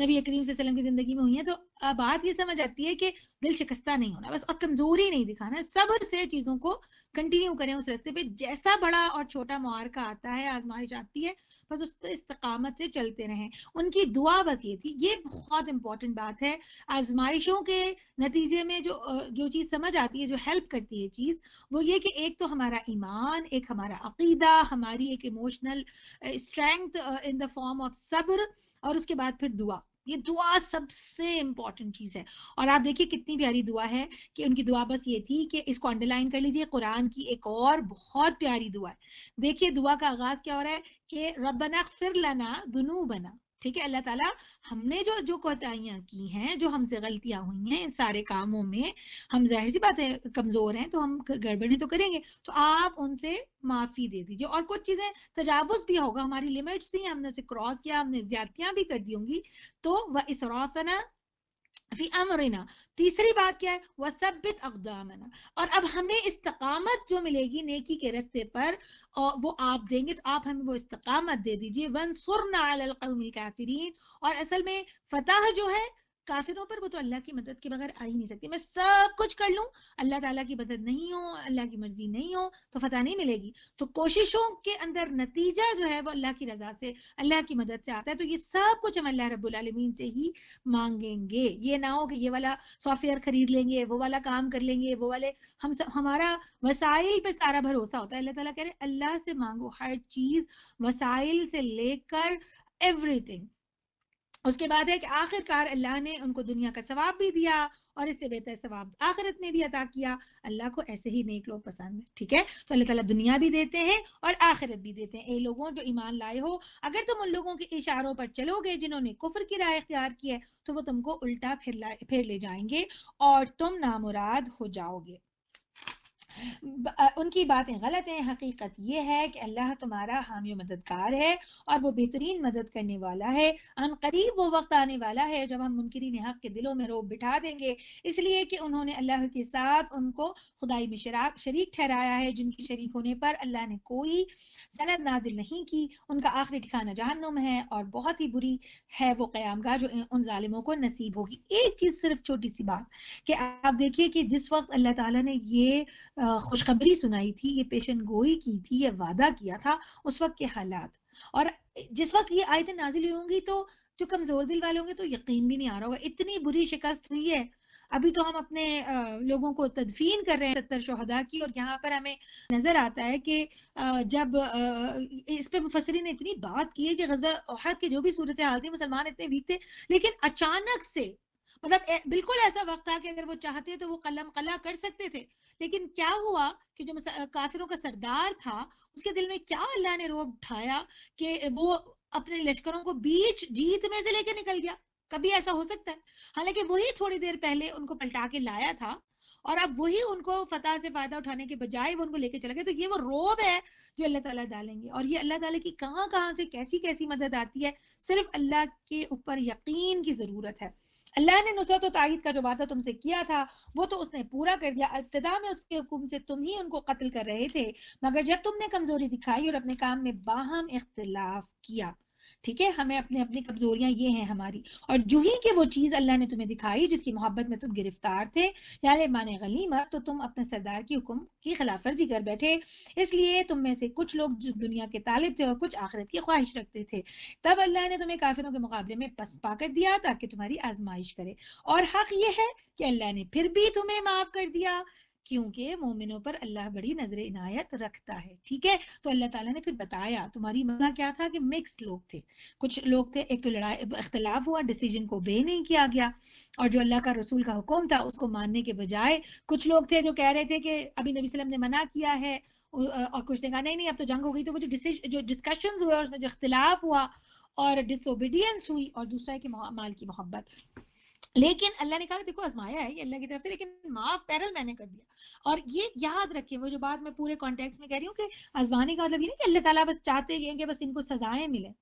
नबी करीम वसल्लम की जिंदगी में हुई हैं तो बात ये समझ आती है कि दिल शिकस्ता नहीं होना बस और कमजोरी नहीं दिखाना सब्र से चीजों को कंटिन्यू करें उस रास्ते पे जैसा बड़ा और छोटा मुआरका आता है आजमाइश आती है बस उस पर इस्तकामत से चलते रहें उनकी दुआ बस ये थी ये बहुत इंपॉर्टेंट बात है आजमाइशों के नतीजे में जो जो चीज़ समझ आती है जो हेल्प करती है चीज़ वो ये कि एक तो हमारा ईमान एक हमारा अकीदा हमारी एक emotional strength in the form of सब्र और उसके बाद फिर दुआ ये दुआ सबसे इंपॉर्टेंट चीज है और आप देखिए कितनी प्यारी दुआ है कि उनकी दुआ बस ये थी कि इसको अंडरलाइन कर लीजिए कुरान की एक और बहुत प्यारी दुआ है देखिए दुआ का आगाज क्या हो रहा है कि रबना फिर लना दुनू बना ठीक है अल्लाह ताला हमने जो जो कोताहियां की हैं जो हमसे गलतियां हुई हैं इन सारे कामों में हम जाहिर सी बात है कमजोर हैं तो हम गड़बड़ी तो करेंगे तो आप उनसे माफी दे दीजिए और कुछ चीजें तजावुज भी होगा हमारी लिमिट्स थी हमने उसे क्रॉस किया हमने ज्यादतियां भी कर दी होंगी तो वह इसराफना तीसरी बात क्या है वह सब अकदामना और अब हमें इस्तकामत जो मिलेगी नेकी के रस्ते पर और वो आप देंगे तो आप हमें वो इस्तकामत दे दीजिए वन सुरना काफरीन और असल में फतह जो है काफिरों पर वो तो अल्लाह की मदद के बगैर आ ही नहीं सकती मैं सब कुछ कर लूँ अल्लाह ताला की मदद नहीं हो अल्लाह की मर्जी नहीं हो तो फतह नहीं मिलेगी तो कोशिशों के अंदर नतीजा जो है वो अल्लाह की रजा से अल्लाह की मदद से आता है तो ये सब कुछ हम अल्लाह रबालमीन से ही मांगेंगे ये ना हो कि ये वाला सॉफ्टवेयर खरीद लेंगे वो वाला काम कर लेंगे वो वाले हम सब हमारा वसाइल पे सारा भरोसा होता है अल्लाह ताला कह रहे अल्लाह से मांगो हर चीज वसाइल से लेकर एवरीथिंग उसके बाद है कि आखिरकार अल्लाह ने उनको दुनिया का सवाब भी दिया और इससे बेहतर सवाब आखिरत में भी अदा किया अल्लाह को ऐसे ही नेक लोग पसंद है ठीक है तो अल्लाह ताला दुनिया भी देते हैं और आखिरत भी देते हैं ए लोगों जो ईमान लाए हो अगर तुम उन लोगों के इशारों पर चलोगे जिन्होंने कुफर की राय अख्तियार की है तो वो तुमको उल्टा फिर फिर ले जाएंगे और तुम नामुराद हो जाओगे उनकी बातें गलत हैं हकीकत ये है कि अल्लाह तुम्हारा हामी मददगार है और वो बेहतरीन मदद करने वाला है अन करीब वो वक्त आने वाला है जब हम मुनकरीन हक के दिलों में रोब बिठा देंगे इसलिए कि उन्होंने अल्लाह के साथ उनको खुदाई में शरीक ठहराया है जिनकी शरीक होने पर अल्लाह ने कोई सनद नाजिल नहीं की उनका आखिरी ठिकाना जहन्नुम है और बहुत ही बुरी है वो क्यामगा जो उन ालिमों को नसीब होगी एक चीज़ सिर्फ छोटी सी बात कि आप देखिए कि जिस वक्त अल्लाह ताला ने ये खुशखबरी सुनाई थी ये पेशन गोई की थी ये वादा किया था उस वक्त के हालात और जिस वक्त ये आयतें नाजिल होंगी तो जो कमजोर दिल वाले होंगे तो यकीन भी नहीं आ रहा होगा इतनी बुरी शिकस्त हुई है अभी तो हम अपने लोगों को तदफीन कर रहे हैं सत्तर शोहदा की और यहाँ पर हमें नजर आता है कि जब इस पर मुफसरी ने इतनी बात की है कि गजबा अहद की जो भी सूरत हाल थी मुसलमान इतने वीक थे लेकिन अचानक से मतलब बिल्कुल ऐसा वक्त था कि अगर वो चाहते तो वो कलम कला कर सकते थे लेकिन क्या हुआ कि जो काफिरों का सरदार था उसके दिल में क्या अल्लाह ने रोब उठाया कि वो अपने लश्करों को बीच जीत में से लेके निकल गया कभी ऐसा हो सकता है हालांकि वही थोड़ी देर पहले उनको पलटा के लाया था और अब वही उनको फतह से फायदा उठाने के बजाय वो उनको लेके चला गया तो ये वो रोब है जो अल्लाह ताला डालेंगे और ये अल्लाह ताला की कहां कहाँ से कैसी कैसी मदद आती है सिर्फ अल्लाह के ऊपर यकीन की जरूरत है अल्लाह ने नुसरत और ताहिद का जो वादा तुमसे किया था वो तो उसने पूरा कर दिया इब्तदा में उसके हुक्म से तुम ही उनको कत्ल कर रहे थे मगर जब तुमने कमजोरी दिखाई और अपने काम में बाहम इख्तलाफ किया ठीक है हमें अपने अपनी कमजोरियां ये हैं हमारी और जो ही कि वो चीज अल्लाह ने तुम्हें दिखाई जिसकी मोहब्बत में तुम गिरफ्तार थे या मान गलीमा तो तुम अपने सरदार की हुक्म की खिलाफ वर्जी कर बैठे इसलिए तुम में से कुछ लोग दुनिया के तालिब थे और कुछ आखिरत की ख्वाहिश रखते थे तब अल्लाह ने तुम्हें काफिरों के मुकाबले में पसपा कर दिया ताकि तुम्हारी आजमाइश करे और हक ये है कि अल्लाह ने फिर भी तुम्हें माफ कर दिया क्योंकि मोमिनों पर अल्लाह बड़ी नजर इनायत रखता है ठीक है तो अल्लाह ताला ने फिर बताया तुम्हारी मना क्या था कि मिक्स लोग थे कुछ लोग थे एक तो लड़ाई अख्तिलाफ हुआ डिसीजन को बे नहीं किया गया और जो अल्लाह का रसूल का हुक्म था उसको मानने के बजाय कुछ लोग थे जो कह रहे थे कि अभी नबी वसलम ने मना किया है और कुछ ने कहा नहीं नहीं अब तो जंग हो गई तो वो जो जो डिस्कशन हुए उसमें जो इख्तलाफ हुआ और डिसोबीडियंस हुई और दूसरा है कि माल की मोहब्बत लेकिन अल्लाह ने कहा देखो आजमाया है ये अल्लाह की तरफ से लेकिन माफ पैरल मैंने कर दिया और ये याद रखिए वो जो बात मैं पूरे कॉन्टेक्स्ट में कह रही हूँ कि आजमाने का मतलब ये नहीं कि अल्लाह ताला बस चाहते हैं कि बस इनको सजाएं मिले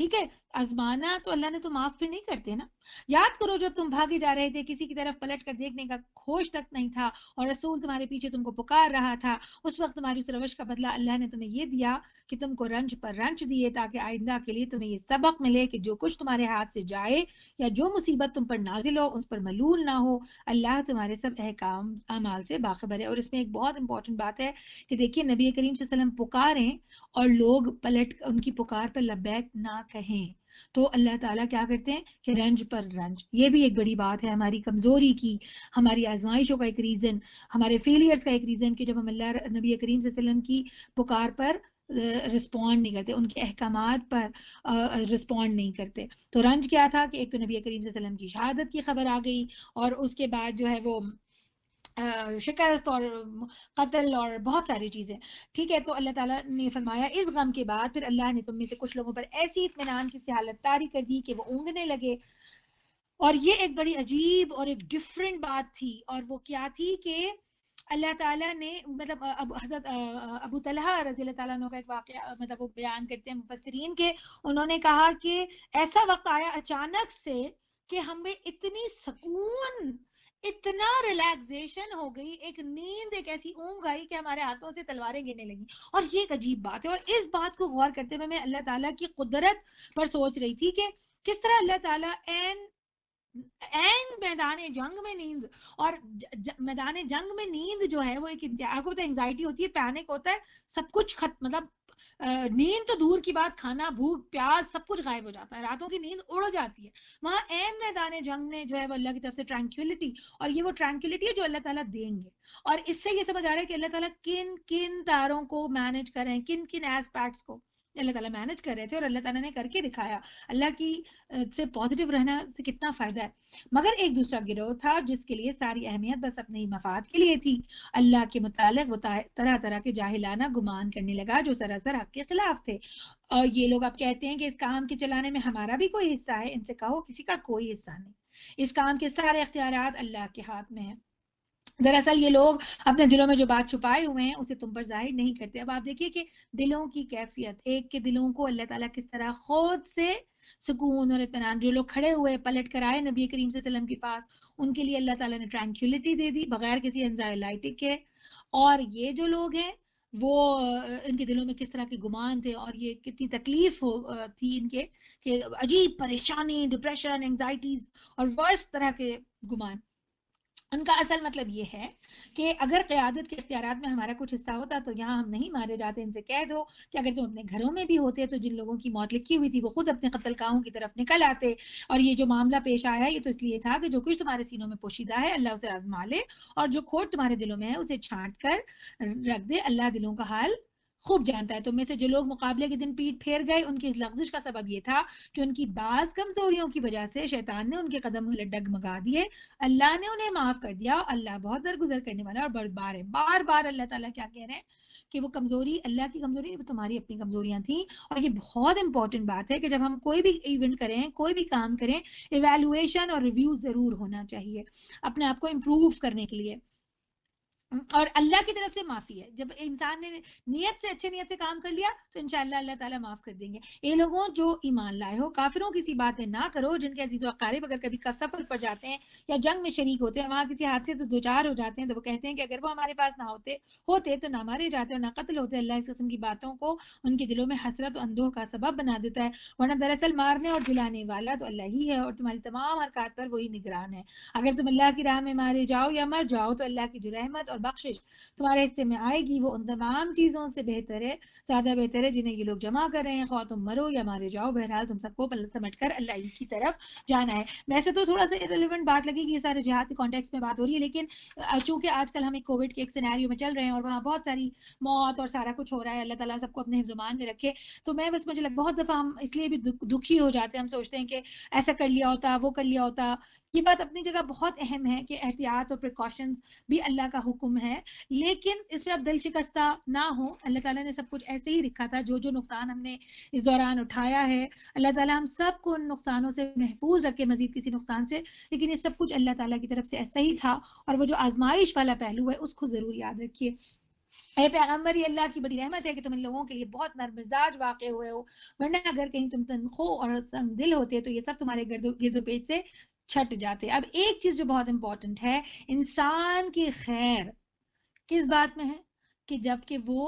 ठीक है आजमाना तो अल्लाह ने तो माफ फिर नहीं करते ना याद करो जब तुम भागे जा रहे थे किसी की तरफ पलट कर देखने का खोज तक नहीं था और रसूल तुम्हारे पीछे तुमको पुकार रहा था उस वक्त तुम्हारी उस रवश का बदला अल्लाह ने तुम्हें ये दिया कि तुमको रंज पर रंज दिए ताकि आइंदा के लिए तुम्हें ये सबक मिले कि जो कुछ तुम्हारे हाथ से जाए या जो मुसीबत तुम पर नाजिल हो उस पर मलूल ना हो अल्लाह तुम्हारे सब अहकाम अमाल से बाखबर है और इसमें एक बहुत इंपॉर्टेंट बात है कि देखिए नबी करीम से पुकारें और लोग पलट उनकी पुकार पर लबैक ना कहें तो अल्लाह ताला क्या करते हैं कि रंज पर रंज ये भी एक बड़ी बात है हमारी कमज़ोरी की हमारी आजमाइशों का एक रीज़न हमारे फेलियर्स का एक रीज़न कि जब हम अल्लाह नबी करीम वसल्लम की पुकार पर रिस्पॉन्ड नहीं करते उनके अहकाम पर रिस्पॉन्ड नहीं करते तो रंज क्या था कि एक तो नबी करीम वसल्लम की शहादत की खबर आ गई और उसके बाद जो है वो शिकस्त और कत्ल और बहुत सारी चीज़ें ठीक है तो अल्लाह ताला ने फरमाया इस गम के बाद फिर अल्लाह ने तुम में से कुछ लोगों पर ऐसी इतमान की हालत तारी कर दी कि वो ऊँगने लगे और ये एक बड़ी अजीब और एक डिफरेंट बात थी और वो क्या थी कि अल्लाह ताला ने मतलब अब हजरत अबू तलहा रजी तु का एक वाक़ मतलब वो बयान करते हैं मुफसरीन के उन्होंने कहा कि ऐसा वक्त आया अचानक से कि हमें इतनी सकून इतना रिलैक्सेशन हो गई एक नींद एक ऐसी ऊंग आई कि हमारे हाथों से तलवारें गिरने लगी और ये एक अजीब बात है और इस बात को गौर करते हुए मैं अल्लाह ताला की कुदरत पर सोच रही थी कि किस तरह अल्लाह ताला एन एन मैदान जंग में नींद और मैदान जंग में नींद जो है वो एक आपको पता एंगजाइटी होती है पैनिक होता है सब कुछ खत मतलब नींद तो दूर की बात खाना भूख प्यास सब कुछ गायब हो जाता है रातों की नींद उड़ जाती है वहां एम मैदान जंग में जो है वो अल्लाह की तरफ से ट्रैंक्यूलिटी और ये वो ट्रैंक्यूलिटी है जो अल्लाह ताला देंगे और इससे ये समझ आ रहा है कि अल्लाह ताला किन किन तारों को मैनेज करें किन किन एस्पेक्ट्स को अल्लाह ताला मैनेज कर रहे थे और अल्लाह ताला ने करके दिखाया अल्लाह की से पॉजिटिव रहना से कितना फायदा है मगर एक दूसरा गिरोह था जिसके लिए सारी अहमियत बस अपने ही मफाद के लिए थी अल्लाह के मुतालिक वो तरह तरह के जाहिलाना गुमान करने लगा जो सरासर हक के खिलाफ थे और ये लोग अब कहते हैं कि इस काम के चलाने में हमारा भी कोई हिस्सा है इनसे कहो किसी का कोई हिस्सा नहीं इस काम के सारे अख्तियार अल्लाह के हाथ में है दरअसल ये लोग अपने दिलों में जो बात छुपाए हुए हैं उसे तुम पर जाहिर नहीं करते अब आप देखिए कि दिलों की कैफियत एक के दिलों को अल्लाह ताला किस तरह खुद से सुकून और इतमान जो लोग खड़े हुए पलट कर आए नबी करीम वसल्लम के पास उनके लिए अल्लाह ताला ने ट्रैंक्यूलिटी दे दी बगैर किसी एनजाइलाइटिक के और ये जो लोग हैं वो इनके दिलों में किस तरह के गुमान थे और ये कितनी तकलीफ हो थी इनके कि अजीब परेशानी डिप्रेशन एंगजाइटीज और वर्ष तरह के गुमान उनका असल मतलब ये है कि अगर क्यादत के अख्तियार में हमारा कुछ हिस्सा होता तो यहाँ हम नहीं मारे जाते इनसे कह दो कि अगर तुम अपने घरों में भी होते तो जिन लोगों की मौत लिखी हुई थी वो खुद अपने काहों की तरफ निकल आते और ये जो मामला पेश आया है ये तो इसलिए था कि जो कुछ तुम्हारे सीनों में पोशीदा है अल्लाह उसे आजमा ले और जो खोट तुम्हारे दिलों में है उसे छाट कर रख दे अल्लाह दिलों का हाल खूब जानता है तुम तो में से जो लोग मुकाबले के दिन पीठ फेर गए उनकी इस लफ्जिश का सबब यह था कि उनकी बाज कमजोरियों की वजह से शैतान ने उनके कदम डगमगा दिए अल्लाह ने उन्हें माफ कर दिया और अल्लाह बहुत दरगुजर करने वाला और बरदबार है बार बार अल्लाह ताला क्या कह रहे हैं कि वो कमजोरी अल्लाह की कमजोरी वो तुम्हारी अपनी कमजोरियां थी और ये बहुत इंपॉर्टेंट बात है कि जब हम कोई भी इवेंट करें कोई भी काम करें इवेलुएशन और रिव्यू जरूर होना चाहिए अपने आप को इम्प्रूव करने के लिए हम्म, और अल्लाह की तरफ से माफी है जब इंसान ने नियत से अच्छे नियत से काम कर लिया तो इनशाला अल्लाह ताला माफ कर देंगे ये लोगों जो ईमान लाए हो काफिरों किसी बातें ना करो जिनके अजीज अकारीब अगर कभी सफर पर जाते हैं या जंग में शरीक होते हैं वहां किसी हादसे तो दो चार हो जाते हैं तो वो कहते हैं कि अगर वो हमारे पास ना होते होते तो ना मारे जाते और ना कत्ल होते अल्लाह इस किस्म की बातों को उनके दिलों में हसरत और अंदोह का सबब बना देता है वरना दरअसल मारने और जुलाने वाला तो अल्लाह ही है और तुम्हारी तमाम हरकत पर वही निगरान है अगर तुम अल्लाह की राह में मारे जाओ या मर जाओ तो अल्लाह की जो रहमत और बख्शिश तुम्हारे तो हिस्से में आएगी वो उन तमाम चीज़ों से बेहतर है ज़्यादा बेहतर है जिन्हें ये लोग जमा कर रहे हैं खा तुम मरो या मारे जाओ बहरहाल तुम सबको पलट समट कर अल्लाह की तरफ जाना है वैसे तो थोड़ा सा इरेलीवेंट बात लगी कि ये सारे जिहाद के कॉन्टेक्स में बात हो रही है लेकिन चूंकि आजकल हमें कोविड के एक सिनेरियो में चल रहे हैं और वहाँ बहुत सारी मौत और सारा कुछ हो रहा है अल्लाह तला सबको अपने हिफ्जुमान में रखे तो मैं बस मुझे लग बहुत दफ़ा हम इसलिए भी दुखी हो जाते हैं हम सोचते हैं कि ऐसा कर लिया होता वो कर लिया होता ये बात अपनी जगह बहुत अहम है कि एहतियात और प्रिकॉशंस भी अल्लाह का हुक्म है लेकिन इस पर अब दिल शिकस्ता ना हो अल्लाह ताला ने सब कुछ ऐसे ही रखा था जो जो नुकसान हमने इस दौरान उठाया है अल्लाह ताला हम सब को उन नुकसानों से महफूज रखे मजीद किसी नुकसान से लेकिन ये सब कुछ अल्लाह ताला की तरफ से ऐसा ही था और वो जो आजमाइश वाला पहलू है उसको ज़रूर याद रखिए अरे पैगम्बर ये अल्लाह की बड़ी रहमत है कि तुम इन लोगों के लिए बहुत नर मिजाज वाक़ हुए हो वरना अगर कहीं तुम तनखो और संग दिल होते तो ये सब तुम्हारे गिरदो गिरदो पेज से छट जाते अब एक चीज जो बहुत इंपॉर्टेंट है इंसान की खैर किस बात में है कि जबकि वो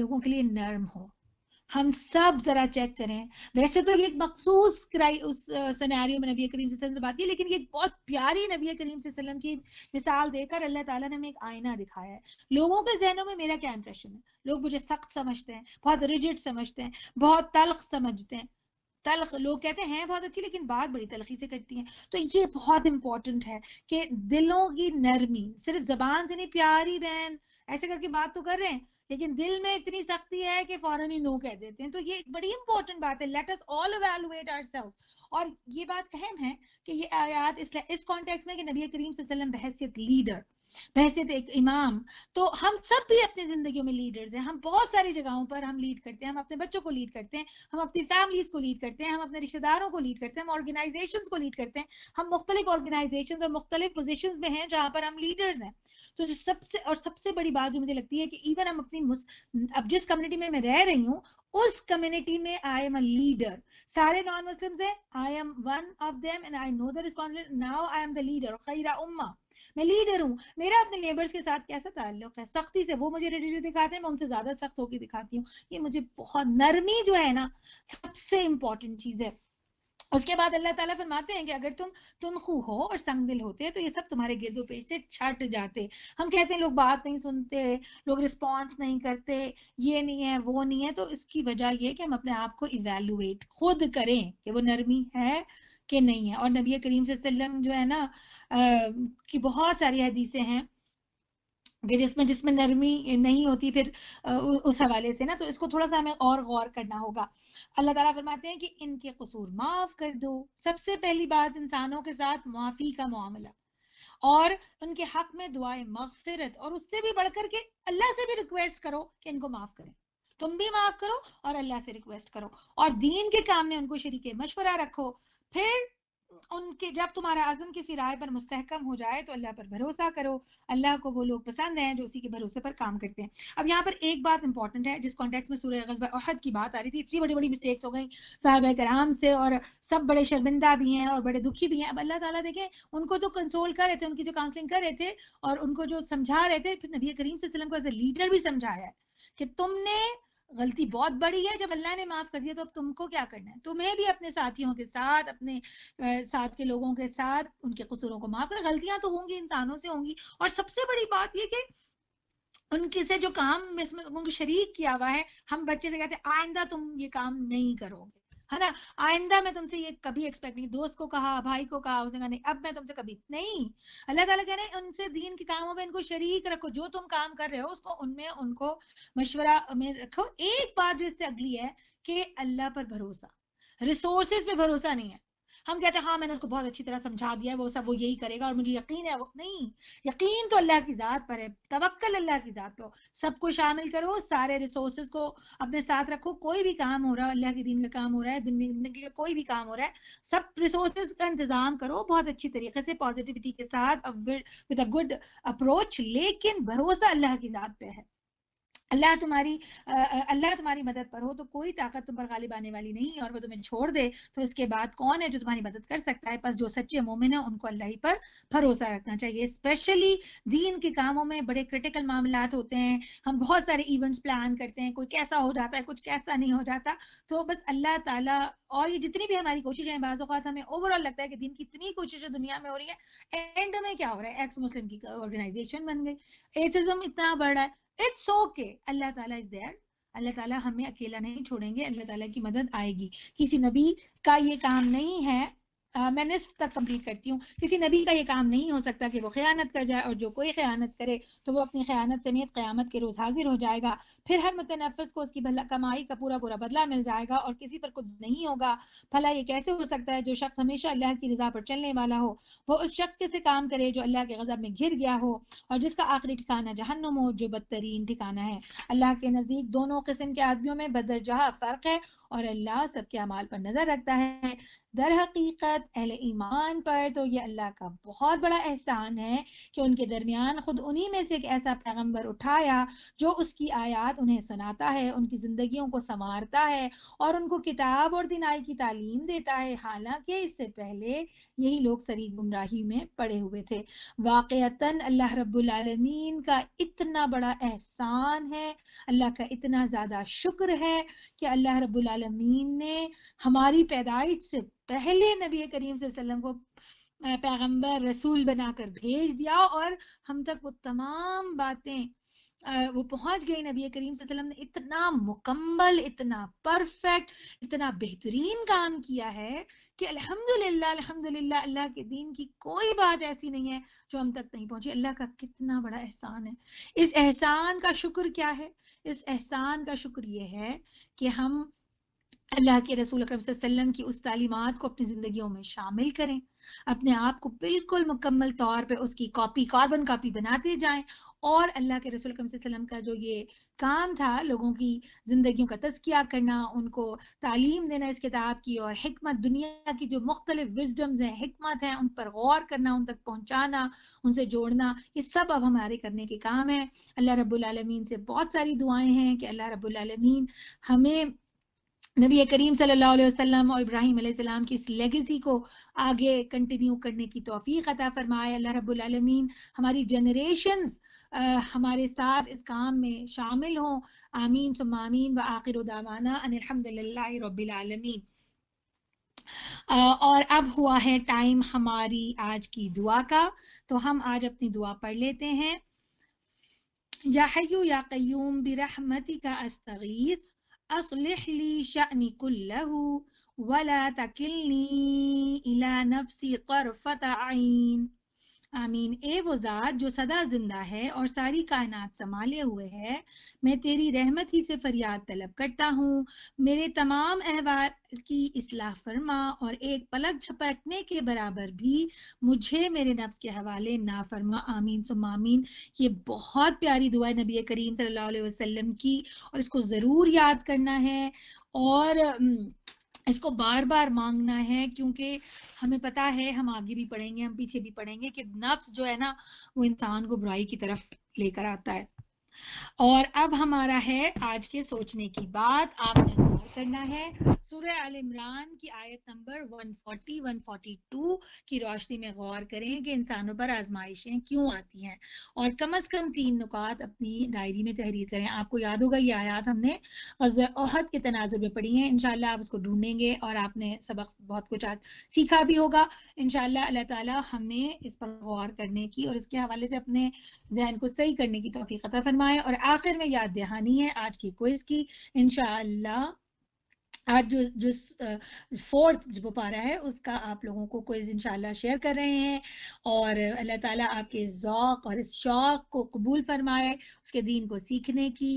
लोगों के लिए नर्म हो हम सब जरा चेक करें वैसे तो ये एक मखसूस उस सिनेरियो में नबी करीम से बात की लेकिन ये बहुत प्यारी नबी करीम सलम की मिसाल देकर अल्लाह ताला ने हमें एक आईना दिखाया है लोगों के जहनों में मेरा क्या इंप्रेशन है लोग मुझे सख्त समझते हैं बहुत रिजिड समझते हैं बहुत तलख समझते हैं तलख लोग कहते हैं बहुत अच्छी लेकिन बात बड़ी तलखी से करती हैं तो ये बहुत इंपॉर्टेंट है कि दिलों की नरमी सिर्फ जबान से नहीं प्यारी बहन ऐसे करके बात तो कर रहे हैं लेकिन दिल में इतनी सख्ती है कि फौरन ही नो कह देते हैं तो ये एक बड़ी इंपॉर्टेंट बात है let us all evaluate our और ये बात अहम है कि ये आयात इसलिए इस कॉन्टेक्स्ट में कि नबी करीम बहसियत लीडर बहसीत एक इमाम तो हम सब भी अपनी जिंदगी में लीडर्स हैं हम बहुत सारी जगहों पर हम लीड करते हैं हम अपने बच्चों को लीड करते हैं हम अपनी फैमिलीज को लीड करते हैं हम अपने रिश्तेदारों को लीड करते हैं हम ऑर्गेनाइजेशन को लीड करते हैं हम मुख्तलिफ ऑर्गेनाइजेशन और मुख्तलिफ पोजिशन में हैं जहाँ पर हम लीडर्स हैं तो जो सबसे और सबसे बड़ी बात जो मुझे लगती है कि इवन हम अपनी अब जिस कम्युनिटी में मैं रह रही हूँ उस कम्युनिटी में आई एम अ लीडर सारे नॉन मुस्लिम्स हैं I am one of them and I know the responsibility now I am the leader खैरा उम्मा मैं लीडर हूँ मेरा अपने नेबर्स के साथ कैसा ताल्लुक है सख्ती से वो मुझे रेडियो दिखाते हैं मैं उनसे ज्यादा सख्त होकर दिखाती हूँ ये मुझे बहुत नरमी जो है ना सबसे इम्पोर्टेंट चीज है उसके बाद अल्लाह ताला फरमाते हैं कि अगर तुम तुनखू हो और संगदिल होते तो ये सब तुम्हारे गिरदो पेश से छट जाते हम कहते हैं लोग बात नहीं सुनते लोग रिस्पॉन्स नहीं करते ये नहीं है वो नहीं है तो इसकी वजह ये कि हम अपने आप को इवेलुएट खुद करें कि वो नरमी है कि नहीं है और नबी करीम वसल्लम जो है ना आ, की बहुत सारी हदीसें हैं कि जिसमें जिसमें नरमी नहीं होती फिर उस हवाले से ना तो इसको थोड़ा सा हमें और गौर करना होगा अल्लाह ताला फरमाते हैं कि इनके कसूर माफ कर दो सबसे पहली बात इंसानों के साथ माफी का मामला और उनके हक में दुआ मगफिरत और उससे भी बढ़कर के अल्लाह से भी रिक्वेस्ट करो कि इनको माफ करें तुम भी माफ करो और अल्लाह से रिक्वेस्ट करो और दीन के काम में उनको शरीक मशवरा रखो फिर उनके जब तुम्हारा आजम किसी राय पर मुस्तहकम हो जाए तो अल्लाह पर भरोसा करो अल्लाह को वो लोग पसंद हैं जो उसी के भरोसे पर काम करते हैं अब यहाँ पर एक बात इंपॉर्टेंट है जिस कॉन्टेक्स में सूर्य गजब अहद की बात आ रही थी इतनी बड़ी बड़ी मिस्टेक्स हो गई साहब कराम से और सब बड़े शर्मिंदा भी हैं और बड़े दुखी भी हैं अब अल्लाह तला देखें उनको तो कंसोल कर रहे थे उनकी जो काउंसलिंग कर रहे थे और उनको जो समझा रहे थे फिर नबी करीम को एज ए लीडर भी समझाया है कि तुमने गलती बहुत बड़ी है जब अल्लाह ने माफ कर दिया तो अब तुमको क्या करना है तुम्हें भी अपने साथियों के साथ अपने साथ के लोगों के साथ उनके कसूरों को माफ कर गलतियां तो होंगी इंसानों से होंगी और सबसे बड़ी बात यह कि उनके से जो काम उनको शरीक किया हुआ है हम बच्चे से कहते हैं आइंदा तुम ये काम नहीं करोगे है ना आइंदा मैं तुमसे ये कभी एक्सपेक्ट नहीं दोस्त को कहा भाई को कहा उसने कहा नहीं अब मैं तुमसे कभी नहीं अल्लाह ताला कह रहे हैं उनसे दीन के कामों में इनको शरीक रखो जो तुम काम कर रहे हो उसको उनमें उनको मशवरा में रखो एक बात जो इससे अगली है कि अल्लाह पर भरोसा रिसोर्सेज पे भरोसा नहीं है हम कहते हैं हाँ मैंने उसको बहुत अच्छी तरह समझा दिया वो सब वो यही करेगा और मुझे यकीन है वो नहीं यकीन तो अल्लाह की ज़ात पर है तवक्ल अल्लाह की ज़ात पर सबको शामिल करो सारे रिसोर्सेज को अपने साथ रखो कोई भी काम हो रहा है अल्लाह के दिन का काम हो रहा है जिंदगी का कोई भी काम हो रहा है सब रिसोर्सेज का इंतजाम करो बहुत अच्छी तरीके से पॉजिटिविटी के साथ विद अ गुड अप्रोच लेकिन भरोसा अल्लाह की ज़ात पे है अल्लाह तुम्हारी अल्लाह तुम्हारी मदद पर हो तो कोई ताकत तुम पर गालिब आने वाली नहीं और वो तुम्हें छोड़ दे तो इसके बाद कौन है जो तुम्हारी मदद कर सकता है बस जो सच्चे मोमिन है उनको अल्लाह ही पर भरोसा रखना चाहिए स्पेशली दीन के कामों में बड़े क्रिटिकल मामला होते हैं हम बहुत सारे इवेंट्स प्लान करते हैं कोई कैसा हो जाता है कुछ कैसा नहीं हो जाता तो बस अल्लाह ताला और ये जितनी भी हमारी कोशिश है बाज़ात हमें ओवरऑल लगता है कि दिन की इतनी कोशिशें दुनिया में हो रही है एंड में क्या हो रहा है एक्स मुस्लिम की ऑर्गेनाइजेशन बन गई एथिज्म इतना बढ़ रहा है इट्स ओके अल्लाह ताला इज देयर अल्लाह ताला हमें अकेला नहीं छोड़ेंगे अल्लाह ताला की मदद आएगी किसी नबी का ये काम नहीं है मैं निस्फ तक कम्प्लीट करती हूँ किसी नबी का ये काम नहीं हो सकता कि वो ख़यानत कर जाए और जो कोई ख़यानत करे तो वो अपनी ख़यानत समेत क़्यामत के रोज़ हाजिर हो जाएगा फिर हर मुतनफ़ को उसकी भला कमाई का पूरा पूरा बदला मिल जाएगा और किसी पर कुछ नहीं होगा भला ये कैसे हो सकता है जो शख्स हमेशा अल्लाह की रजा पर चलने वाला हो वो उस शख्स के से काम करे जो अल्लाह के गज़ब में घिर गया हो और जिसका आखिरी ठिकाना जहन्नुम हो जो बदतरीन ठिकाना है अल्लाह के नज़दीक दोनों किस्म के आदमियों में बदरजहा फ़र्क है और अल्लाह सबके अमाल पर नज़र रखता है दर हकीकत अहल ईमान पर तो ये अल्लाह का बहुत बड़ा एहसान है कि उनके दरमियान ख़ुद उन्हीं में से एक ऐसा पैगम्बर उठाया जो उसकी आयात उन्हें सुनाता है उनकी ज़िंदगियों को संवारता है और उनको किताब और दिनाई की तालीम देता है हालांकि इससे पहले यही लोग सरी गुमराही में पड़े हुए थे वाक़ता अल्लाह रबालमीन का इतना बड़ा एहसान है अल्लाह का इतना ज़्यादा शुक्र है कि अल्लाह रबुल आलमीन ने हमारी पैदाइश से पहले नबी करीम वसल्लम को पैगंबर रसूल बनाकर भेज दिया और हम तक वो तमाम बातें वो पहुंच गई नबी करीम वसल्लम ने इतना मुकम्मल इतना परफेक्ट इतना बेहतरीन काम किया है कि अल्हम्दुलिल्लाह अल्हम्दुलिल्लाह अल्लाह के दिन की कोई बात ऐसी नहीं है जो हम तक नहीं पहुंची अल्लाह का कितना बड़ा एहसान है इस एहसान का शुक्र क्या है इस एहसान का शुक्र यह है कि हम अल्लाह के रसूल अक्रम वसल्लम की उस तालीमत को अपनी ज़िंदगियों में शामिल करें अपने आप को बिल्कुल मुकम्मल तौर पर उसकी कॉपी कार्बन कॉपी बनाते जाएं और अल्लाह के रसूल अक्रम वसल्लम का जो ये काम था लोगों की ज़िंदगियों का तस्किया करना उनको तालीम देना इस किताब की और हमत दुनिया की जो मुख्तलिफ विजडम्स हैं हमत हैं उन पर गौर करना उन तक पहुँचाना उनसे जोड़ना ये सब अब हमारे करने के काम है अल्लाह रबालमीन से बहुत सारी दुआएं हैं कि अल्लाह रबालमीन हमें नबी करीम सल्लल्लाहु अलैहि वसल्लम और इब्राहिम की इस लेगेसी को आगे कंटिन्यू करने की तोफ़ी अता फरमाए अल्लाह रबालमीन हमारी जनरेशन हमारे साथ इस काम में शामिल हों आमीन सुमामीन व आखिर दावाना अनिलहमदिल्ला रबालमीन और अब हुआ है टाइम हमारी आज की दुआ का तो हम आज अपनी दुआ पढ़ लेते हैं या हयू या कयूम बिरहमती का अस्तगीत أصلح لي شأني كله ولا تكلني إلى نفسي طرفة عين आमीन ए वजात जो सदा जिंदा है और सारी कायनात संभाले हुए है मैं तेरी रहमत ही से फरियाद तलब करता हूँ मेरे तमाम अहवाल की इसलाह फरमा और एक पलक झपकने के बराबर भी मुझे मेरे नफ्स के हवाले ना फरमा आमीन सुमामीन ये बहुत प्यारी दुआ है नबी करीम सल्लल्लाहु अलैहि वसल्लम की और इसको ज़रूर याद करना है और इसको बार बार मांगना है क्योंकि हमें पता है हम आगे भी पढ़ेंगे हम पीछे भी पढ़ेंगे कि नफ्स जो है ना वो इंसान को बुराई की तरफ लेकर आता है और अब हमारा है आज के सोचने की बात आपने करना है सूर्य आल इमरान की आयत नंबर 140 142 की रोशनी में गौर करें कि इंसानों पर आजमाइशें क्यों आती हैं और कम अज कम तीन नुकात अपनी डायरी में तहरीर करें आपको याद होगा ये आयात हमने अहद के तनाजुर में पढ़ी है इनशाला आप उसको ढूंढेंगे और आपने सबक बहुत कुछ आज सीखा भी होगा इनशाला अल्लाह ताला हमें इस पर गौर करने की और इसके हवाले से अपने जहन को सही करने की तोफ़ी अता फरमाए और आखिर में याद दहानी है आज की क्विज की इनशाला आज जो जो फोर्थ जो पारा है उसका आप लोगों को कोई इंशाल्लाह शेयर कर रहे हैं और अल्लाह ताला आपके जौक और इस शौक़ को कबूल फरमाए उसके दीन को सीखने की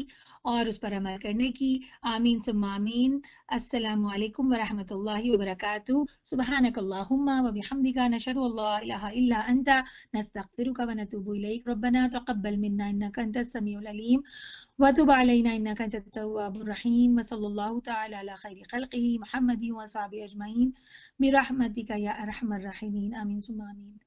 اور اس پر عمل کرنے کی آمین سم آمین السلام علیکم ورحمت اللہ وبرکاتہ سبحانک اللہم و بحمدکا نشد اللہ الہ الا انت نستغفرک و نتوب الیک ربنا تقبل منا انکا انت السمیع العلیم و تب علینا انکا انت التواب الرحیم و صل اللہ تعالی علی خیر خلقی محمد و صحابی اجمعین برحمتکا یا ارحم الرحیمین آمین سم آمین